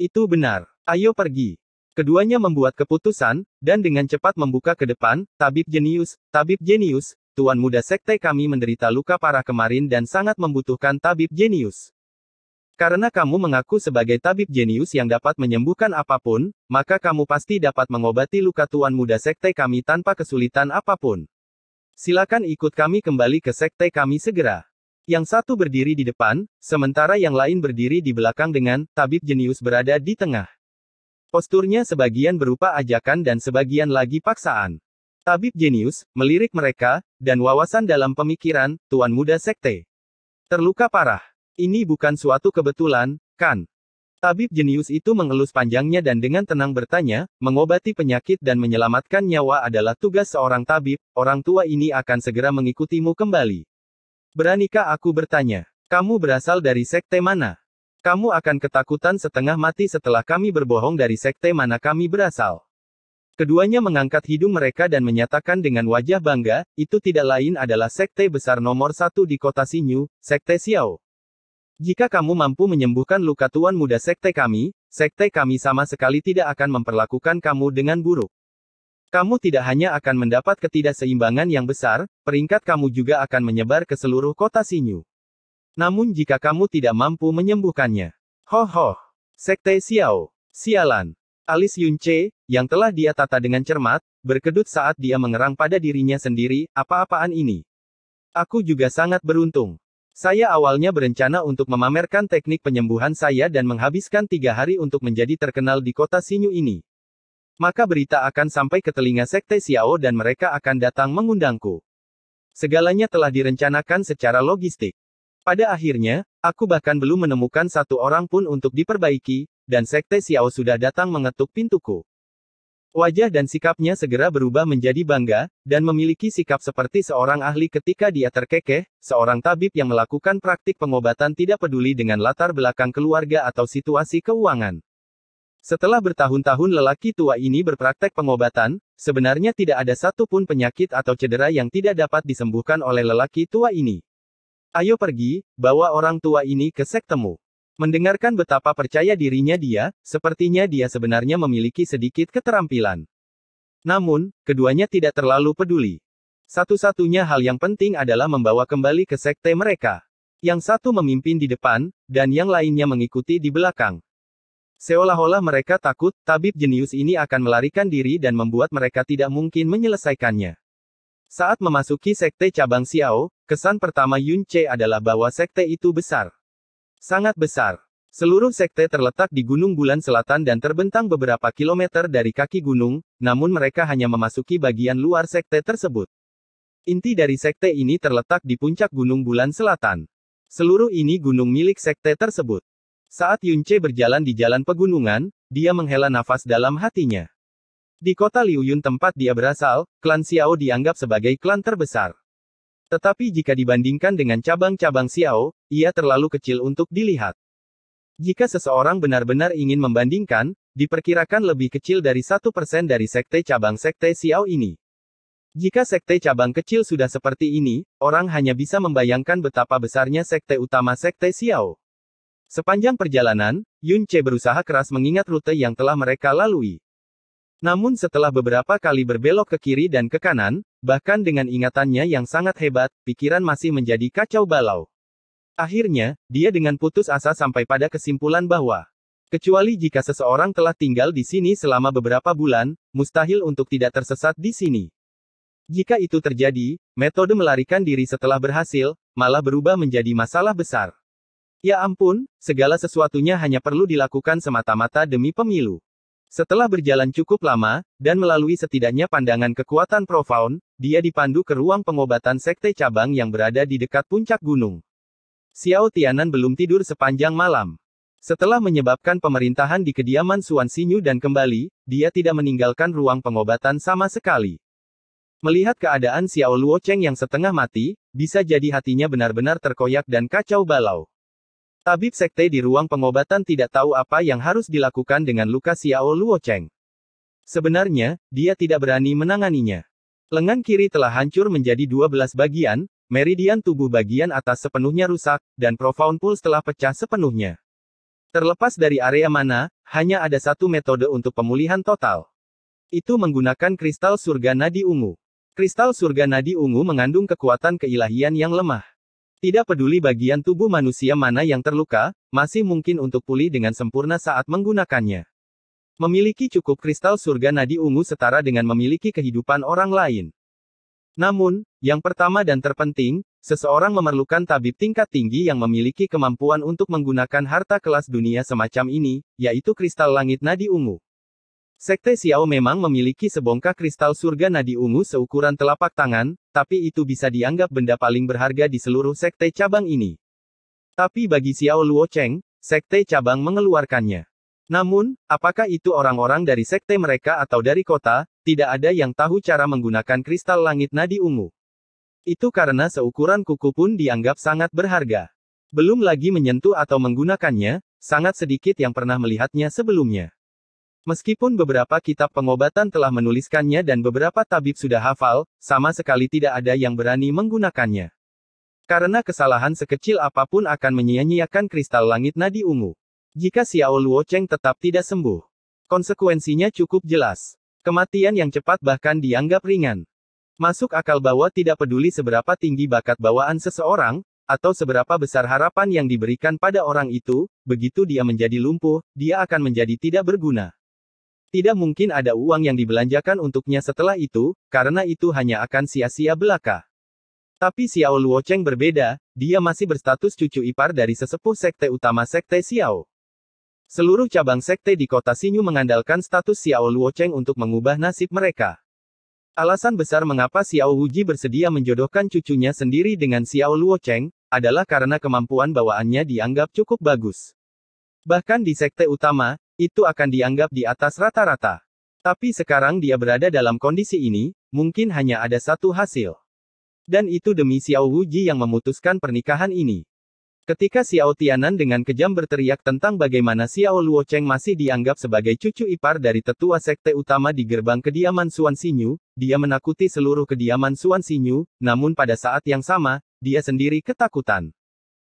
Itu benar. Ayo pergi. Keduanya membuat keputusan, dan dengan cepat membuka ke depan, tabib jenius, tabib jenius, tuan muda sekte kami menderita luka parah kemarin dan sangat membutuhkan tabib jenius. Karena kamu mengaku sebagai tabib jenius yang dapat menyembuhkan apapun, maka kamu pasti dapat mengobati luka tuan muda sekte kami tanpa kesulitan apapun. Silakan ikut kami kembali ke sekte kami segera. Yang satu berdiri di depan, sementara yang lain berdiri di belakang dengan tabib jenius berada di tengah. Posturnya sebagian berupa ajakan dan sebagian lagi paksaan. Tabib jenius melirik mereka, dan wawasan dalam pemikiran tuan muda sekte. Terluka parah. Ini bukan suatu kebetulan, kan? Tabib jenius itu mengelus panjangnya dan dengan tenang bertanya, mengobati penyakit dan menyelamatkan nyawa adalah tugas seorang tabib, orang tua ini akan segera mengikutimu kembali. Beranikah aku bertanya, kamu berasal dari sekte mana? Kamu akan ketakutan setengah mati setelah kami berbohong dari sekte mana kami berasal. Keduanya mengangkat hidung mereka dan menyatakan dengan wajah bangga, itu tidak lain adalah sekte besar nomor satu di kota Sinyu, sekte Xiao. Jika kamu mampu menyembuhkan luka tuan muda sekte kami, sekte kami sama sekali tidak akan memperlakukan kamu dengan buruk. Kamu tidak hanya akan mendapat ketidakseimbangan yang besar, peringkat kamu juga akan menyebar ke seluruh kota Sinyu. Namun jika kamu tidak mampu menyembuhkannya, ho ho, sekte Xiao, sialan. Alis Yun yang telah dia tata dengan cermat, berkedut saat dia mengerang pada dirinya sendiri, apa-apaan ini. Aku juga sangat beruntung. Saya awalnya berencana untuk memamerkan teknik penyembuhan saya dan menghabiskan tiga hari untuk menjadi terkenal di kota Sinyu ini. Maka berita akan sampai ke telinga Sekte Xiao dan mereka akan datang mengundangku. Segalanya telah direncanakan secara logistik. Pada akhirnya, aku bahkan belum menemukan satu orang pun untuk diperbaiki, dan Sekte Xiao sudah datang mengetuk pintuku. Wajah dan sikapnya segera berubah menjadi bangga, dan memiliki sikap seperti seorang ahli ketika dia terkekeh, seorang tabib yang melakukan praktik pengobatan tidak peduli dengan latar belakang keluarga atau situasi keuangan. Setelah bertahun-tahun lelaki tua ini berpraktek pengobatan, sebenarnya tidak ada satupun penyakit atau cedera yang tidak dapat disembuhkan oleh lelaki tua ini. Ayo pergi, bawa orang tua ini ke sektemu. Mendengarkan betapa percaya dirinya dia, sepertinya dia sebenarnya memiliki sedikit keterampilan. Namun, keduanya tidak terlalu peduli. Satu-satunya hal yang penting adalah membawa kembali ke sekte mereka. Yang satu memimpin di depan, dan yang lainnya mengikuti di belakang. Seolah-olah mereka takut, tabib jenius ini akan melarikan diri dan membuat mereka tidak mungkin menyelesaikannya. Saat memasuki sekte cabang Xiao, kesan pertama Yun Che adalah bahwa sekte itu besar. Sangat besar. Seluruh sekte terletak di Gunung Bulan Selatan dan terbentang beberapa kilometer dari kaki gunung, namun mereka hanya memasuki bagian luar sekte tersebut. Inti dari sekte ini terletak di puncak Gunung Bulan Selatan. Seluruh ini gunung milik sekte tersebut. Saat Yunce berjalan di jalan pegunungan, dia menghela nafas dalam hatinya. Di kota Liuyun tempat dia berasal, klan Xiao dianggap sebagai klan terbesar. Tetapi jika dibandingkan dengan cabang-cabang Xiao, ia terlalu kecil untuk dilihat. Jika seseorang benar-benar ingin membandingkan, diperkirakan lebih kecil dari 1% dari sekte cabang sekte Xiao ini. Jika sekte cabang kecil sudah seperti ini, orang hanya bisa membayangkan betapa besarnya sekte utama sekte Xiao. Sepanjang perjalanan, Yun Che berusaha keras mengingat rute yang telah mereka lalui. Namun setelah beberapa kali berbelok ke kiri dan ke kanan, Bahkan dengan ingatannya yang sangat hebat, pikiran masih menjadi kacau balau. Akhirnya, dia dengan putus asa sampai pada kesimpulan bahwa kecuali jika seseorang telah tinggal di sini selama beberapa bulan, mustahil untuk tidak tersesat di sini. Jika itu terjadi, metode melarikan diri setelah berhasil, malah berubah menjadi masalah besar. Ya ampun, segala sesuatunya hanya perlu dilakukan semata-mata demi pemilu. Setelah berjalan cukup lama, dan melalui setidaknya pandangan kekuatan profound, dia dipandu ke ruang pengobatan sekte cabang yang berada di dekat puncak gunung. Xiao Tianan belum tidur sepanjang malam. Setelah menyebabkan pemerintahan di kediaman Suan Sinyu dan kembali, dia tidak meninggalkan ruang pengobatan sama sekali. Melihat keadaan Xiao Luo Cheng yang setengah mati, bisa jadi hatinya benar-benar terkoyak dan kacau balau. Tabib sekte di ruang pengobatan tidak tahu apa yang harus dilakukan dengan luka Xiao Luo Cheng. Sebenarnya, dia tidak berani menanganinya. Lengan kiri telah hancur menjadi 12 bagian, meridian tubuh bagian atas sepenuhnya rusak, dan profound pulse telah pecah sepenuhnya. Terlepas dari area mana, hanya ada satu metode untuk pemulihan total. Itu menggunakan kristal surga nadi ungu. Kristal surga nadi ungu mengandung kekuatan keilahian yang lemah. Tidak peduli bagian tubuh manusia mana yang terluka, masih mungkin untuk pulih dengan sempurna saat menggunakannya. Memiliki cukup kristal surga nadi ungu setara dengan memiliki kehidupan orang lain. Namun, yang pertama dan terpenting, seseorang memerlukan tabib tingkat tinggi yang memiliki kemampuan untuk menggunakan harta kelas dunia semacam ini, yaitu kristal langit nadi ungu. Sekte Xiao memang memiliki sebongkah kristal surga nadi ungu seukuran telapak tangan, tapi itu bisa dianggap benda paling berharga di seluruh sekte cabang ini. Tapi bagi Xiao Luo Cheng, sekte cabang mengeluarkannya. Namun, apakah itu orang-orang dari sekte mereka atau dari kota, tidak ada yang tahu cara menggunakan kristal langit nadi ungu. Itu karena seukuran kuku pun dianggap sangat berharga. Belum lagi menyentuh atau menggunakannya, sangat sedikit yang pernah melihatnya sebelumnya. Meskipun beberapa kitab pengobatan telah menuliskannya dan beberapa tabib sudah hafal, sama sekali tidak ada yang berani menggunakannya. Karena kesalahan sekecil apapun akan menyia-nyiakan kristal langit nadi ungu. Jika Xiao Luo Cheng tetap tidak sembuh, konsekuensinya cukup jelas. Kematian yang cepat bahkan dianggap ringan. Masuk akal bahwa tidak peduli seberapa tinggi bakat bawaan seseorang, atau seberapa besar harapan yang diberikan pada orang itu, begitu dia menjadi lumpuh, dia akan menjadi tidak berguna. Tidak mungkin ada uang yang dibelanjakan untuknya setelah itu, karena itu hanya akan sia-sia belaka. Tapi Xiao Luocheng berbeda, dia masih berstatus cucu ipar dari sesepuh sekte utama sekte Xiao. Seluruh cabang sekte di kota Sinyu mengandalkan status Xiao Luocheng untuk mengubah nasib mereka. Alasan besar mengapa Xiao Wuji bersedia menjodohkan cucunya sendiri dengan Xiao Luocheng, adalah karena kemampuan bawaannya dianggap cukup bagus. Bahkan di sekte utama, itu akan dianggap di atas rata-rata. Tapi sekarang dia berada dalam kondisi ini, mungkin hanya ada satu hasil. Dan itu demi Xiao Wuji yang memutuskan pernikahan ini. Ketika Xiao Tianan dengan kejam berteriak tentang bagaimana Xiao Luocheng masih dianggap sebagai cucu ipar dari tetua sekte utama di gerbang kediaman Xuan Xinyu, dia menakuti seluruh kediaman Xuan Xinyu, namun pada saat yang sama, dia sendiri ketakutan.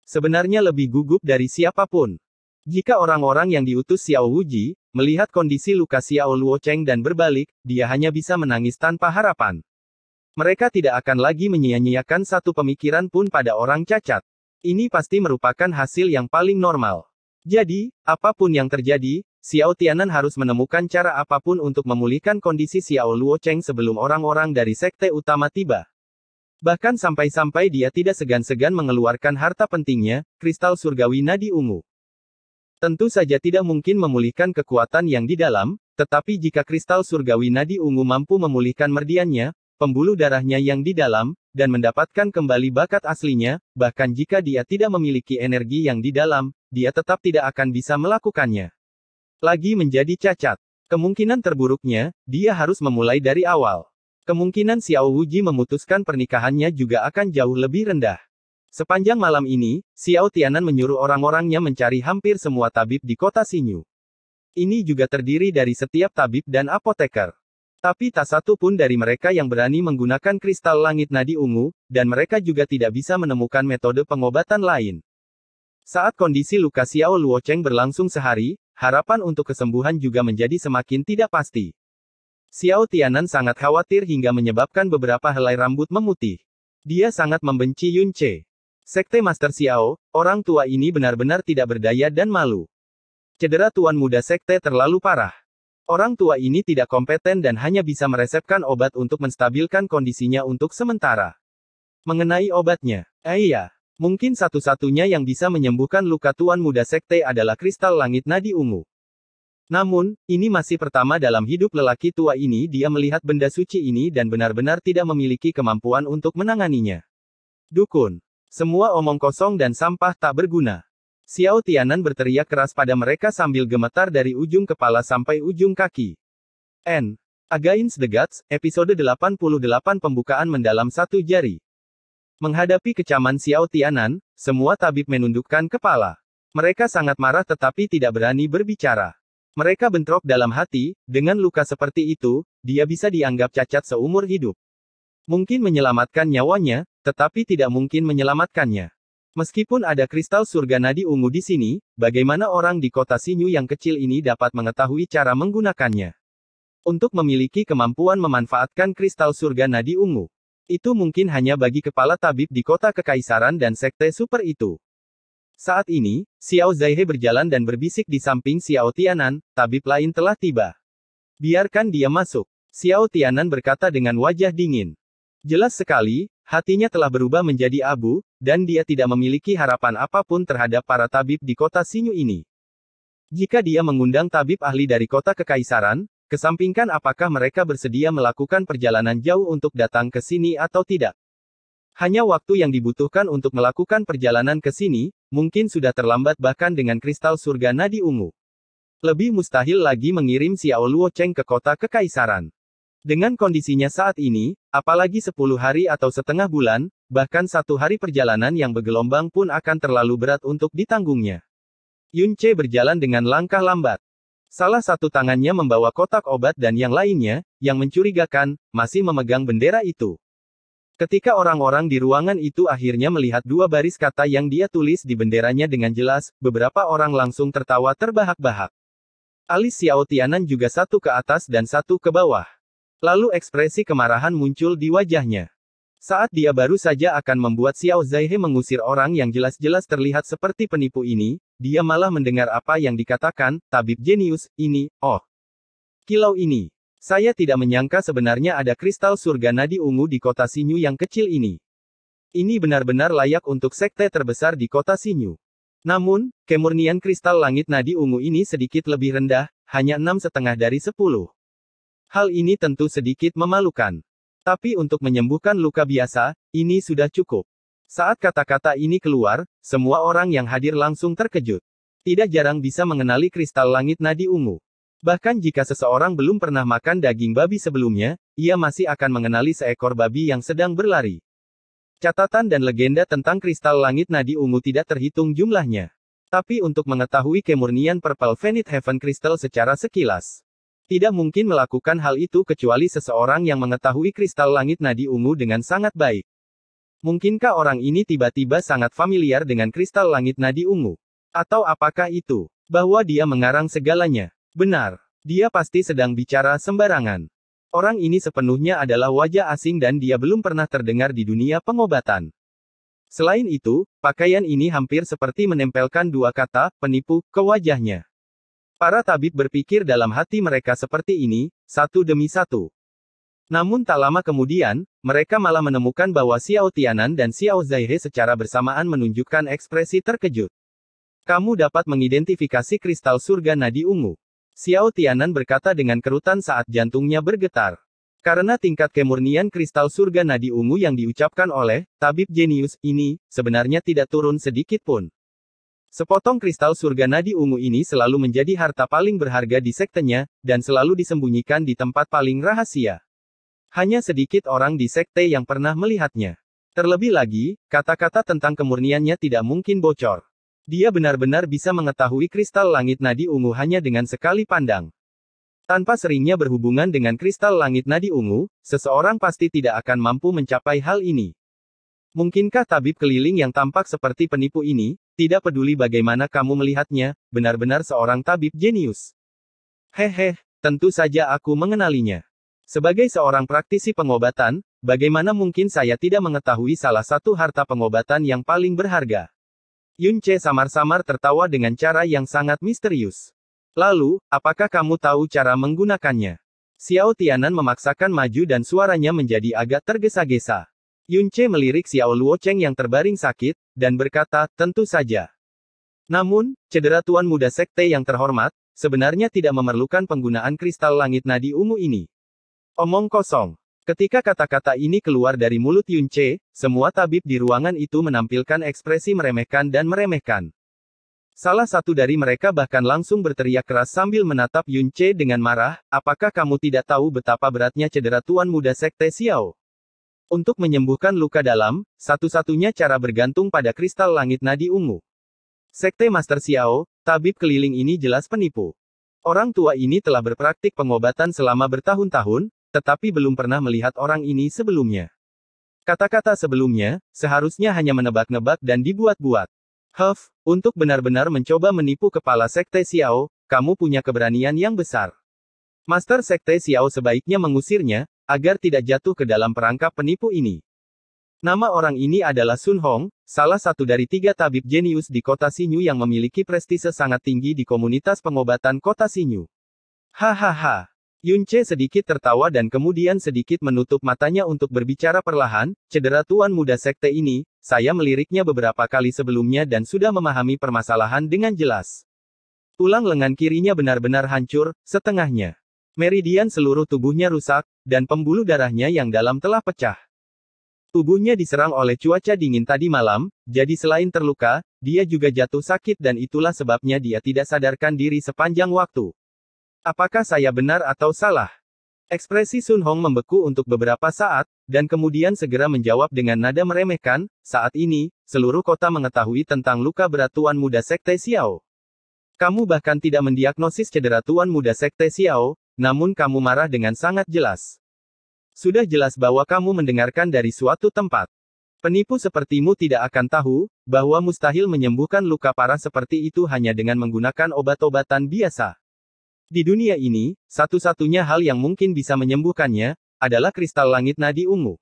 Sebenarnya lebih gugup dari siapapun. Jika orang-orang yang diutus Xiao Wuji, melihat kondisi luka Xiao Luocheng dan berbalik, dia hanya bisa menangis tanpa harapan. Mereka tidak akan lagi menyia-nyiakan satu pemikiran pun pada orang cacat. Ini pasti merupakan hasil yang paling normal. Jadi, apapun yang terjadi, Xiao Tianan harus menemukan cara apapun untuk memulihkan kondisi Xiao Luocheng sebelum orang-orang dari sekte utama tiba. Bahkan sampai-sampai dia tidak segan-segan mengeluarkan harta pentingnya, kristal surgawi nadi ungu. Tentu saja tidak mungkin memulihkan kekuatan yang di dalam, tetapi jika kristal surgawi nadi ungu mampu memulihkan merdiannya, pembuluh darahnya yang di dalam, dan mendapatkan kembali bakat aslinya, bahkan jika dia tidak memiliki energi yang di dalam, dia tetap tidak akan bisa melakukannya. Lagi menjadi cacat. Kemungkinan terburuknya, dia harus memulai dari awal. Kemungkinan Xiao Wuji memutuskan pernikahannya juga akan jauh lebih rendah. Sepanjang malam ini, Xiao Tianan menyuruh orang-orangnya mencari hampir semua tabib di kota Sinyu. Ini juga terdiri dari setiap tabib dan apoteker. Tapi tak satu pun dari mereka yang berani menggunakan kristal langit nadi ungu, dan mereka juga tidak bisa menemukan metode pengobatan lain. Saat kondisi luka Xiao Luocheng berlangsung sehari, harapan untuk kesembuhan juga menjadi semakin tidak pasti. Xiao Tianan sangat khawatir hingga menyebabkan beberapa helai rambut memutih. Dia sangat membenci Yun Che. Sekte Master Xiao, orang tua ini benar-benar tidak berdaya dan malu. Cedera tuan muda sekte terlalu parah. Orang tua ini tidak kompeten dan hanya bisa meresepkan obat untuk menstabilkan kondisinya untuk sementara. Mengenai obatnya, eh iya, mungkin satu-satunya yang bisa menyembuhkan luka tuan muda sekte adalah kristal langit nadi ungu. Namun, ini masih pertama dalam hidup lelaki tua ini dia melihat benda suci ini dan benar-benar tidak memiliki kemampuan untuk menanganinya. Dukun, semua omong kosong dan sampah tak berguna. Xiao Tianan berteriak keras pada mereka sambil gemetar dari ujung kepala sampai ujung kaki. N. Against the Guts, episode 88 pembukaan mendalam satu jari. Menghadapi kecaman Xiao Tianan, semua tabib menundukkan kepala. Mereka sangat marah tetapi tidak berani berbicara. Mereka bentrok dalam hati, dengan luka seperti itu, dia bisa dianggap cacat seumur hidup. Mungkin menyelamatkan nyawanya, tetapi tidak mungkin menyelamatkannya. Meskipun ada kristal surga nadi ungu di sini, bagaimana orang di kota Sinyu yang kecil ini dapat mengetahui cara menggunakannya? Untuk memiliki kemampuan memanfaatkan kristal surga nadi ungu, itu mungkin hanya bagi kepala tabib di kota kekaisaran dan sekte super itu. Saat ini, Xiao Zaihe berjalan dan berbisik di samping Xiao Tianan, tabib lain telah tiba. Biarkan dia masuk. Xiao Tianan berkata dengan wajah dingin. Jelas sekali, hatinya telah berubah menjadi abu, dan dia tidak memiliki harapan apapun terhadap para tabib di kota Sinyu ini. Jika dia mengundang tabib ahli dari kota kekaisaran, kesampingkan apakah mereka bersedia melakukan perjalanan jauh untuk datang ke sini atau tidak. Hanya waktu yang dibutuhkan untuk melakukan perjalanan ke sini, mungkin sudah terlambat bahkan dengan kristal surga nadi ungu. Lebih mustahil lagi mengirim Xiao Luo Cheng ke kota kekaisaran. Dengan kondisinya saat ini, apalagi 10 hari atau setengah bulan, bahkan satu hari perjalanan yang bergelombang pun akan terlalu berat untuk ditanggungnya. Yunce berjalan dengan langkah lambat. Salah satu tangannya membawa kotak obat dan yang lainnya, yang mencurigakan, masih memegang bendera itu. Ketika orang-orang di ruangan itu akhirnya melihat dua baris kata yang dia tulis di benderanya dengan jelas, beberapa orang langsung tertawa terbahak-bahak. Alis Xiao Tianan juga satu ke atas dan satu ke bawah. Lalu ekspresi kemarahan muncul di wajahnya. Saat dia baru saja akan membuat Xiao Zaihe mengusir orang yang jelas-jelas terlihat seperti penipu ini, dia malah mendengar apa yang dikatakan, tabib jenius, ini, oh. Kilau ini. Saya tidak menyangka sebenarnya ada kristal surga nadi ungu di kota Sinyu yang kecil ini. Ini benar-benar layak untuk sekte terbesar di kota Sinyu. Namun, kemurnian kristal langit nadi ungu ini sedikit lebih rendah, hanya enam setengah dari sepuluh. Hal ini tentu sedikit memalukan. Tapi untuk menyembuhkan luka biasa, ini sudah cukup. Saat kata-kata ini keluar, semua orang yang hadir langsung terkejut. Tidak jarang bisa mengenali kristal langit nadi ungu. Bahkan jika seseorang belum pernah makan daging babi sebelumnya, ia masih akan mengenali seekor babi yang sedang berlari. Catatan dan legenda tentang kristal langit nadi ungu tidak terhitung jumlahnya. Tapi untuk mengetahui kemurnian Purple Venite Heaven Crystal secara sekilas, tidak mungkin melakukan hal itu kecuali seseorang yang mengetahui kristal langit nadi ungu dengan sangat baik. Mungkinkah orang ini tiba-tiba sangat familiar dengan kristal langit nadi ungu? Atau apakah itu bahwa dia mengarang segalanya? Benar, dia pasti sedang bicara sembarangan. Orang ini sepenuhnya adalah wajah asing dan dia belum pernah terdengar di dunia pengobatan. Selain itu, pakaian ini hampir seperti menempelkan dua kata "penipu" ke wajahnya. Para tabib berpikir dalam hati mereka seperti ini, satu demi satu. Namun tak lama kemudian, mereka malah menemukan bahwa Xiao Tianan dan Xiao Zaihe secara bersamaan menunjukkan ekspresi terkejut. Kamu dapat mengidentifikasi kristal surga nadi ungu. Xiao Tianan berkata dengan kerutan saat jantungnya bergetar. Karena tingkat kemurnian kristal surga nadi ungu yang diucapkan oleh tabib jenius ini sebenarnya tidak turun sedikit pun. Sepotong kristal surga nadi ungu ini selalu menjadi harta paling berharga di sektenya, dan selalu disembunyikan di tempat paling rahasia. Hanya sedikit orang di sekte yang pernah melihatnya. Terlebih lagi, kata-kata tentang kemurniannya tidak mungkin bocor. Dia benar-benar bisa mengetahui kristal langit nadi ungu hanya dengan sekali pandang. Tanpa seringnya berhubungan dengan kristal langit nadi ungu, seseorang pasti tidak akan mampu mencapai hal ini. Mungkinkah tabib keliling yang tampak seperti penipu ini, tidak peduli bagaimana kamu melihatnya, benar-benar seorang tabib jenius? Hehe, tentu saja aku mengenalinya. Sebagai seorang praktisi pengobatan, bagaimana mungkin saya tidak mengetahui salah satu harta pengobatan yang paling berharga? Yunce samar-samar tertawa dengan cara yang sangat misterius. Lalu, apakah kamu tahu cara menggunakannya? Xiao Tianan memaksakan maju dan suaranya menjadi agak tergesa-gesa. Yun Che melirik Xiao Luo Cheng yang terbaring sakit, dan berkata, tentu saja. Namun, cedera tuan muda sekte yang terhormat, sebenarnya tidak memerlukan penggunaan kristal langit nadi ungu ini. Omong kosong. Ketika kata-kata ini keluar dari mulut Yun Che, semua tabib di ruangan itu menampilkan ekspresi meremehkan dan meremehkan. Salah satu dari mereka bahkan langsung berteriak keras sambil menatap Yun Che dengan marah, apakah kamu tidak tahu betapa beratnya cedera tuan muda sekte Xiao? Untuk menyembuhkan luka dalam, satu-satunya cara bergantung pada kristal langit nadi ungu. Sekte Master Xiao, tabib keliling ini jelas penipu. Orang tua ini telah berpraktik pengobatan selama bertahun-tahun, tetapi belum pernah melihat orang ini sebelumnya. Kata-kata sebelumnya, seharusnya hanya menebak-nebak dan dibuat-buat. Huff, untuk benar-benar mencoba menipu kepala Sekte Xiao, kamu punya keberanian yang besar. Master Sekte Xiao sebaiknya mengusirnya, agar tidak jatuh ke dalam perangkap penipu ini. Nama orang ini adalah Sun Hong, salah satu dari tiga tabib jenius di kota Sinyu yang memiliki prestise sangat tinggi di komunitas pengobatan kota Sinyu. Hahaha. Yun Che sedikit tertawa dan kemudian sedikit menutup matanya untuk berbicara perlahan, cedera tuan muda sekte ini, saya meliriknya beberapa kali sebelumnya dan sudah memahami permasalahan dengan jelas. Tulang lengan kirinya benar-benar hancur, setengahnya. Meridian seluruh tubuhnya rusak, dan pembuluh darahnya yang dalam telah pecah. Tubuhnya diserang oleh cuaca dingin tadi malam, jadi selain terluka, dia juga jatuh sakit dan itulah sebabnya dia tidak sadarkan diri sepanjang waktu. Apakah saya benar atau salah? Ekspresi Sun Hong membeku untuk beberapa saat, dan kemudian segera menjawab dengan nada meremehkan, saat ini, seluruh kota mengetahui tentang luka berat Tuan Muda Sekte Xiao. Kamu bahkan tidak mendiagnosis cedera Tuan Muda Sekte Xiao, namun kamu marah dengan sangat jelas. Sudah jelas bahwa kamu mendengarkan dari suatu tempat. Penipu sepertimu tidak akan tahu bahwa mustahil menyembuhkan luka parah seperti itu hanya dengan menggunakan obat-obatan biasa. Di dunia ini, satu-satunya hal yang mungkin bisa menyembuhkannya adalah kristal langit nadi ungu.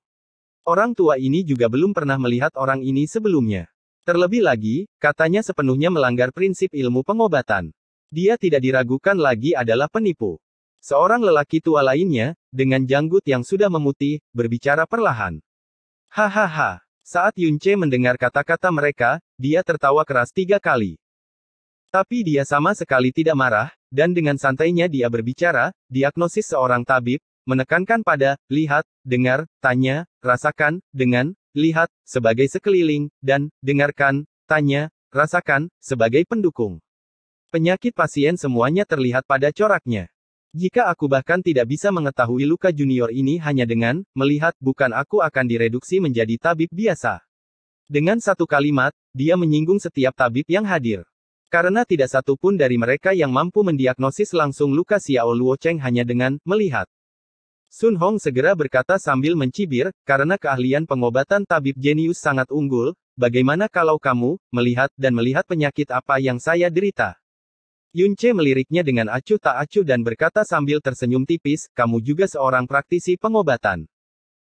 Orang tua ini juga belum pernah melihat orang ini sebelumnya. Terlebih lagi, katanya sepenuhnya melanggar prinsip ilmu pengobatan. Dia tidak diragukan lagi adalah penipu. Seorang lelaki tua lainnya, dengan janggut yang sudah memutih, berbicara perlahan. Hahaha. Saat Yunce mendengar kata-kata mereka, dia tertawa keras tiga kali. Tapi dia sama sekali tidak marah, dan dengan santainya dia berbicara, diagnosis seorang tabib, menekankan pada, lihat, dengar, tanya, rasakan, dengan, lihat, sebagai sekeliling, dan, dengarkan, tanya, rasakan, sebagai pendukung. Penyakit pasien semuanya terlihat pada coraknya. Jika aku bahkan tidak bisa mengetahui luka junior ini hanya dengan melihat, bukan aku akan direduksi menjadi tabib biasa. Dengan satu kalimat, dia menyinggung setiap tabib yang hadir. Karena tidak satu pun dari mereka yang mampu mendiagnosis langsung luka Xiao Luo Cheng hanya dengan melihat. Sun Hong segera berkata sambil mencibir, karena keahlian pengobatan tabib jenius sangat unggul, bagaimana kalau kamu melihat dan melihat penyakit apa yang saya derita? Yunce meliriknya dengan acuh tak acuh dan berkata sambil tersenyum tipis, kamu juga seorang praktisi pengobatan.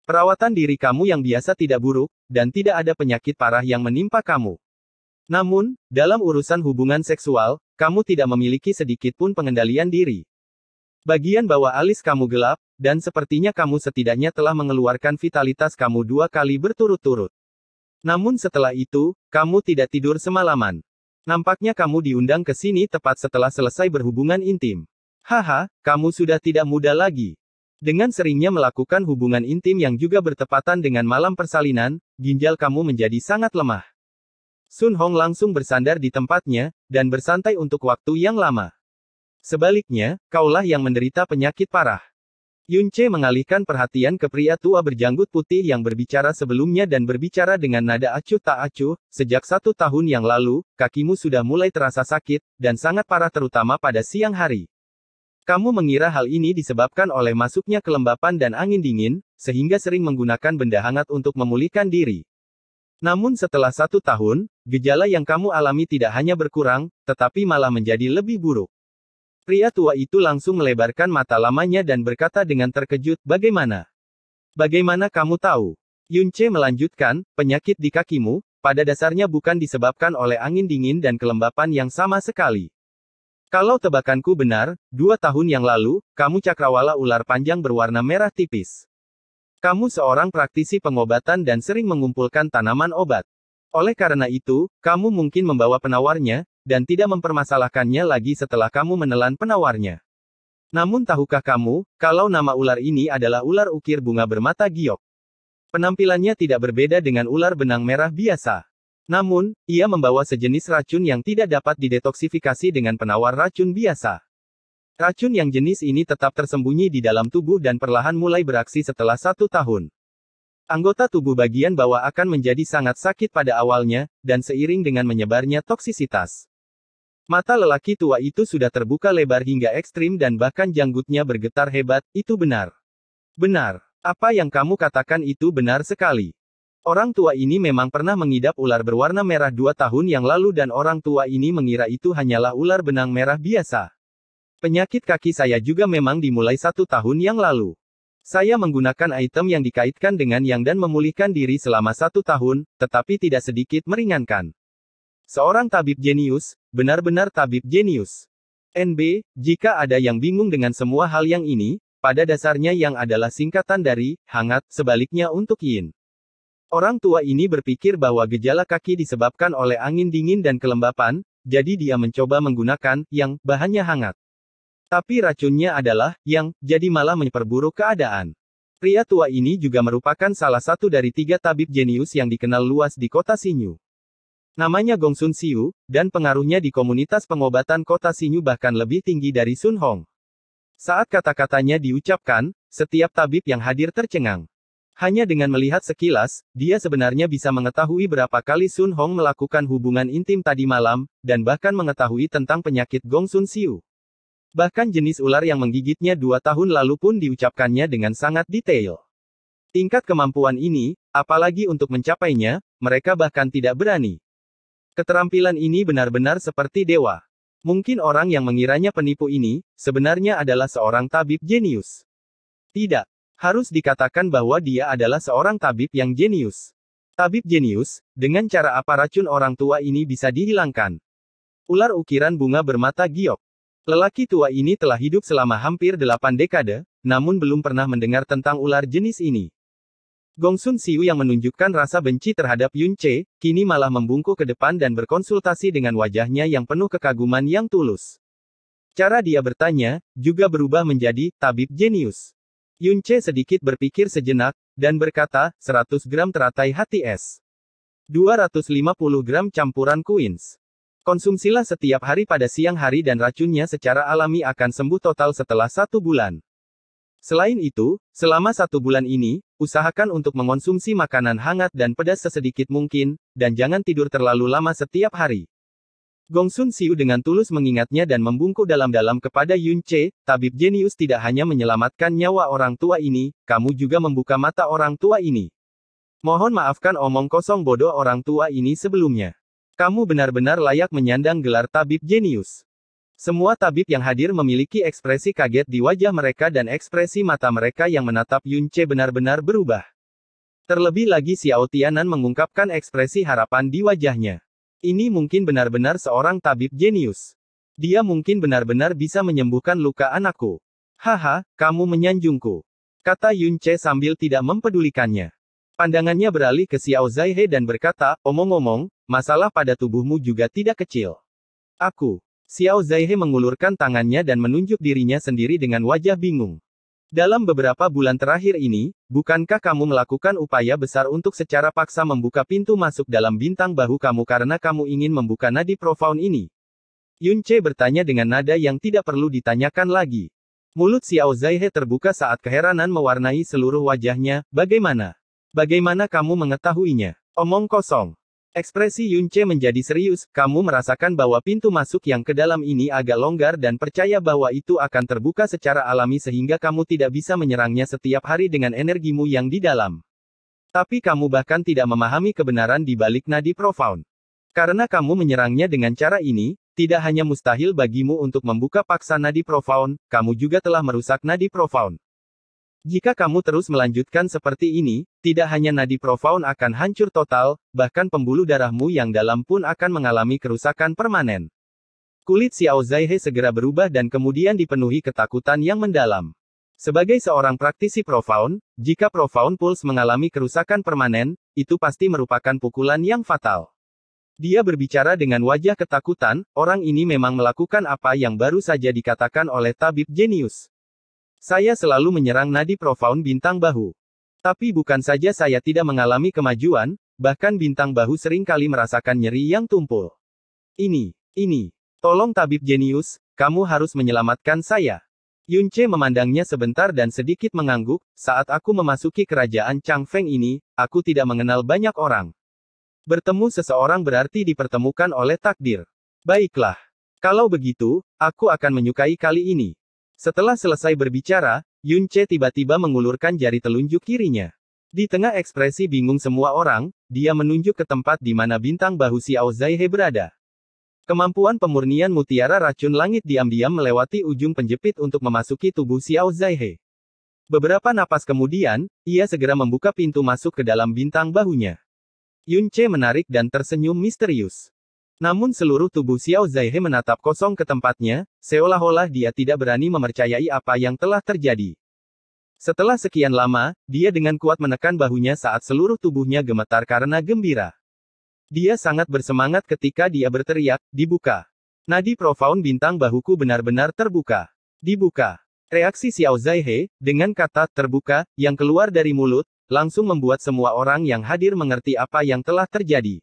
Perawatan diri kamu yang biasa tidak buruk, dan tidak ada penyakit parah yang menimpa kamu. Namun, dalam urusan hubungan seksual, kamu tidak memiliki sedikit pun pengendalian diri. Bagian bawah alis kamu gelap, dan sepertinya kamu setidaknya telah mengeluarkan vitalitas kamu dua kali berturut-turut. Namun setelah itu, kamu tidak tidur semalaman. Nampaknya kamu diundang ke sini tepat setelah selesai berhubungan intim. Haha, kamu sudah tidak muda lagi. Dengan seringnya melakukan hubungan intim yang juga bertepatan dengan malam persalinan, ginjal kamu menjadi sangat lemah. Sun Hong langsung bersandar di tempatnya, dan bersantai untuk waktu yang lama. Sebaliknya, kaulah yang menderita penyakit parah. Yunce mengalihkan perhatian ke pria tua berjanggut putih yang berbicara sebelumnya dan berbicara dengan nada acuh tak acuh, sejak satu tahun yang lalu, kakimu sudah mulai terasa sakit, dan sangat parah terutama pada siang hari. Kamu mengira hal ini disebabkan oleh masuknya kelembapan dan angin dingin, sehingga sering menggunakan benda hangat untuk memulihkan diri. Namun setelah satu tahun, gejala yang kamu alami tidak hanya berkurang, tetapi malah menjadi lebih buruk. Pria tua itu langsung melebarkan mata lamanya dan berkata dengan terkejut, bagaimana? Bagaimana kamu tahu? Yun Che melanjutkan, penyakit di kakimu, pada dasarnya bukan disebabkan oleh angin dingin dan kelembapan yang sama sekali. Kalau tebakanku benar, dua tahun yang lalu, kamu cakrawala ular panjang berwarna merah tipis. Kamu seorang praktisi pengobatan dan sering mengumpulkan tanaman obat. Oleh karena itu, kamu mungkin membawa penawarnya, dan tidak mempermasalahkannya lagi setelah kamu menelan penawarnya. Namun tahukah kamu, kalau nama ular ini adalah ular ukir bunga bermata giok. Penampilannya tidak berbeda dengan ular benang merah biasa. Namun, ia membawa sejenis racun yang tidak dapat didetoksifikasi dengan penawar racun biasa. Racun yang jenis ini tetap tersembunyi di dalam tubuh dan perlahan mulai beraksi setelah satu tahun. Anggota tubuh bagian bawah akan menjadi sangat sakit pada awalnya, dan seiring dengan menyebarnya toksisitas. Mata lelaki tua itu sudah terbuka lebar hingga ekstrim dan bahkan janggutnya bergetar hebat, itu benar. Benar. Apa yang kamu katakan itu benar sekali. Orang tua ini memang pernah mengidap ular berwarna merah dua tahun yang lalu dan orang tua ini mengira itu hanyalah ular benang merah biasa. Penyakit kaki saya juga memang dimulai satu tahun yang lalu. Saya menggunakan item yang dikaitkan dengan yang dan memulihkan diri selama satu tahun, tetapi tidak sedikit meringankan. Seorang tabib jenius, Benar-benar tabib jenius. NB, jika ada yang bingung dengan semua hal yang ini, pada dasarnya yang adalah singkatan dari hangat, sebaliknya untuk yin. Orang tua ini berpikir bahwa gejala kaki disebabkan oleh angin dingin dan kelembapan, jadi dia mencoba menggunakan yang bahannya hangat. Tapi racunnya adalah yang, jadi malah memperburuk keadaan. Pria tua ini juga merupakan salah satu dari tiga tabib jenius yang dikenal luas di kota Sinyu. Namanya Gongsun Siu, dan pengaruhnya di komunitas pengobatan kota Sinyu bahkan lebih tinggi dari Sun Hong. Saat kata-katanya diucapkan, setiap tabib yang hadir tercengang. Hanya dengan melihat sekilas, dia sebenarnya bisa mengetahui berapa kali Sun Hong melakukan hubungan intim tadi malam, dan bahkan mengetahui tentang penyakit Gongsun Siu. Bahkan jenis ular yang menggigitnya dua tahun lalu pun diucapkannya dengan sangat detail. Tingkat kemampuan ini, apalagi untuk mencapainya, mereka bahkan tidak berani. Keterampilan ini benar-benar seperti dewa. Mungkin orang yang mengiranya penipu ini, sebenarnya adalah seorang tabib jenius. Tidak. Harus dikatakan bahwa dia adalah seorang tabib yang jenius. Tabib jenius, dengan cara apa racun orang tua ini bisa dihilangkan? Ular ukiran bunga bermata giok. Lelaki tua ini telah hidup selama hampir delapan dekade, namun belum pernah mendengar tentang ular jenis ini. Gongsun Siu yang menunjukkan rasa benci terhadap Yun Che, kini malah membungkuk ke depan dan berkonsultasi dengan wajahnya yang penuh kekaguman yang tulus. Cara dia bertanya, juga berubah menjadi, tabib jenius. Yun Che sedikit berpikir sejenak, dan berkata, 100 gram teratai hati es. 250 gram campuran queens. Konsumsilah setiap hari pada siang hari dan racunnya secara alami akan sembuh total setelah satu bulan. Selain itu, selama satu bulan ini, Usahakan untuk mengonsumsi makanan hangat dan pedas sesedikit mungkin, dan jangan tidur terlalu lama setiap hari. Gong Sun Siu dengan tulus mengingatnya dan membungkuk dalam-dalam kepada Yun Che, tabib jenius tidak hanya menyelamatkan nyawa orang tua ini, kamu juga membuka mata orang tua ini. Mohon maafkan omong kosong bodoh orang tua ini sebelumnya. Kamu benar-benar layak menyandang gelar tabib jenius. Semua tabib yang hadir memiliki ekspresi kaget di wajah mereka dan ekspresi mata mereka yang menatap Yunce benar-benar berubah. Terlebih lagi Xiao Tianan mengungkapkan ekspresi harapan di wajahnya. Ini mungkin benar-benar seorang tabib jenius. Dia mungkin benar-benar bisa menyembuhkan luka anakku. Haha, kamu menyanjungku. Kata Yunce sambil tidak mempedulikannya. Pandangannya beralih ke Xiao Zaihe dan berkata, omong-omong, masalah pada tubuhmu juga tidak kecil. Aku, Xiao Zaihe mengulurkan tangannya dan menunjuk dirinya sendiri dengan wajah bingung. Dalam beberapa bulan terakhir ini, bukankah kamu melakukan upaya besar untuk secara paksa membuka pintu masuk dalam bintang bahu kamu karena kamu ingin membuka nadi profound ini? Yun Che bertanya dengan nada yang tidak perlu ditanyakan lagi. Mulut Xiao Zaihe terbuka saat keheranan mewarnai seluruh wajahnya, bagaimana? Bagaimana kamu mengetahuinya? Omong kosong. Ekspresi Yunce menjadi serius, kamu merasakan bahwa pintu masuk yang ke dalam ini agak longgar dan percaya bahwa itu akan terbuka secara alami sehingga kamu tidak bisa menyerangnya setiap hari dengan energimu yang di dalam. Tapi kamu bahkan tidak memahami kebenaran di balik nadi profound. Karena kamu menyerangnya dengan cara ini, tidak hanya mustahil bagimu untuk membuka paksa nadi profound, kamu juga telah merusak nadi profound. Jika kamu terus melanjutkan seperti ini, tidak hanya nadi profound akan hancur total, bahkan pembuluh darahmu yang dalam pun akan mengalami kerusakan permanen. Kulit Xiao Zaihe segera berubah dan kemudian dipenuhi ketakutan yang mendalam. Sebagai seorang praktisi profound, jika profound pulse mengalami kerusakan permanen, itu pasti merupakan pukulan yang fatal. Dia berbicara dengan wajah ketakutan, orang ini memang melakukan apa yang baru saja dikatakan oleh tabib jenius. Saya selalu menyerang nadi profound bintang bahu. Tapi bukan saja saya tidak mengalami kemajuan, bahkan bintang bahu sering kali merasakan nyeri yang tumpul. Ini, ini, tolong tabib jenius, kamu harus menyelamatkan saya. Yunce memandangnya sebentar dan sedikit mengangguk, saat aku memasuki kerajaan Changfeng ini, aku tidak mengenal banyak orang. Bertemu seseorang berarti dipertemukan oleh takdir. Baiklah. Kalau begitu, aku akan menyukai kali ini. Setelah selesai berbicara, Yun Che tiba-tiba mengulurkan jari telunjuk kirinya. Di tengah ekspresi bingung semua orang, dia menunjuk ke tempat di mana bintang bahu Xiao Zaihe berada. Kemampuan pemurnian mutiara racun langit diam-diam melewati ujung penjepit untuk memasuki tubuh Xiao Zaihe. Beberapa napas kemudian, ia segera membuka pintu masuk ke dalam bintang bahunya. Yun Che menarik dan tersenyum misterius. Namun seluruh tubuh Xiao Zaihe menatap kosong ke tempatnya, seolah-olah dia tidak berani memercayai apa yang telah terjadi. Setelah sekian lama, dia dengan kuat menekan bahunya saat seluruh tubuhnya gemetar karena gembira. Dia sangat bersemangat ketika dia berteriak, dibuka. Nadi profound bintang bahuku benar-benar terbuka. Dibuka. Reaksi Xiao Zaihe, dengan kata terbuka, yang keluar dari mulut, langsung membuat semua orang yang hadir mengerti apa yang telah terjadi.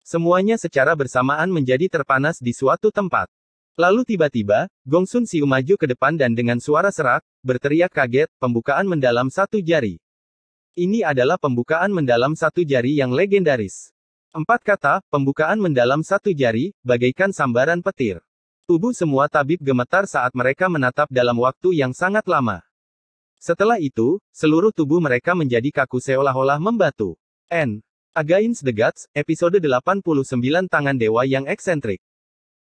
Semuanya secara bersamaan menjadi terpanas di suatu tempat. Lalu tiba-tiba, Gong Sun Siu maju ke depan dan dengan suara serak, berteriak kaget, pembukaan mendalam satu jari. Ini adalah pembukaan mendalam satu jari yang legendaris. Empat kata, pembukaan mendalam satu jari, bagaikan sambaran petir. Tubuh semua tabib gemetar saat mereka menatap dalam waktu yang sangat lama. Setelah itu, seluruh tubuh mereka menjadi kaku seolah-olah membatu. N. Against the Gods, episode 89 Tangan Dewa yang eksentrik.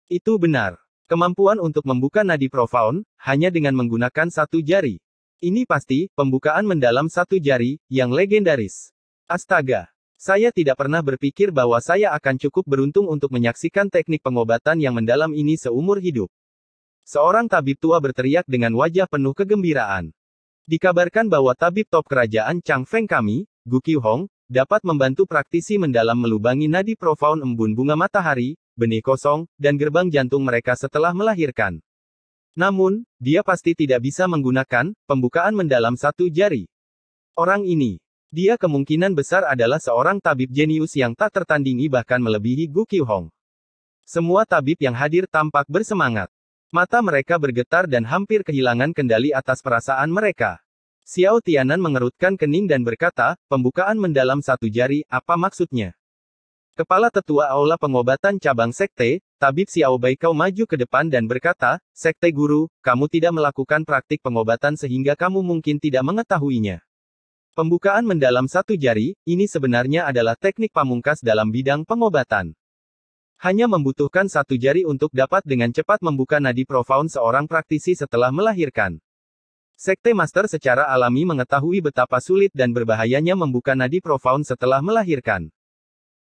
Itu benar. Kemampuan untuk membuka nadi profound, hanya dengan menggunakan satu jari. Ini pasti, pembukaan mendalam satu jari, yang legendaris. Astaga. Saya tidak pernah berpikir bahwa saya akan cukup beruntung untuk menyaksikan teknik pengobatan yang mendalam ini seumur hidup. Seorang tabib tua berteriak dengan wajah penuh kegembiraan. Dikabarkan bahwa tabib top kerajaan Chang Feng kami, Gu Hong, dapat membantu praktisi mendalam melubangi nadi profound embun bunga matahari, benih kosong, dan gerbang jantung mereka setelah melahirkan. Namun, dia pasti tidak bisa menggunakan pembukaan mendalam satu jari. Orang ini, dia kemungkinan besar adalah seorang tabib jenius yang tak tertandingi bahkan melebihi Gu Qihong. Semua tabib yang hadir tampak bersemangat. Mata mereka bergetar dan hampir kehilangan kendali atas perasaan mereka. Xiao Tianan mengerutkan kening dan berkata, pembukaan mendalam satu jari, apa maksudnya? Kepala Tetua Aula Pengobatan Cabang Sekte, Tabib Xiao Baikau maju ke depan dan berkata, Sekte Guru, kamu tidak melakukan praktik pengobatan sehingga kamu mungkin tidak mengetahuinya. Pembukaan mendalam satu jari, ini sebenarnya adalah teknik pamungkas dalam bidang pengobatan. Hanya membutuhkan satu jari untuk dapat dengan cepat membuka nadi profound seorang praktisi setelah melahirkan. Sekte Master secara alami mengetahui betapa sulit dan berbahayanya membuka nadi profound setelah melahirkan.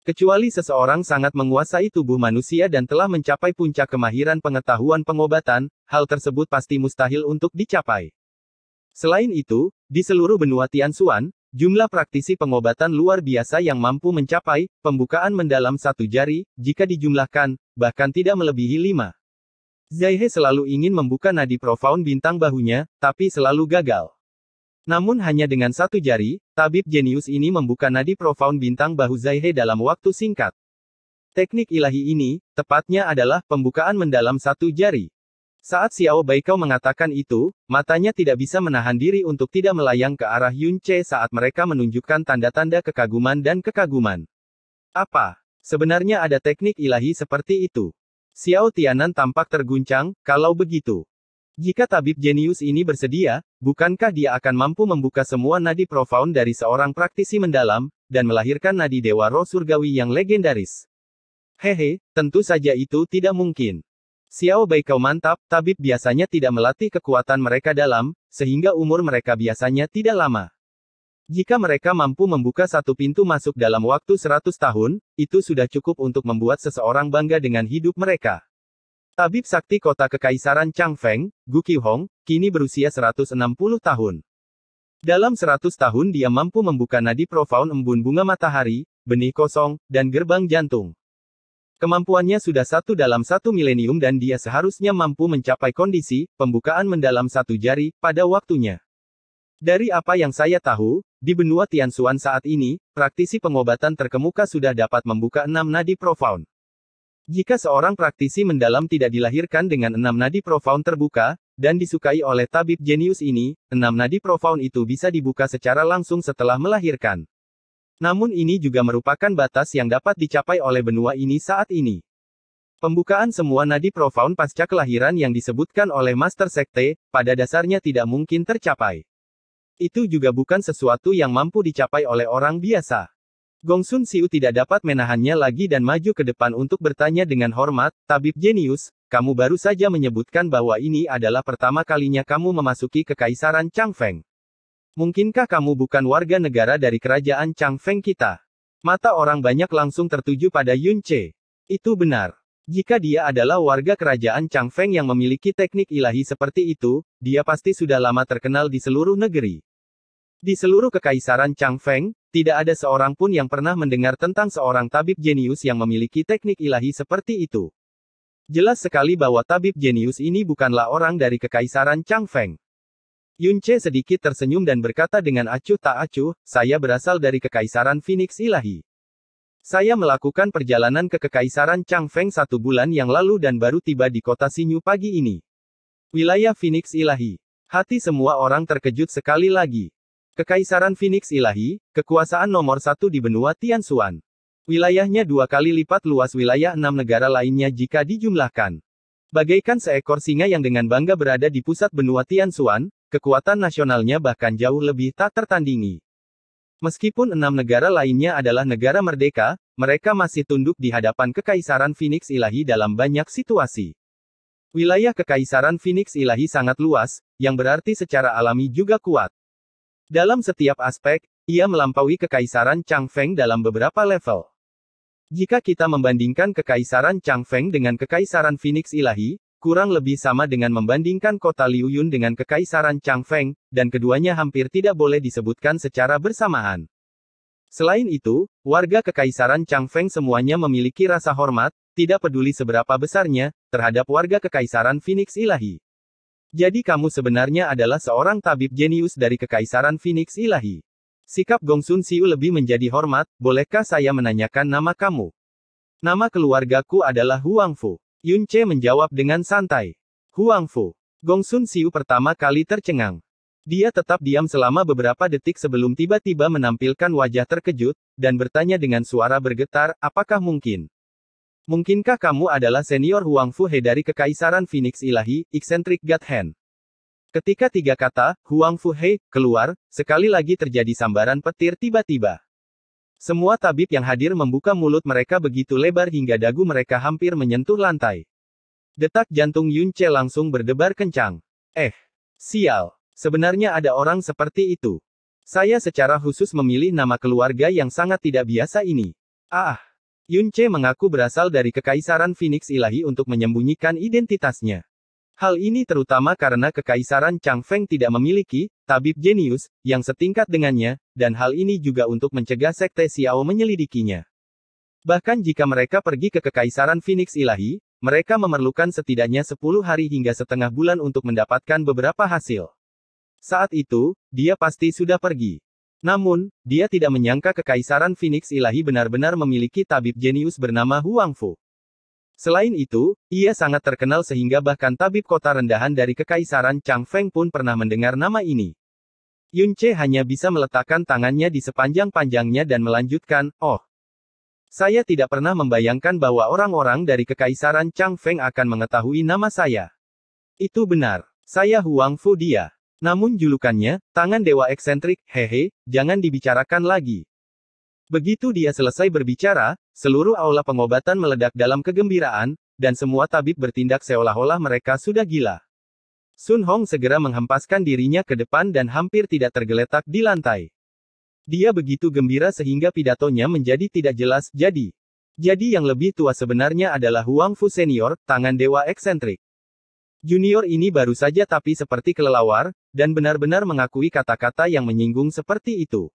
Kecuali seseorang sangat menguasai tubuh manusia dan telah mencapai puncak kemahiran pengetahuan pengobatan, hal tersebut pasti mustahil untuk dicapai. Selain itu, di seluruh benua Tianxuan, jumlah praktisi pengobatan luar biasa yang mampu mencapai pembukaan mendalam satu jari, jika dijumlahkan, bahkan tidak melebihi lima. Zaihe selalu ingin membuka nadi profound bintang bahunya, tapi selalu gagal. Namun hanya dengan satu jari, tabib jenius ini membuka nadi profound bintang bahu Zaihe dalam waktu singkat. Teknik ilahi ini, tepatnya adalah pembukaan mendalam satu jari. Saat Xiao Baikau mengatakan itu, matanya tidak bisa menahan diri untuk tidak melayang ke arah Yun Che saat mereka menunjukkan tanda-tanda kekaguman dan kekaguman. Apa? Sebenarnya ada teknik ilahi seperti itu. Xiao Tianan tampak terguncang, kalau begitu. Jika tabib jenius ini bersedia, bukankah dia akan mampu membuka semua nadi profound dari seorang praktisi mendalam, dan melahirkan nadi dewa roh surgawi yang legendaris? Hehe, tentu saja itu tidak mungkin. Xiao Bai kau mantap, tabib biasanya tidak melatih kekuatan mereka dalam, sehingga umur mereka biasanya tidak lama. Jika mereka mampu membuka satu pintu masuk dalam waktu 100 tahun, itu sudah cukup untuk membuat seseorang bangga dengan hidup mereka. Tabib sakti kota kekaisaran Changfeng, Gu Qihong, kini berusia 160 tahun. Dalam 100 tahun dia mampu membuka nadi profound embun bunga matahari, benih kosong, dan gerbang jantung. Kemampuannya sudah satu dalam satu milenium dan dia seharusnya mampu mencapai kondisi, pembukaan mendalam satu jari, pada waktunya. Dari apa yang saya tahu, di benua Tianxuan saat ini, praktisi pengobatan terkemuka sudah dapat membuka enam nadi profound. Jika seorang praktisi mendalam tidak dilahirkan dengan enam nadi profound terbuka, dan disukai oleh tabib jenius ini, enam nadi profound itu bisa dibuka secara langsung setelah melahirkan. Namun ini juga merupakan batas yang dapat dicapai oleh benua ini saat ini. Pembukaan semua nadi profound pasca kelahiran yang disebutkan oleh Master Sekte, pada dasarnya tidak mungkin tercapai. Itu juga bukan sesuatu yang mampu dicapai oleh orang biasa. Gongsun Siu tidak dapat menahannya lagi dan maju ke depan untuk bertanya dengan hormat, Tabib Jenius, kamu baru saja menyebutkan bahwa ini adalah pertama kalinya kamu memasuki kekaisaran Changfeng. Mungkinkah kamu bukan warga negara dari kerajaan Changfeng kita? Mata orang banyak langsung tertuju pada Yun Itu benar. Jika dia adalah warga kerajaan Chang Feng yang memiliki teknik ilahi seperti itu, dia pasti sudah lama terkenal di seluruh negeri. Di seluruh kekaisaran Chang Feng, tidak ada seorang pun yang pernah mendengar tentang seorang tabib jenius yang memiliki teknik ilahi seperti itu. Jelas sekali bahwa tabib jenius ini bukanlah orang dari kekaisaran Chang Changfeng. Yunce sedikit tersenyum dan berkata dengan acuh tak acuh, saya berasal dari kekaisaran Phoenix Ilahi. Saya melakukan perjalanan ke Kekaisaran Changfeng satu bulan yang lalu dan baru tiba di kota Sinyu pagi ini. Wilayah Phoenix Ilahi. Hati semua orang terkejut sekali lagi. Kekaisaran Phoenix Ilahi, kekuasaan nomor satu di benua Tianxuan. Wilayahnya dua kali lipat luas wilayah enam negara lainnya jika dijumlahkan. Bagaikan seekor singa yang dengan bangga berada di pusat benua Tianxuan, kekuatan nasionalnya bahkan jauh lebih tak tertandingi. Meskipun enam negara lainnya adalah negara merdeka, mereka masih tunduk di hadapan Kekaisaran Phoenix Ilahi dalam banyak situasi. Wilayah Kekaisaran Phoenix Ilahi sangat luas, yang berarti secara alami juga kuat. Dalam setiap aspek, ia melampaui Kekaisaran Changfeng dalam beberapa level. Jika kita membandingkan Kekaisaran Changfeng dengan Kekaisaran Phoenix Ilahi, Kurang lebih sama dengan membandingkan kota Liuyun dengan kekaisaran Changfeng, dan keduanya hampir tidak boleh disebutkan secara bersamaan. Selain itu, warga kekaisaran Changfeng semuanya memiliki rasa hormat, tidak peduli seberapa besarnya, terhadap warga kekaisaran Phoenix Ilahi. Jadi kamu sebenarnya adalah seorang tabib jenius dari kekaisaran Phoenix Ilahi. Sikap Gongsun Siu lebih menjadi hormat, bolehkah saya menanyakan nama kamu? Nama keluargaku adalah Huang Fu. Yun Che menjawab dengan santai. Huang Fu. Gong Sun Siu pertama kali tercengang. Dia tetap diam selama beberapa detik sebelum tiba-tiba menampilkan wajah terkejut, dan bertanya dengan suara bergetar, apakah mungkin? Mungkinkah kamu adalah senior Huang Fu He dari Kekaisaran Phoenix Ilahi, Eccentric God Hand? Ketika tiga kata, Huang Fu He, keluar, sekali lagi terjadi sambaran petir tiba-tiba. Semua tabib yang hadir membuka mulut mereka begitu lebar hingga dagu mereka hampir menyentuh lantai. Detak jantung Yun Che langsung berdebar kencang. Eh, sial. Sebenarnya ada orang seperti itu. Saya secara khusus memilih nama keluarga yang sangat tidak biasa ini. Ah, Yun Che mengaku berasal dari Kekaisaran Phoenix Ilahi untuk menyembunyikan identitasnya. Hal ini terutama karena Kekaisaran Chang Feng tidak memiliki tabib jenius, yang setingkat dengannya, dan hal ini juga untuk mencegah sekte Xiao menyelidikinya. Bahkan jika mereka pergi ke Kekaisaran Phoenix Ilahi, mereka memerlukan setidaknya 10 hari hingga setengah bulan untuk mendapatkan beberapa hasil. Saat itu, dia pasti sudah pergi. Namun, dia tidak menyangka Kekaisaran Phoenix Ilahi benar-benar memiliki tabib jenius bernama Huang Fu. Selain itu, ia sangat terkenal sehingga bahkan tabib kota rendahan dari Kekaisaran Chang Feng pun pernah mendengar nama ini. Yunce hanya bisa meletakkan tangannya di sepanjang-panjangnya dan melanjutkan, Oh, saya tidak pernah membayangkan bahwa orang-orang dari Kekaisaran Chang Feng akan mengetahui nama saya. Itu benar, saya Huang Fu dia. Namun julukannya, tangan dewa eksentrik, hehe, jangan dibicarakan lagi. Begitu dia selesai berbicara, seluruh aula pengobatan meledak dalam kegembiraan, dan semua tabib bertindak seolah-olah mereka sudah gila. Sun Hong segera menghempaskan dirinya ke depan dan hampir tidak tergeletak di lantai. Dia begitu gembira sehingga pidatonya menjadi tidak jelas, jadi. Jadi yang lebih tua sebenarnya adalah Huang Fu Senior, tangan dewa eksentrik. Junior ini baru saja tapi seperti kelelawar, dan benar-benar mengakui kata-kata yang menyinggung seperti itu.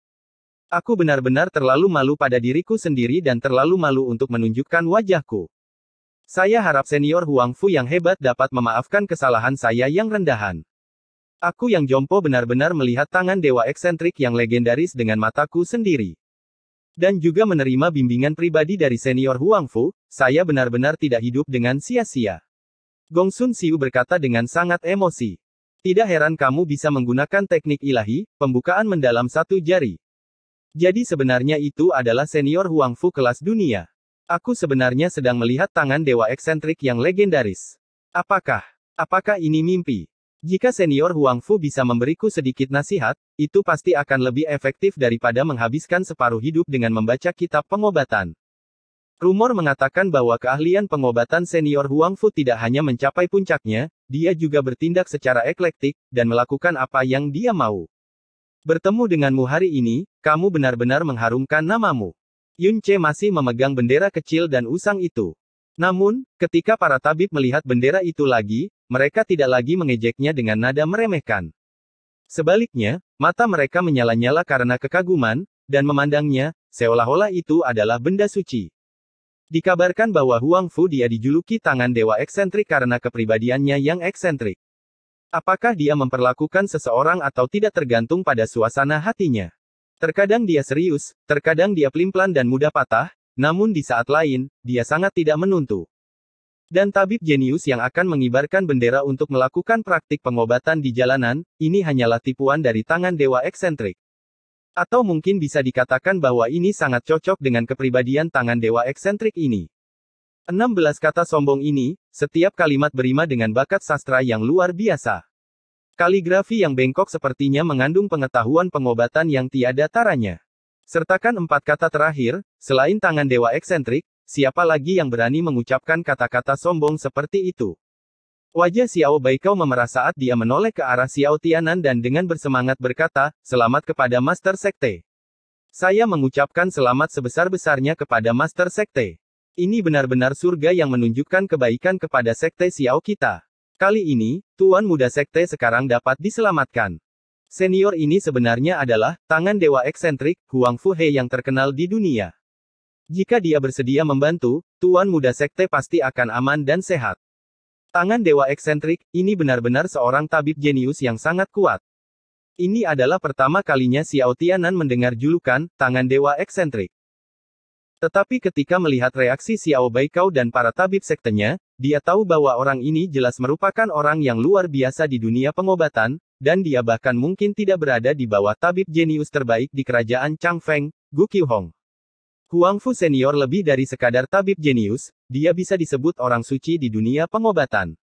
Aku benar-benar terlalu malu pada diriku sendiri dan terlalu malu untuk menunjukkan wajahku. Saya harap senior Huang Fu yang hebat dapat memaafkan kesalahan saya yang rendahan. Aku yang jompo benar-benar melihat tangan dewa eksentrik yang legendaris dengan mataku sendiri. Dan juga menerima bimbingan pribadi dari senior Huang Fu, saya benar-benar tidak hidup dengan sia-sia. Gong Sun Siu berkata dengan sangat emosi. Tidak heran kamu bisa menggunakan teknik ilahi, pembukaan mendalam satu jari. Jadi sebenarnya itu adalah senior Huang Fu kelas dunia. Aku sebenarnya sedang melihat tangan dewa eksentrik yang legendaris. Apakah? Apakah ini mimpi? Jika senior Huang Fu bisa memberiku sedikit nasihat, itu pasti akan lebih efektif daripada menghabiskan separuh hidup dengan membaca kitab pengobatan. Rumor mengatakan bahwa keahlian pengobatan senior Huang Fu tidak hanya mencapai puncaknya, dia juga bertindak secara eklektik, dan melakukan apa yang dia mau. Bertemu denganmu hari ini, kamu benar-benar mengharumkan namamu. Yun Che masih memegang bendera kecil dan usang itu. Namun, ketika para tabib melihat bendera itu lagi, mereka tidak lagi mengejeknya dengan nada meremehkan. Sebaliknya, mata mereka menyala-nyala karena kekaguman, dan memandangnya, seolah-olah itu adalah benda suci. Dikabarkan bahwa Huang Fu dia dijuluki tangan dewa eksentrik karena kepribadiannya yang eksentrik. Apakah dia memperlakukan seseorang atau tidak tergantung pada suasana hatinya? Terkadang dia serius, terkadang dia pelimplan dan mudah patah, namun di saat lain, dia sangat tidak menuntu. Dan tabib jenius yang akan mengibarkan bendera untuk melakukan praktik pengobatan di jalanan, ini hanyalah tipuan dari tangan dewa eksentrik. Atau mungkin bisa dikatakan bahwa ini sangat cocok dengan kepribadian tangan dewa eksentrik ini. 16 kata sombong ini, setiap kalimat berima dengan bakat sastra yang luar biasa. Kaligrafi yang bengkok sepertinya mengandung pengetahuan pengobatan yang tiada taranya. Sertakan empat kata terakhir, selain tangan dewa eksentrik, siapa lagi yang berani mengucapkan kata-kata sombong seperti itu? Wajah Xiao Baikau memerah saat dia menoleh ke arah Xiao Tianan dan dengan bersemangat berkata, selamat kepada Master Sekte. Saya mengucapkan selamat sebesar-besarnya kepada Master Sekte. Ini benar-benar surga yang menunjukkan kebaikan kepada Sekte Xiao kita. Kali ini, Tuan Muda Sekte sekarang dapat diselamatkan. Senior ini sebenarnya adalah tangan dewa eksentrik Huang Fuhe yang terkenal di dunia. Jika dia bersedia membantu, Tuan Muda Sekte pasti akan aman dan sehat. Tangan dewa eksentrik ini benar-benar seorang tabib jenius yang sangat kuat. Ini adalah pertama kalinya Xiao Tianan mendengar julukan tangan dewa eksentrik. Tetapi ketika melihat reaksi Xiao Baikau dan para tabib sektenya, dia tahu bahwa orang ini jelas merupakan orang yang luar biasa di dunia pengobatan, dan dia bahkan mungkin tidak berada di bawah tabib jenius terbaik di kerajaan Changfeng, Gu Qihong. Huang Fu senior lebih dari sekadar tabib jenius, dia bisa disebut orang suci di dunia pengobatan.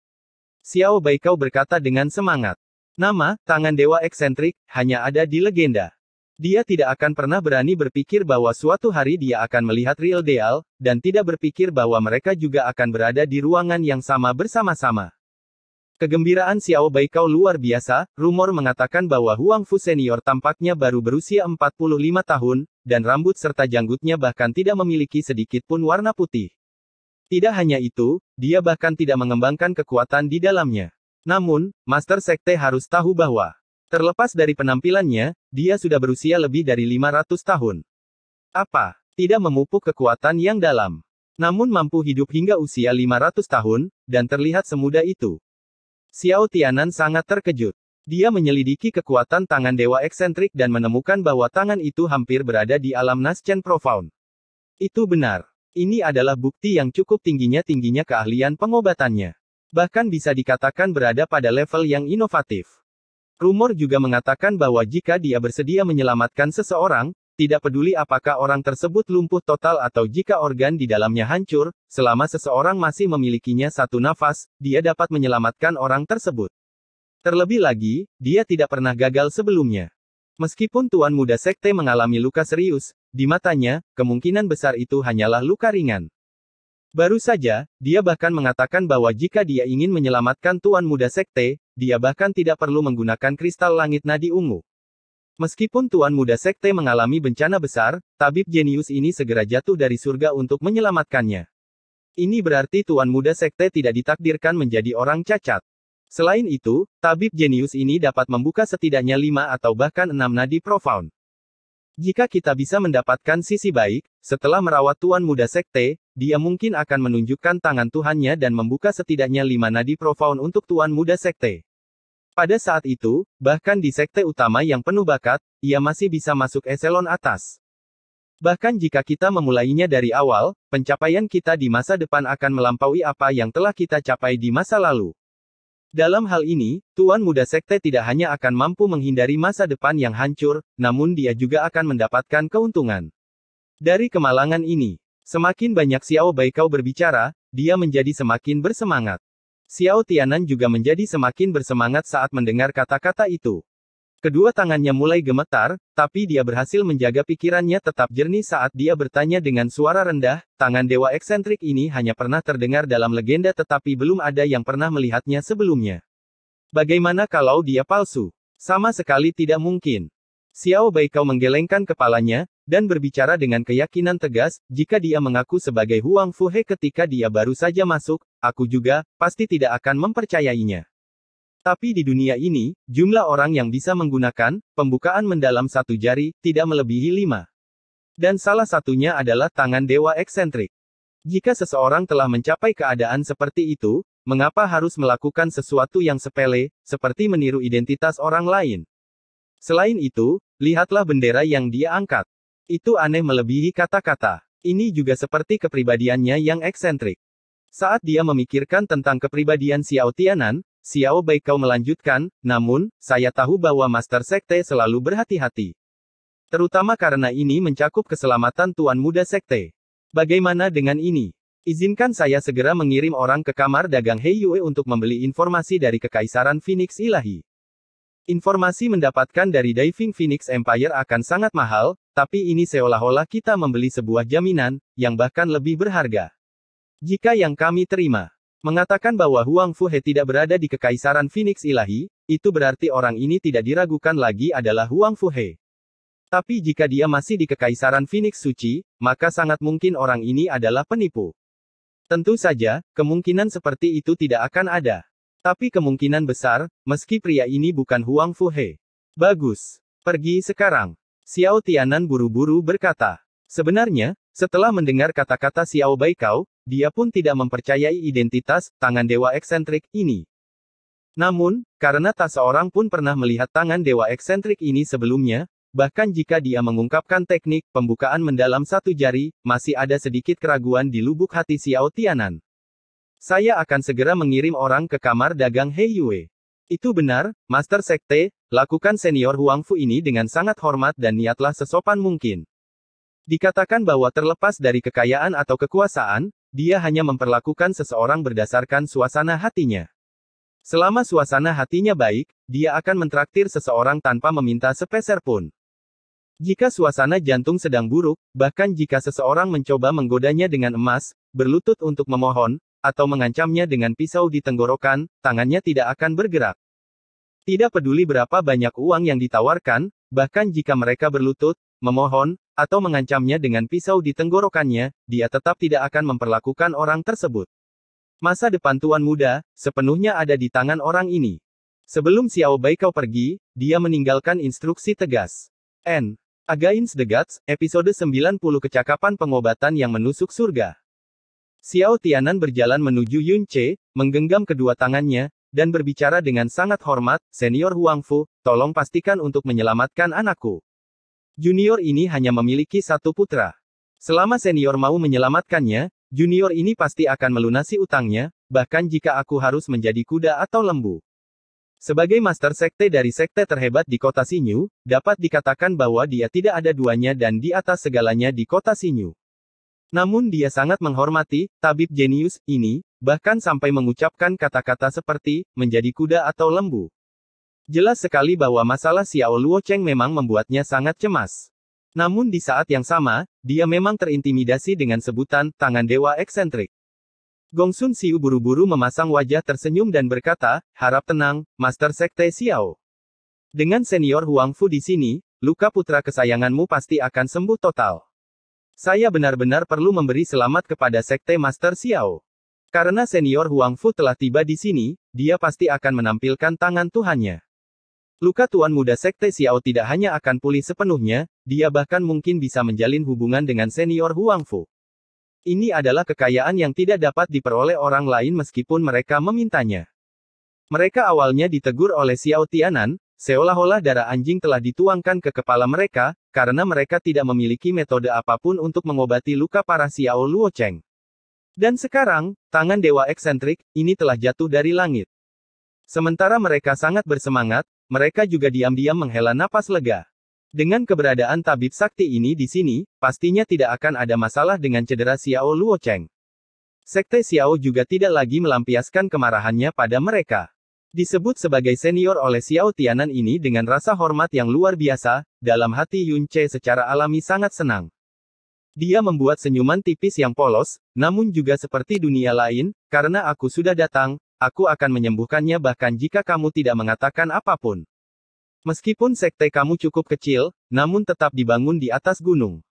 Xiao Baikau berkata dengan semangat. Nama, tangan dewa eksentrik, hanya ada di legenda. Dia tidak akan pernah berani berpikir bahwa suatu hari dia akan melihat Real Deal, dan tidak berpikir bahwa mereka juga akan berada di ruangan yang sama bersama-sama. Kegembiraan Xiao Baikau luar biasa, rumor mengatakan bahwa Huang Fu senior tampaknya baru berusia 45 tahun, dan rambut serta janggutnya bahkan tidak memiliki sedikit pun warna putih. Tidak hanya itu, dia bahkan tidak mengembangkan kekuatan di dalamnya. Namun, Master Sekte harus tahu bahwa Terlepas dari penampilannya, dia sudah berusia lebih dari 500 tahun. Apa? Tidak memupuk kekuatan yang dalam. Namun mampu hidup hingga usia 500 tahun, dan terlihat semudah itu. Xiao Tianan sangat terkejut. Dia menyelidiki kekuatan tangan dewa eksentrik dan menemukan bahwa tangan itu hampir berada di alam Naschen Profound. Itu benar. Ini adalah bukti yang cukup tingginya-tingginya keahlian pengobatannya. Bahkan bisa dikatakan berada pada level yang inovatif. Rumor juga mengatakan bahwa jika dia bersedia menyelamatkan seseorang, tidak peduli apakah orang tersebut lumpuh total atau jika organ di dalamnya hancur, selama seseorang masih memilikinya satu nafas, dia dapat menyelamatkan orang tersebut. Terlebih lagi, dia tidak pernah gagal sebelumnya. Meskipun tuan muda sekte mengalami luka serius, di matanya, kemungkinan besar itu hanyalah luka ringan. Baru saja, dia bahkan mengatakan bahwa jika dia ingin menyelamatkan tuan muda sekte, dia bahkan tidak perlu menggunakan kristal langit nadi ungu. Meskipun tuan muda sekte mengalami bencana besar, tabib jenius ini segera jatuh dari surga untuk menyelamatkannya. Ini berarti tuan muda sekte tidak ditakdirkan menjadi orang cacat. Selain itu, tabib jenius ini dapat membuka setidaknya lima atau bahkan enam nadi profound. Jika kita bisa mendapatkan sisi baik, setelah merawat tuan muda sekte, dia mungkin akan menunjukkan tangan Tuhannya dan membuka setidaknya lima nadi profound untuk tuan muda sekte. Pada saat itu, bahkan di sekte utama yang penuh bakat, ia masih bisa masuk eselon atas. Bahkan jika kita memulainya dari awal, pencapaian kita di masa depan akan melampaui apa yang telah kita capai di masa lalu. Dalam hal ini, tuan muda sekte tidak hanya akan mampu menghindari masa depan yang hancur, namun dia juga akan mendapatkan keuntungan. Dari kemalangan ini, semakin banyak Xiao Baikau berbicara, dia menjadi semakin bersemangat. Xiao Tianan juga menjadi semakin bersemangat saat mendengar kata-kata itu. Kedua tangannya mulai gemetar, tapi dia berhasil menjaga pikirannya tetap jernih saat dia bertanya dengan suara rendah, tangan dewa eksentrik ini hanya pernah terdengar dalam legenda tetapi belum ada yang pernah melihatnya sebelumnya. Bagaimana kalau dia palsu? Sama sekali tidak mungkin. Xiao Bai Kau menggelengkan kepalanya, dan berbicara dengan keyakinan tegas, jika dia mengaku sebagai Huang Fuhe ketika dia baru saja masuk, aku juga, pasti tidak akan mempercayainya. Tapi di dunia ini, jumlah orang yang bisa menggunakan, pembukaan mendalam satu jari, tidak melebihi lima. Dan salah satunya adalah tangan dewa eksentrik. Jika seseorang telah mencapai keadaan seperti itu, mengapa harus melakukan sesuatu yang sepele, seperti meniru identitas orang lain? Selain itu, Lihatlah bendera yang dia angkat. Itu aneh melebihi kata-kata. Ini juga seperti kepribadiannya yang eksentrik. Saat dia memikirkan tentang kepribadian Xiao Tianan, Xiao Baikau melanjutkan, namun, saya tahu bahwa Master Sekte selalu berhati-hati. Terutama karena ini mencakup keselamatan Tuan Muda Sekte. Bagaimana dengan ini? Izinkan saya segera mengirim orang ke kamar dagang Hei Yue untuk membeli informasi dari Kekaisaran Phoenix Ilahi. Informasi mendapatkan dari Diving Phoenix Empire akan sangat mahal, tapi ini seolah-olah kita membeli sebuah jaminan, yang bahkan lebih berharga. Jika yang kami terima, mengatakan bahwa Huang Fuhe tidak berada di kekaisaran Phoenix Ilahi, itu berarti orang ini tidak diragukan lagi adalah Huang Fuhe. Tapi jika dia masih di kekaisaran Phoenix Suci, maka sangat mungkin orang ini adalah penipu. Tentu saja, kemungkinan seperti itu tidak akan ada. Tapi kemungkinan besar, meski pria ini bukan Huang Fuhe. Bagus. Pergi sekarang. Xiao Tianan buru-buru berkata. Sebenarnya, setelah mendengar kata-kata Xiao Baikau, dia pun tidak mempercayai identitas tangan dewa eksentrik ini. Namun, karena tak seorang pun pernah melihat tangan dewa eksentrik ini sebelumnya, bahkan jika dia mengungkapkan teknik pembukaan mendalam satu jari, masih ada sedikit keraguan di lubuk hati Xiao Tianan. Saya akan segera mengirim orang ke kamar dagang Hei Yue. Itu benar, Master Sekte, lakukan senior Huang Fu ini dengan sangat hormat dan niatlah sesopan mungkin. Dikatakan bahwa terlepas dari kekayaan atau kekuasaan, dia hanya memperlakukan seseorang berdasarkan suasana hatinya. Selama suasana hatinya baik, dia akan mentraktir seseorang tanpa meminta sepeser pun. Jika suasana jantung sedang buruk, bahkan jika seseorang mencoba menggodanya dengan emas, berlutut untuk memohon, atau mengancamnya dengan pisau di tenggorokan, tangannya tidak akan bergerak. Tidak peduli berapa banyak uang yang ditawarkan, bahkan jika mereka berlutut, memohon, atau mengancamnya dengan pisau di tenggorokannya, dia tetap tidak akan memperlakukan orang tersebut. Masa depan tuan muda, sepenuhnya ada di tangan orang ini. Sebelum Xiao Baikau pergi, dia meninggalkan instruksi tegas. N. Against the Gods, episode 90 Kecakapan Pengobatan yang Menusuk Surga. Xiao Tianan berjalan menuju Yun Che, menggenggam kedua tangannya, dan berbicara dengan sangat hormat, Senior Huang Fu, tolong pastikan untuk menyelamatkan anakku. Junior ini hanya memiliki satu putra. Selama senior mau menyelamatkannya, junior ini pasti akan melunasi utangnya, bahkan jika aku harus menjadi kuda atau lembu. Sebagai master sekte dari sekte terhebat di kota Sinyu, dapat dikatakan bahwa dia tidak ada duanya dan di atas segalanya di kota Sinyu. Namun dia sangat menghormati tabib jenius ini, bahkan sampai mengucapkan kata-kata seperti menjadi kuda atau lembu. Jelas sekali bahwa masalah Xiao Luo Cheng memang membuatnya sangat cemas. Namun di saat yang sama, dia memang terintimidasi dengan sebutan tangan dewa eksentrik. Gong Sun Xiu buru-buru memasang wajah tersenyum dan berkata, "Harap tenang, Master Sekte Xiao. Dengan senior Huang Fu di sini, luka putra kesayanganmu pasti akan sembuh total." Saya benar-benar perlu memberi selamat kepada Sekte Master Xiao. Karena senior Huang Fu telah tiba di sini, dia pasti akan menampilkan tangan Tuhannya. Luka Tuan Muda Sekte Xiao tidak hanya akan pulih sepenuhnya, dia bahkan mungkin bisa menjalin hubungan dengan senior Huang Fu. Ini adalah kekayaan yang tidak dapat diperoleh orang lain meskipun mereka memintanya. Mereka awalnya ditegur oleh Xiao Tianan, Seolah-olah darah anjing telah dituangkan ke kepala mereka, karena mereka tidak memiliki metode apapun untuk mengobati luka parah Xiao Luo Dan sekarang, tangan dewa eksentrik, ini telah jatuh dari langit. Sementara mereka sangat bersemangat, mereka juga diam-diam menghela napas lega. Dengan keberadaan tabib sakti ini di sini, pastinya tidak akan ada masalah dengan cedera Xiao Luo Sekte Xiao juga tidak lagi melampiaskan kemarahannya pada mereka. Disebut sebagai senior oleh Xiao Tianan ini dengan rasa hormat yang luar biasa, dalam hati Yun Che secara alami sangat senang. Dia membuat senyuman tipis yang polos, namun juga seperti dunia lain, karena aku sudah datang, aku akan menyembuhkannya bahkan jika kamu tidak mengatakan apapun. Meskipun sekte kamu cukup kecil, namun tetap dibangun di atas gunung.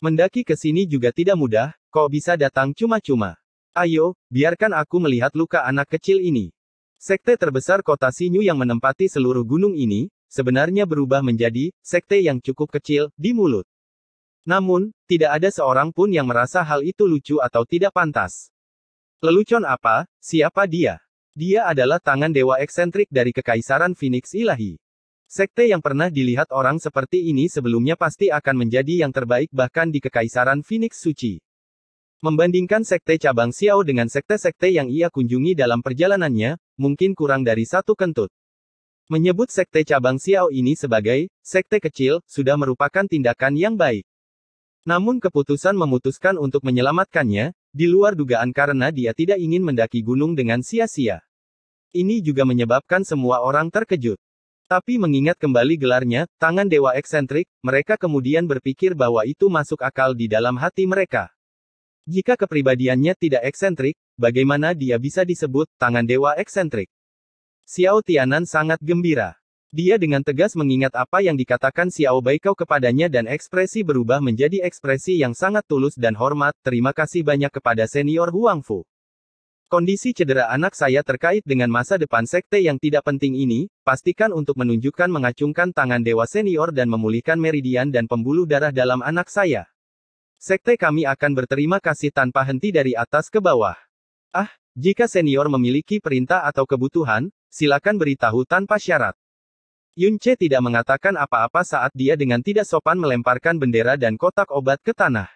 Mendaki ke sini juga tidak mudah, kok bisa datang cuma-cuma. Ayo, biarkan aku melihat luka anak kecil ini. Sekte terbesar kota Sinyu yang menempati seluruh gunung ini, sebenarnya berubah menjadi sekte yang cukup kecil di mulut. Namun, tidak ada seorang pun yang merasa hal itu lucu atau tidak pantas. Lelucon apa, siapa dia? Dia adalah tangan dewa eksentrik dari Kekaisaran Phoenix Ilahi. Sekte yang pernah dilihat orang seperti ini sebelumnya pasti akan menjadi yang terbaik bahkan di Kekaisaran Phoenix Suci. Membandingkan sekte cabang Xiao dengan sekte-sekte yang ia kunjungi dalam perjalanannya, mungkin kurang dari satu kentut. Menyebut sekte cabang Xiao ini sebagai sekte kecil sudah merupakan tindakan yang baik. Namun keputusan memutuskan untuk menyelamatkannya, di luar dugaan karena dia tidak ingin mendaki gunung dengan sia-sia. Ini juga menyebabkan semua orang terkejut. Tapi mengingat kembali gelarnya, tangan dewa eksentrik, mereka kemudian berpikir bahwa itu masuk akal di dalam hati mereka. Jika kepribadiannya tidak eksentrik, bagaimana dia bisa disebut tangan dewa eksentrik? Xiao Tianan sangat gembira. Dia dengan tegas mengingat apa yang dikatakan Xiao Baikau kepadanya dan ekspresi berubah menjadi ekspresi yang sangat tulus dan hormat, terima kasih banyak kepada senior Huang Fu. Kondisi cedera anak saya terkait dengan masa depan sekte yang tidak penting ini, pastikan untuk menunjukkan mengacungkan tangan dewa senior dan memulihkan meridian dan pembuluh darah dalam anak saya. Sekte kami akan berterima kasih tanpa henti dari atas ke bawah. Ah, jika senior memiliki perintah atau kebutuhan, silakan beritahu tanpa syarat. Yunce tidak mengatakan apa-apa saat dia dengan tidak sopan melemparkan bendera dan kotak obat ke tanah.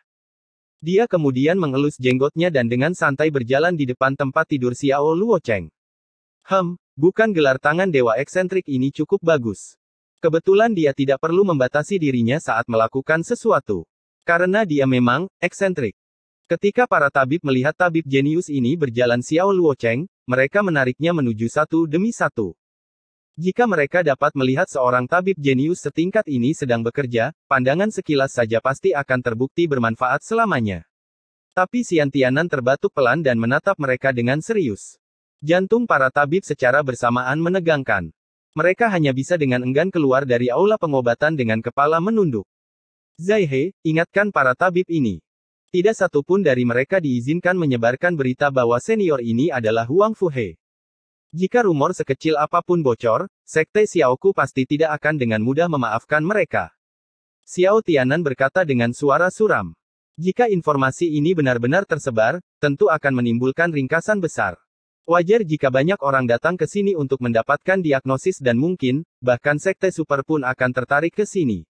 Dia kemudian mengelus jenggotnya dan dengan santai berjalan di depan tempat tidur Xiao Luo Cheng. Hem, bukan gelar tangan dewa eksentrik ini cukup bagus. Kebetulan dia tidak perlu membatasi dirinya saat melakukan sesuatu. Karena dia memang eksentrik. Ketika para tabib melihat tabib jenius ini berjalan Xiao Luocheng, mereka menariknya menuju satu demi satu. Jika mereka dapat melihat seorang tabib jenius setingkat ini sedang bekerja, pandangan sekilas saja pasti akan terbukti bermanfaat selamanya. Tapi Siantianan terbatuk pelan dan menatap mereka dengan serius. Jantung para tabib secara bersamaan menegangkan. Mereka hanya bisa dengan enggan keluar dari aula pengobatan dengan kepala menunduk. Zaihe, ingatkan para tabib ini. Tidak satupun dari mereka diizinkan menyebarkan berita bahwa senior ini adalah Huang Fuhe. Jika rumor sekecil apapun bocor, sekte Xiaoku pasti tidak akan dengan mudah memaafkan mereka. Xiao Tianan berkata dengan suara suram. Jika informasi ini benar-benar tersebar, tentu akan menimbulkan ringkasan besar. Wajar jika banyak orang datang ke sini untuk mendapatkan diagnosis dan mungkin, bahkan sekte super pun akan tertarik ke sini.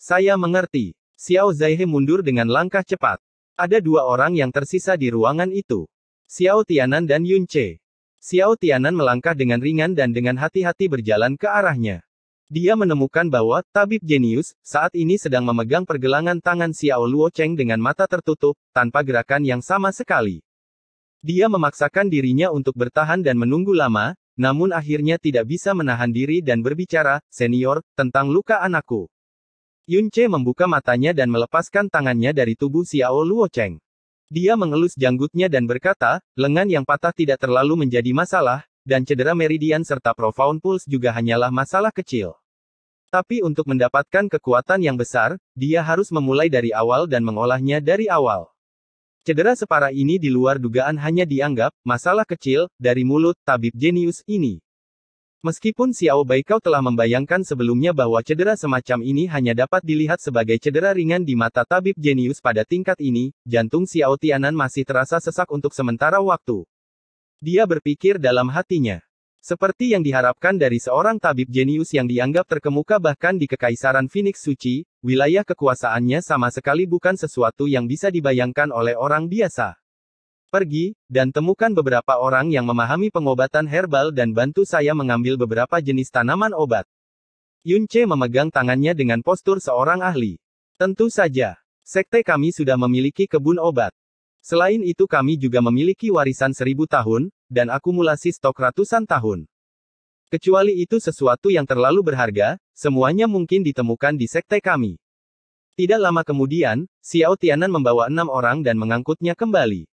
Saya mengerti. Xiao Zaihe mundur dengan langkah cepat. Ada dua orang yang tersisa di ruangan itu. Xiao Tianan dan Yun Che. Xiao Tianan melangkah dengan ringan dan dengan hati-hati berjalan ke arahnya. Dia menemukan bahwa tabib jenius saat ini sedang memegang pergelangan tangan Xiao Luo Cheng dengan mata tertutup, tanpa gerakan yang sama sekali. Dia memaksakan dirinya untuk bertahan dan menunggu lama, namun akhirnya tidak bisa menahan diri dan berbicara, "Senior, tentang luka anakku." Yun Che membuka matanya dan melepaskan tangannya dari tubuh Xiao Luo Cheng. Dia mengelus janggutnya dan berkata, lengan yang patah tidak terlalu menjadi masalah, dan cedera meridian serta profound pulse juga hanyalah masalah kecil. Tapi untuk mendapatkan kekuatan yang besar, dia harus memulai dari awal dan mengolahnya dari awal. Cedera separah ini di luar dugaan hanya dianggap masalah kecil dari mulut tabib jenius ini. Meskipun Xiao Baikau telah membayangkan sebelumnya bahwa cedera semacam ini hanya dapat dilihat sebagai cedera ringan di mata tabib jenius pada tingkat ini, jantung Xiao Tianan masih terasa sesak untuk sementara waktu. Dia berpikir dalam hatinya. Seperti yang diharapkan dari seorang tabib jenius yang dianggap terkemuka bahkan di Kekaisaran Phoenix Suci, wilayah kekuasaannya sama sekali bukan sesuatu yang bisa dibayangkan oleh orang biasa. Pergi, dan temukan beberapa orang yang memahami pengobatan herbal dan bantu saya mengambil beberapa jenis tanaman obat. Yunce memegang tangannya dengan postur seorang ahli. Tentu saja, sekte kami sudah memiliki kebun obat. Selain itu kami juga memiliki warisan seribu tahun, dan akumulasi stok ratusan tahun. Kecuali itu sesuatu yang terlalu berharga, semuanya mungkin ditemukan di sekte kami. Tidak lama kemudian, Xiao Tianan membawa enam orang dan mengangkutnya kembali.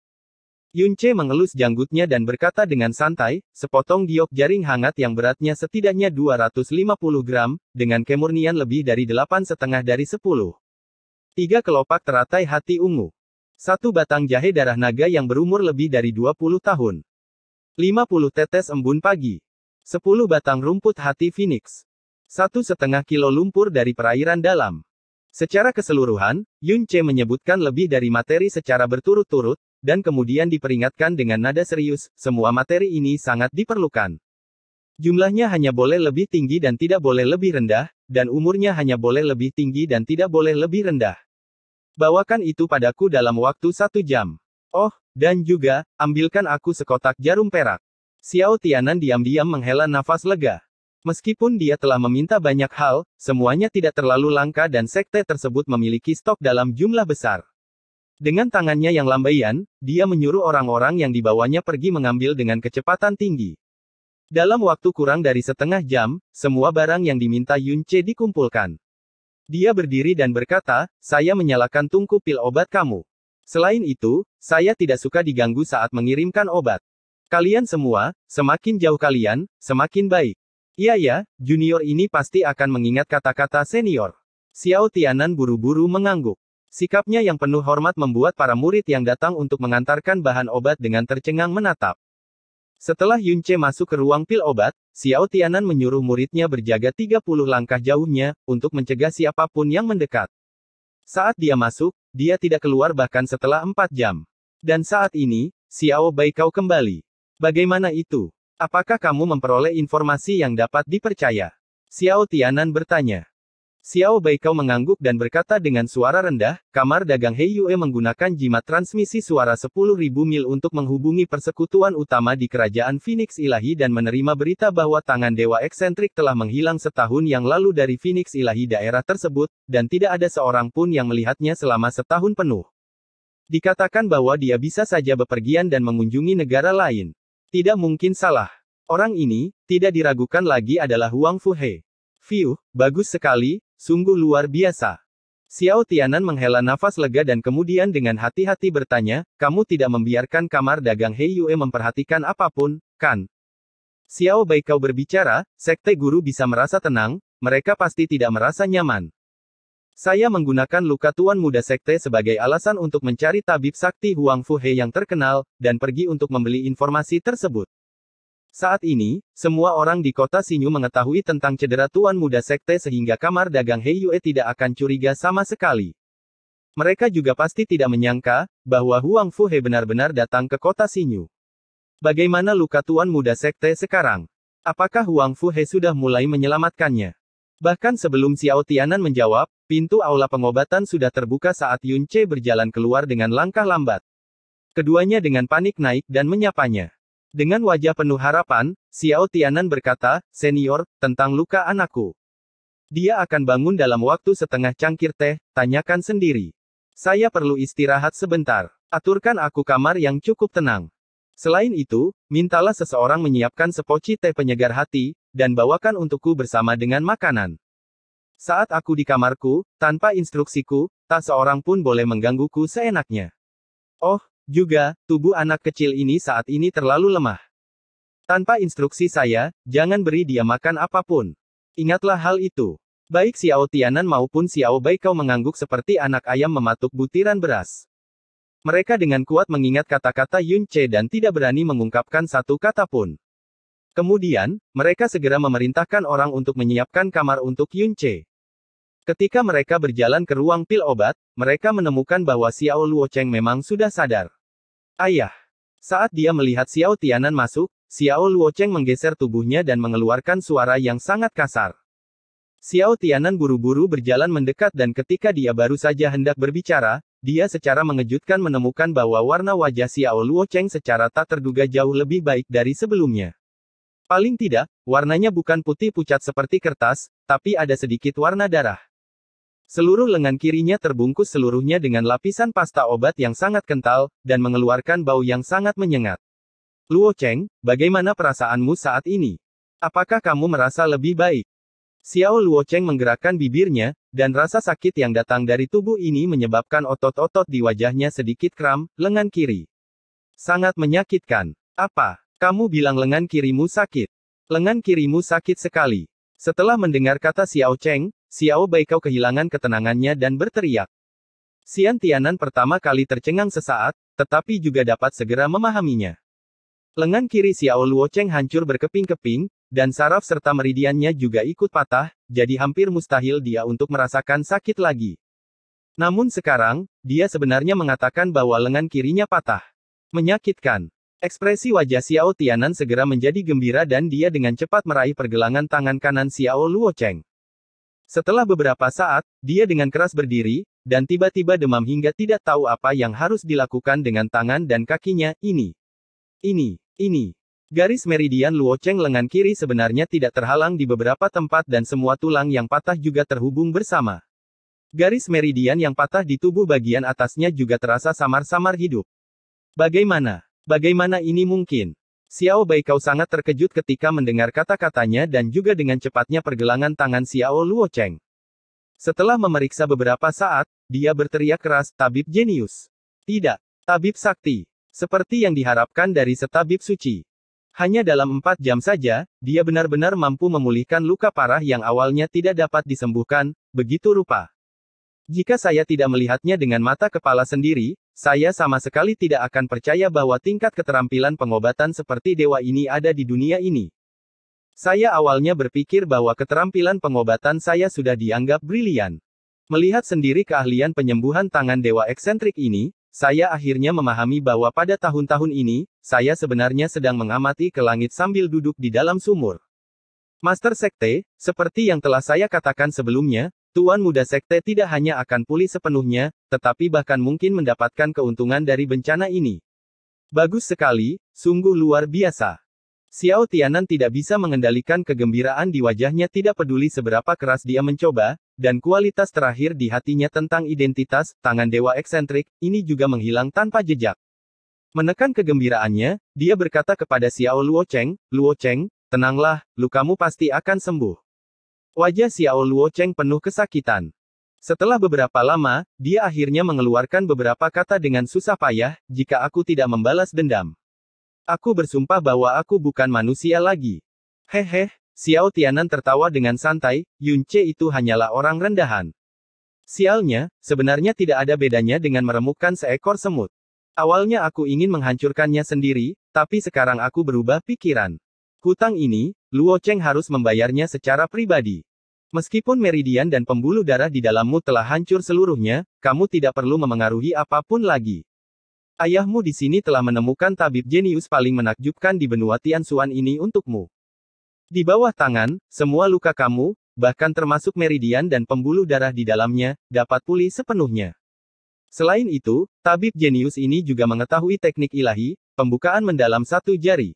Yunce mengelus janggutnya dan berkata dengan santai, sepotong giok jaring hangat yang beratnya setidaknya 250 gram, dengan kemurnian lebih dari delapan setengah dari 10. Tiga kelopak teratai hati ungu. Satu batang jahe darah naga yang berumur lebih dari 20 tahun. 50 tetes embun pagi. 10 batang rumput hati phoenix. Satu setengah kilo lumpur dari perairan dalam. Secara keseluruhan, Yun Che menyebutkan lebih dari materi secara berturut-turut, dan kemudian diperingatkan dengan nada serius, semua materi ini sangat diperlukan. Jumlahnya hanya boleh lebih tinggi dan tidak boleh lebih rendah, dan umurnya hanya boleh lebih tinggi dan tidak boleh lebih rendah. Bawakan itu padaku dalam waktu satu jam. Oh, dan juga, ambilkan aku sekotak jarum perak. Xiao Tianan diam-diam menghela nafas lega. Meskipun dia telah meminta banyak hal, semuanya tidak terlalu langka dan sekte tersebut memiliki stok dalam jumlah besar. Dengan tangannya yang lambaian, dia menyuruh orang-orang yang dibawanya pergi mengambil dengan kecepatan tinggi. Dalam waktu kurang dari setengah jam, semua barang yang diminta Yun Che dikumpulkan. Dia berdiri dan berkata, saya menyalakan tungku pil obat kamu. Selain itu, saya tidak suka diganggu saat mengirimkan obat. Kalian semua, semakin jauh kalian, semakin baik. Iya ya, junior ini pasti akan mengingat kata-kata senior. Xiao Tianan buru-buru mengangguk. Sikapnya yang penuh hormat membuat para murid yang datang untuk mengantarkan bahan obat dengan tercengang menatap. Setelah Yunce masuk ke ruang pil obat, Xiao Tianan menyuruh muridnya berjaga 30 langkah jauhnya, untuk mencegah siapapun yang mendekat. Saat dia masuk, dia tidak keluar bahkan setelah 4 jam. Dan saat ini, Xiao Baikau kembali. Bagaimana itu? Apakah kamu memperoleh informasi yang dapat dipercaya? Xiao Tianan bertanya. Xiao kau mengangguk dan berkata dengan suara rendah, kamar dagang Hei Yue menggunakan jimat transmisi suara 10.000 mil untuk menghubungi persekutuan utama di kerajaan Phoenix Ilahi dan menerima berita bahwa tangan dewa eksentrik telah menghilang setahun yang lalu dari Phoenix Ilahi daerah tersebut, dan tidak ada seorang pun yang melihatnya selama setahun penuh. Dikatakan bahwa dia bisa saja bepergian dan mengunjungi negara lain. Tidak mungkin salah. Orang ini, tidak diragukan lagi adalah Huang Fuhe. View, bagus sekali, Sungguh luar biasa. Xiao Tianan menghela nafas lega dan kemudian dengan hati-hati bertanya, kamu tidak membiarkan kamar dagang Hei Yue memperhatikan apapun, kan? Xiao Bai kau berbicara, sekte guru bisa merasa tenang, mereka pasti tidak merasa nyaman. Saya menggunakan luka tuan muda sekte sebagai alasan untuk mencari tabib sakti Huang Fu He yang terkenal, dan pergi untuk membeli informasi tersebut. Saat ini, semua orang di kota Sinyu mengetahui tentang cedera tuan muda sekte sehingga kamar dagang Yue tidak akan curiga sama sekali. Mereka juga pasti tidak menyangka, bahwa Huang Fu He benar-benar datang ke kota Sinyu. Bagaimana luka tuan muda sekte sekarang? Apakah Huang Fu He sudah mulai menyelamatkannya? Bahkan sebelum Xiao Tianan menjawab, pintu aula pengobatan sudah terbuka saat Yun Che berjalan keluar dengan langkah lambat. Keduanya dengan panik naik dan menyapanya. Dengan wajah penuh harapan, Xiao Tianan berkata, Senior, tentang luka anakku. Dia akan bangun dalam waktu setengah cangkir teh, tanyakan sendiri. Saya perlu istirahat sebentar. Aturkan aku kamar yang cukup tenang. Selain itu, mintalah seseorang menyiapkan sepoci teh penyegar hati, dan bawakan untukku bersama dengan makanan. Saat aku di kamarku, tanpa instruksiku, tak seorang pun boleh menggangguku seenaknya. Oh, juga, tubuh anak kecil ini saat ini terlalu lemah. Tanpa instruksi saya, jangan beri dia makan apapun. Ingatlah hal itu. Baik Xiao Tianan maupun Xiao Bai kau mengangguk seperti anak ayam mematuk butiran beras. Mereka dengan kuat mengingat kata-kata Yun Che dan tidak berani mengungkapkan satu kata pun. Kemudian, mereka segera memerintahkan orang untuk menyiapkan kamar untuk Yun Che. Ketika mereka berjalan ke ruang pil obat, mereka menemukan bahwa Xiao Luocheng memang sudah sadar. Ayah. Saat dia melihat Xiao Tianan masuk, Xiao Luocheng menggeser tubuhnya dan mengeluarkan suara yang sangat kasar. Xiao Tianan buru-buru berjalan mendekat dan ketika dia baru saja hendak berbicara, dia secara mengejutkan menemukan bahwa warna wajah Xiao Luocheng secara tak terduga jauh lebih baik dari sebelumnya. Paling tidak, warnanya bukan putih pucat seperti kertas, tapi ada sedikit warna darah. Seluruh lengan kirinya terbungkus seluruhnya dengan lapisan pasta obat yang sangat kental, dan mengeluarkan bau yang sangat menyengat. Luo Cheng, bagaimana perasaanmu saat ini? Apakah kamu merasa lebih baik? Xiao Luo Cheng menggerakkan bibirnya, dan rasa sakit yang datang dari tubuh ini menyebabkan otot-otot di wajahnya sedikit kram, lengan kiri. Sangat menyakitkan. Apa? Kamu bilang lengan kirimu sakit. Lengan kirimu sakit sekali. Setelah mendengar kata Xiao Cheng, Xiao Baikau kehilangan ketenangannya dan berteriak. Xian Tianan pertama kali tercengang sesaat, tetapi juga dapat segera memahaminya. Lengan kiri Xiao Luocheng hancur berkeping-keping, dan saraf serta meridiannya juga ikut patah, jadi hampir mustahil dia untuk merasakan sakit lagi. Namun sekarang, dia sebenarnya mengatakan bahwa lengan kirinya patah. Menyakitkan. Ekspresi wajah Xiao Tianan segera menjadi gembira dan dia dengan cepat meraih pergelangan tangan kanan Xiao Luocheng. Setelah beberapa saat, dia dengan keras berdiri, dan tiba-tiba demam hingga tidak tahu apa yang harus dilakukan dengan tangan dan kakinya, ini. Ini, ini. Garis meridian Luoceng lengan kiri sebenarnya tidak terhalang di beberapa tempat dan semua tulang yang patah juga terhubung bersama. Garis meridian yang patah di tubuh bagian atasnya juga terasa samar-samar hidup. Bagaimana? Bagaimana ini mungkin? Xiao Baikau sangat terkejut ketika mendengar kata-katanya dan juga dengan cepatnya pergelangan tangan Xiao Luo Cheng. Setelah memeriksa beberapa saat, dia berteriak keras, Tabib Jenius. Tidak, Tabib Sakti. Seperti yang diharapkan dari setabib suci. Hanya dalam empat jam saja, dia benar-benar mampu memulihkan luka parah yang awalnya tidak dapat disembuhkan, begitu rupa. Jika saya tidak melihatnya dengan mata kepala sendiri, saya sama sekali tidak akan percaya bahwa tingkat keterampilan pengobatan seperti dewa ini ada di dunia ini. Saya awalnya berpikir bahwa keterampilan pengobatan saya sudah dianggap brilian. Melihat sendiri keahlian penyembuhan tangan dewa eksentrik ini, saya akhirnya memahami bahwa pada tahun-tahun ini, saya sebenarnya sedang mengamati ke langit sambil duduk di dalam sumur. Master Sekte, seperti yang telah saya katakan sebelumnya, Tuan muda sekte tidak hanya akan pulih sepenuhnya, tetapi bahkan mungkin mendapatkan keuntungan dari bencana ini. Bagus sekali, sungguh luar biasa. Xiao Tianan tidak bisa mengendalikan kegembiraan di wajahnya tidak peduli seberapa keras dia mencoba, dan kualitas terakhir di hatinya tentang identitas, tangan dewa eksentrik, ini juga menghilang tanpa jejak. Menekan kegembiraannya, dia berkata kepada Xiao Luo Cheng, Luo Cheng, tenanglah, lukamu pasti akan sembuh. Wajah Xiao Luo Cheng penuh kesakitan. Setelah beberapa lama, dia akhirnya mengeluarkan beberapa kata dengan susah payah, jika aku tidak membalas dendam. Aku bersumpah bahwa aku bukan manusia lagi. Hehe, Xiao Tianan tertawa dengan santai, Yunce itu hanyalah orang rendahan. Sialnya, sebenarnya tidak ada bedanya dengan meremukkan seekor semut. Awalnya aku ingin menghancurkannya sendiri, tapi sekarang aku berubah pikiran. Hutang ini, Luo Cheng harus membayarnya secara pribadi. Meskipun meridian dan pembuluh darah di dalammu telah hancur seluruhnya, kamu tidak perlu memengaruhi apapun lagi. Ayahmu di sini telah menemukan tabib jenius paling menakjubkan di benua Tianxuan ini untukmu. Di bawah tangan, semua luka kamu, bahkan termasuk meridian dan pembuluh darah di dalamnya, dapat pulih sepenuhnya. Selain itu, tabib jenius ini juga mengetahui teknik ilahi, pembukaan mendalam satu jari.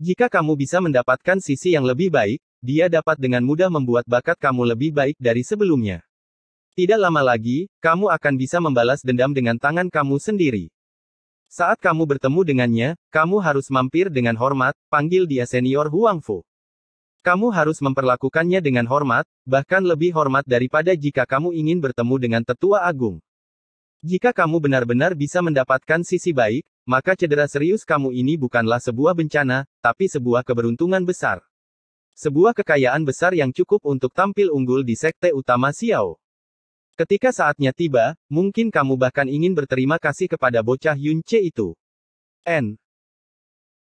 Jika kamu bisa mendapatkan sisi yang lebih baik, dia dapat dengan mudah membuat bakat kamu lebih baik dari sebelumnya. Tidak lama lagi, kamu akan bisa membalas dendam dengan tangan kamu sendiri. Saat kamu bertemu dengannya, kamu harus mampir dengan hormat, panggil dia senior Huang Fu. Kamu harus memperlakukannya dengan hormat, bahkan lebih hormat daripada jika kamu ingin bertemu dengan tetua agung. Jika kamu benar-benar bisa mendapatkan sisi baik, maka cedera serius kamu ini bukanlah sebuah bencana, tapi sebuah keberuntungan besar. Sebuah kekayaan besar yang cukup untuk tampil unggul di sekte utama Xiao. Ketika saatnya tiba, mungkin kamu bahkan ingin berterima kasih kepada bocah Yunce itu. N.